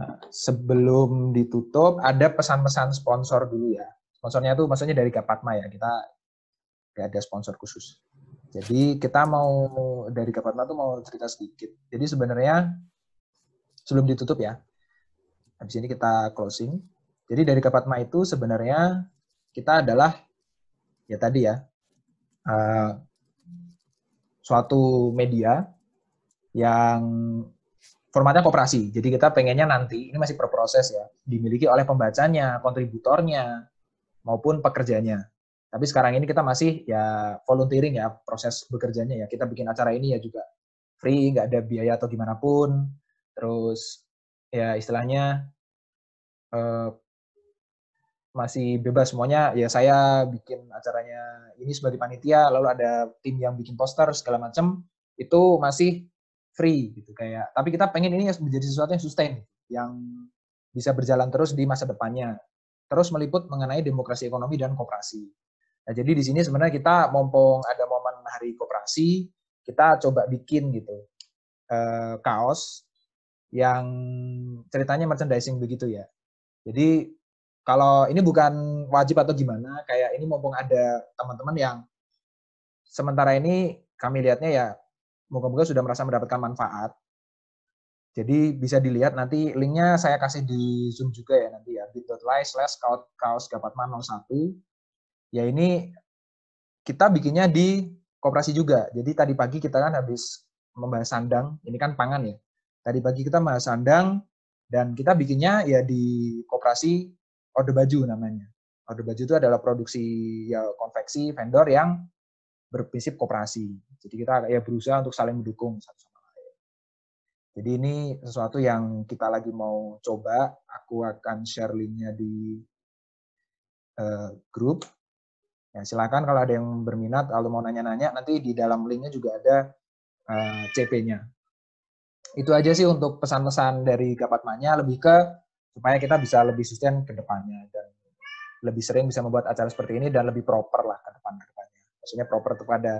S1: Nah, sebelum ditutup, ada pesan-pesan sponsor dulu ya. Sponsornya tuh maksudnya dari Kapatma ya. Kita nggak ada sponsor khusus. Jadi kita mau dari Kapatma tuh mau cerita sedikit. Jadi sebenarnya sebelum ditutup ya, habis ini kita closing. Jadi dari Kapatma itu sebenarnya kita adalah ya tadi ya uh, suatu media yang formatnya kooperasi Jadi kita pengennya nanti ini masih berproses ya, dimiliki oleh pembacanya, kontributornya maupun pekerjanya. Tapi sekarang ini kita masih ya volunteering ya proses bekerjanya ya. Kita bikin acara ini ya juga free, nggak ada biaya atau gimana pun. Terus ya istilahnya eh, masih bebas semuanya ya saya bikin acaranya ini sebagai panitia lalu ada tim yang bikin poster segala macam itu masih free gitu kayak tapi kita pengen ini menjadi sesuatu yang sustain yang bisa berjalan terus di masa depannya terus meliput mengenai demokrasi ekonomi dan kooperasi nah jadi di sini sebenarnya kita mumpung ada momen hari kooperasi kita coba bikin gitu eh, kaos yang ceritanya merchandising begitu ya jadi kalau ini bukan wajib atau gimana, kayak ini mumpung ada teman-teman yang sementara ini kami lihatnya ya moga-moga sudah merasa mendapatkan manfaat. Jadi bisa dilihat nanti linknya saya kasih di Zoom juga ya nanti ya bit.ly slash kaos gapatman 01. Ya ini kita bikinnya di kooperasi juga. Jadi tadi pagi kita kan habis membahas sandang, ini kan pangan ya. Tadi pagi kita membahas sandang dan kita bikinnya ya di kooperasi order baju namanya. Order baju itu adalah produksi ya konveksi vendor yang berprinsip kooperasi. Jadi kita ya berusaha untuk saling mendukung satu sama lain. Jadi ini sesuatu yang kita lagi mau coba. Aku akan share linknya di uh, grup. Ya, silakan kalau ada yang berminat, kalau mau nanya-nanya, nanti di dalam linknya juga ada uh, eh, CP-nya. Itu aja sih untuk pesan-pesan dari Gapatmanya, lebih ke supaya kita bisa lebih sustain ke depannya dan lebih sering bisa membuat acara seperti ini dan lebih proper lah ke depan ke depannya. Maksudnya proper kepada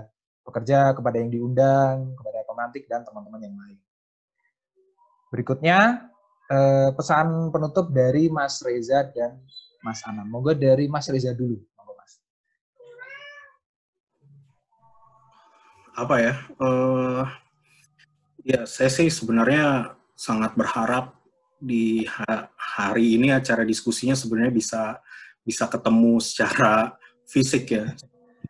S1: pekerja, kepada yang diundang, kepada pemantik dan teman-teman yang lain. Berikutnya eh, pesan penutup dari Mas Reza dan Mas Anam. moga dari Mas Reza dulu. Monggo Mas.
S2: Apa ya? Uh, ya saya sih sebenarnya sangat berharap di hari ini acara diskusinya sebenarnya bisa bisa ketemu secara fisik ya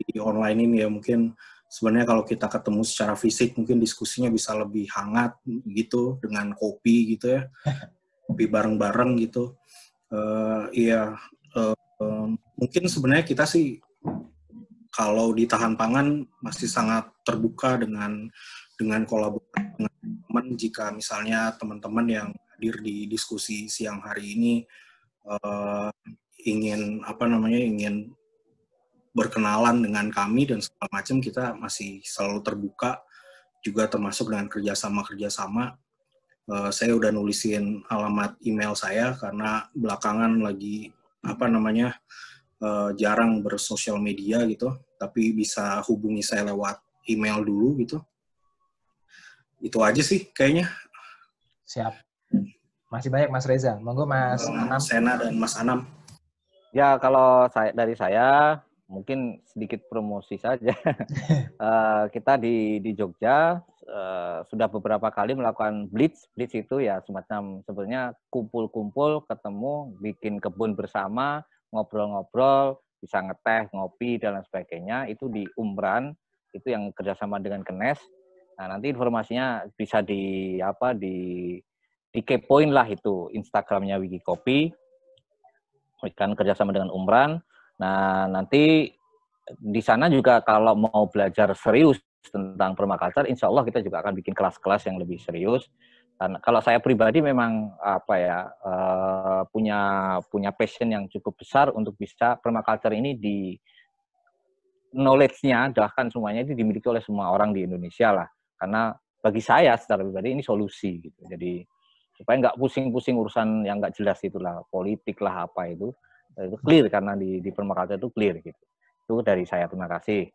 S2: di online ini ya mungkin sebenarnya kalau kita ketemu secara fisik mungkin diskusinya bisa lebih hangat gitu dengan kopi gitu ya lebih bareng-bareng gitu uh, iya uh, mungkin sebenarnya kita sih kalau di tahan pangan masih sangat terbuka dengan dengan kolaborasi dengan teman jika misalnya teman-teman yang hadir di diskusi siang hari ini uh, ingin apa namanya ingin berkenalan dengan kami dan segala macam kita masih selalu terbuka juga termasuk dengan kerjasama kerjasama uh, saya udah nulisin alamat email saya karena belakangan lagi apa namanya uh, jarang bersosial media gitu tapi bisa hubungi saya lewat email dulu gitu itu aja sih kayaknya. Siap.
S1: Masih banyak Mas Reza. Monggo Mas Anam. Sena dan Mas
S2: Anam.
S3: Ya, kalau saya dari saya mungkin sedikit promosi saja. uh, [LAUGHS] kita di di Jogja uh, sudah beberapa kali melakukan blitz. Blitz itu ya semacam sebenarnya kumpul-kumpul, ketemu, bikin kebun bersama, ngobrol-ngobrol, bisa ngeteh, ngopi dan lain sebagainya. Itu di Umran, itu yang kerjasama dengan Kenes. Nah nanti informasinya bisa di apa di dikepoin lah itu Instagramnya Kopi, kan kerjasama dengan Umran. Nah nanti di sana juga kalau mau belajar serius tentang permakultur, insya Allah kita juga akan bikin kelas-kelas yang lebih serius. Dan kalau saya pribadi memang apa ya eh, punya punya passion yang cukup besar untuk bisa permakultur ini di knowledge-nya bahkan semuanya itu dimiliki oleh semua orang di Indonesia lah. Karena bagi saya secara pribadi ini solusi gitu. Jadi supaya nggak pusing-pusing urusan yang nggak jelas itulah politik lah apa itu itu clear karena di di permakultur itu clear gitu itu dari saya terima kasih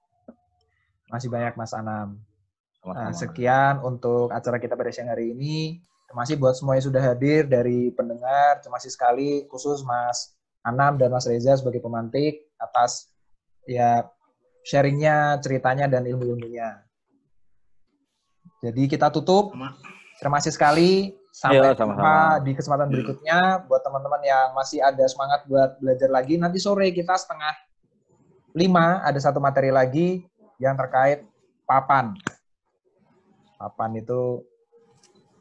S1: masih banyak Mas Anam Sama-sama. Nah, sekian untuk acara kita pada siang hari ini terima kasih buat semua yang sudah hadir dari pendengar terima kasih sekali khusus Mas Anam dan Mas Reza sebagai pemantik atas ya sharingnya ceritanya dan ilmu-ilmunya jadi kita tutup terima kasih sekali Sampai sama iya, jumpa di kesempatan berikutnya buat teman-teman yang masih ada semangat buat belajar lagi. Nanti sore kita setengah lima ada satu materi lagi yang terkait papan. Papan itu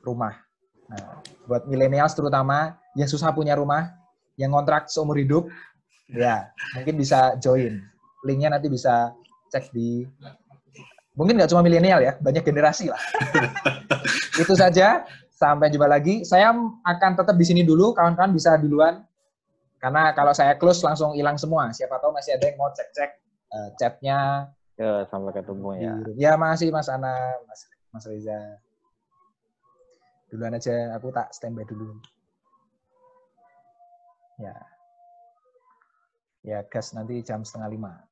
S1: rumah. Nah, buat milenial terutama yang susah punya rumah, yang kontrak seumur hidup, ya mungkin bisa join. Linknya nanti bisa cek di mungkin nggak cuma milenial ya, banyak generasi lah. [LAUGHS] Itu saja. Sampai jumpa lagi. Saya akan tetap di sini dulu. Kawan-kawan bisa duluan. Karena kalau saya close langsung hilang semua. Siapa tahu masih ada yang mau cek-cek eh, chatnya.
S3: Ya, sampai ketemu ya.
S1: Ya, masih Mas Ana, Mas, Mas Reza. Duluan aja, aku tak standby dulu. Ya. Ya, gas nanti jam setengah lima.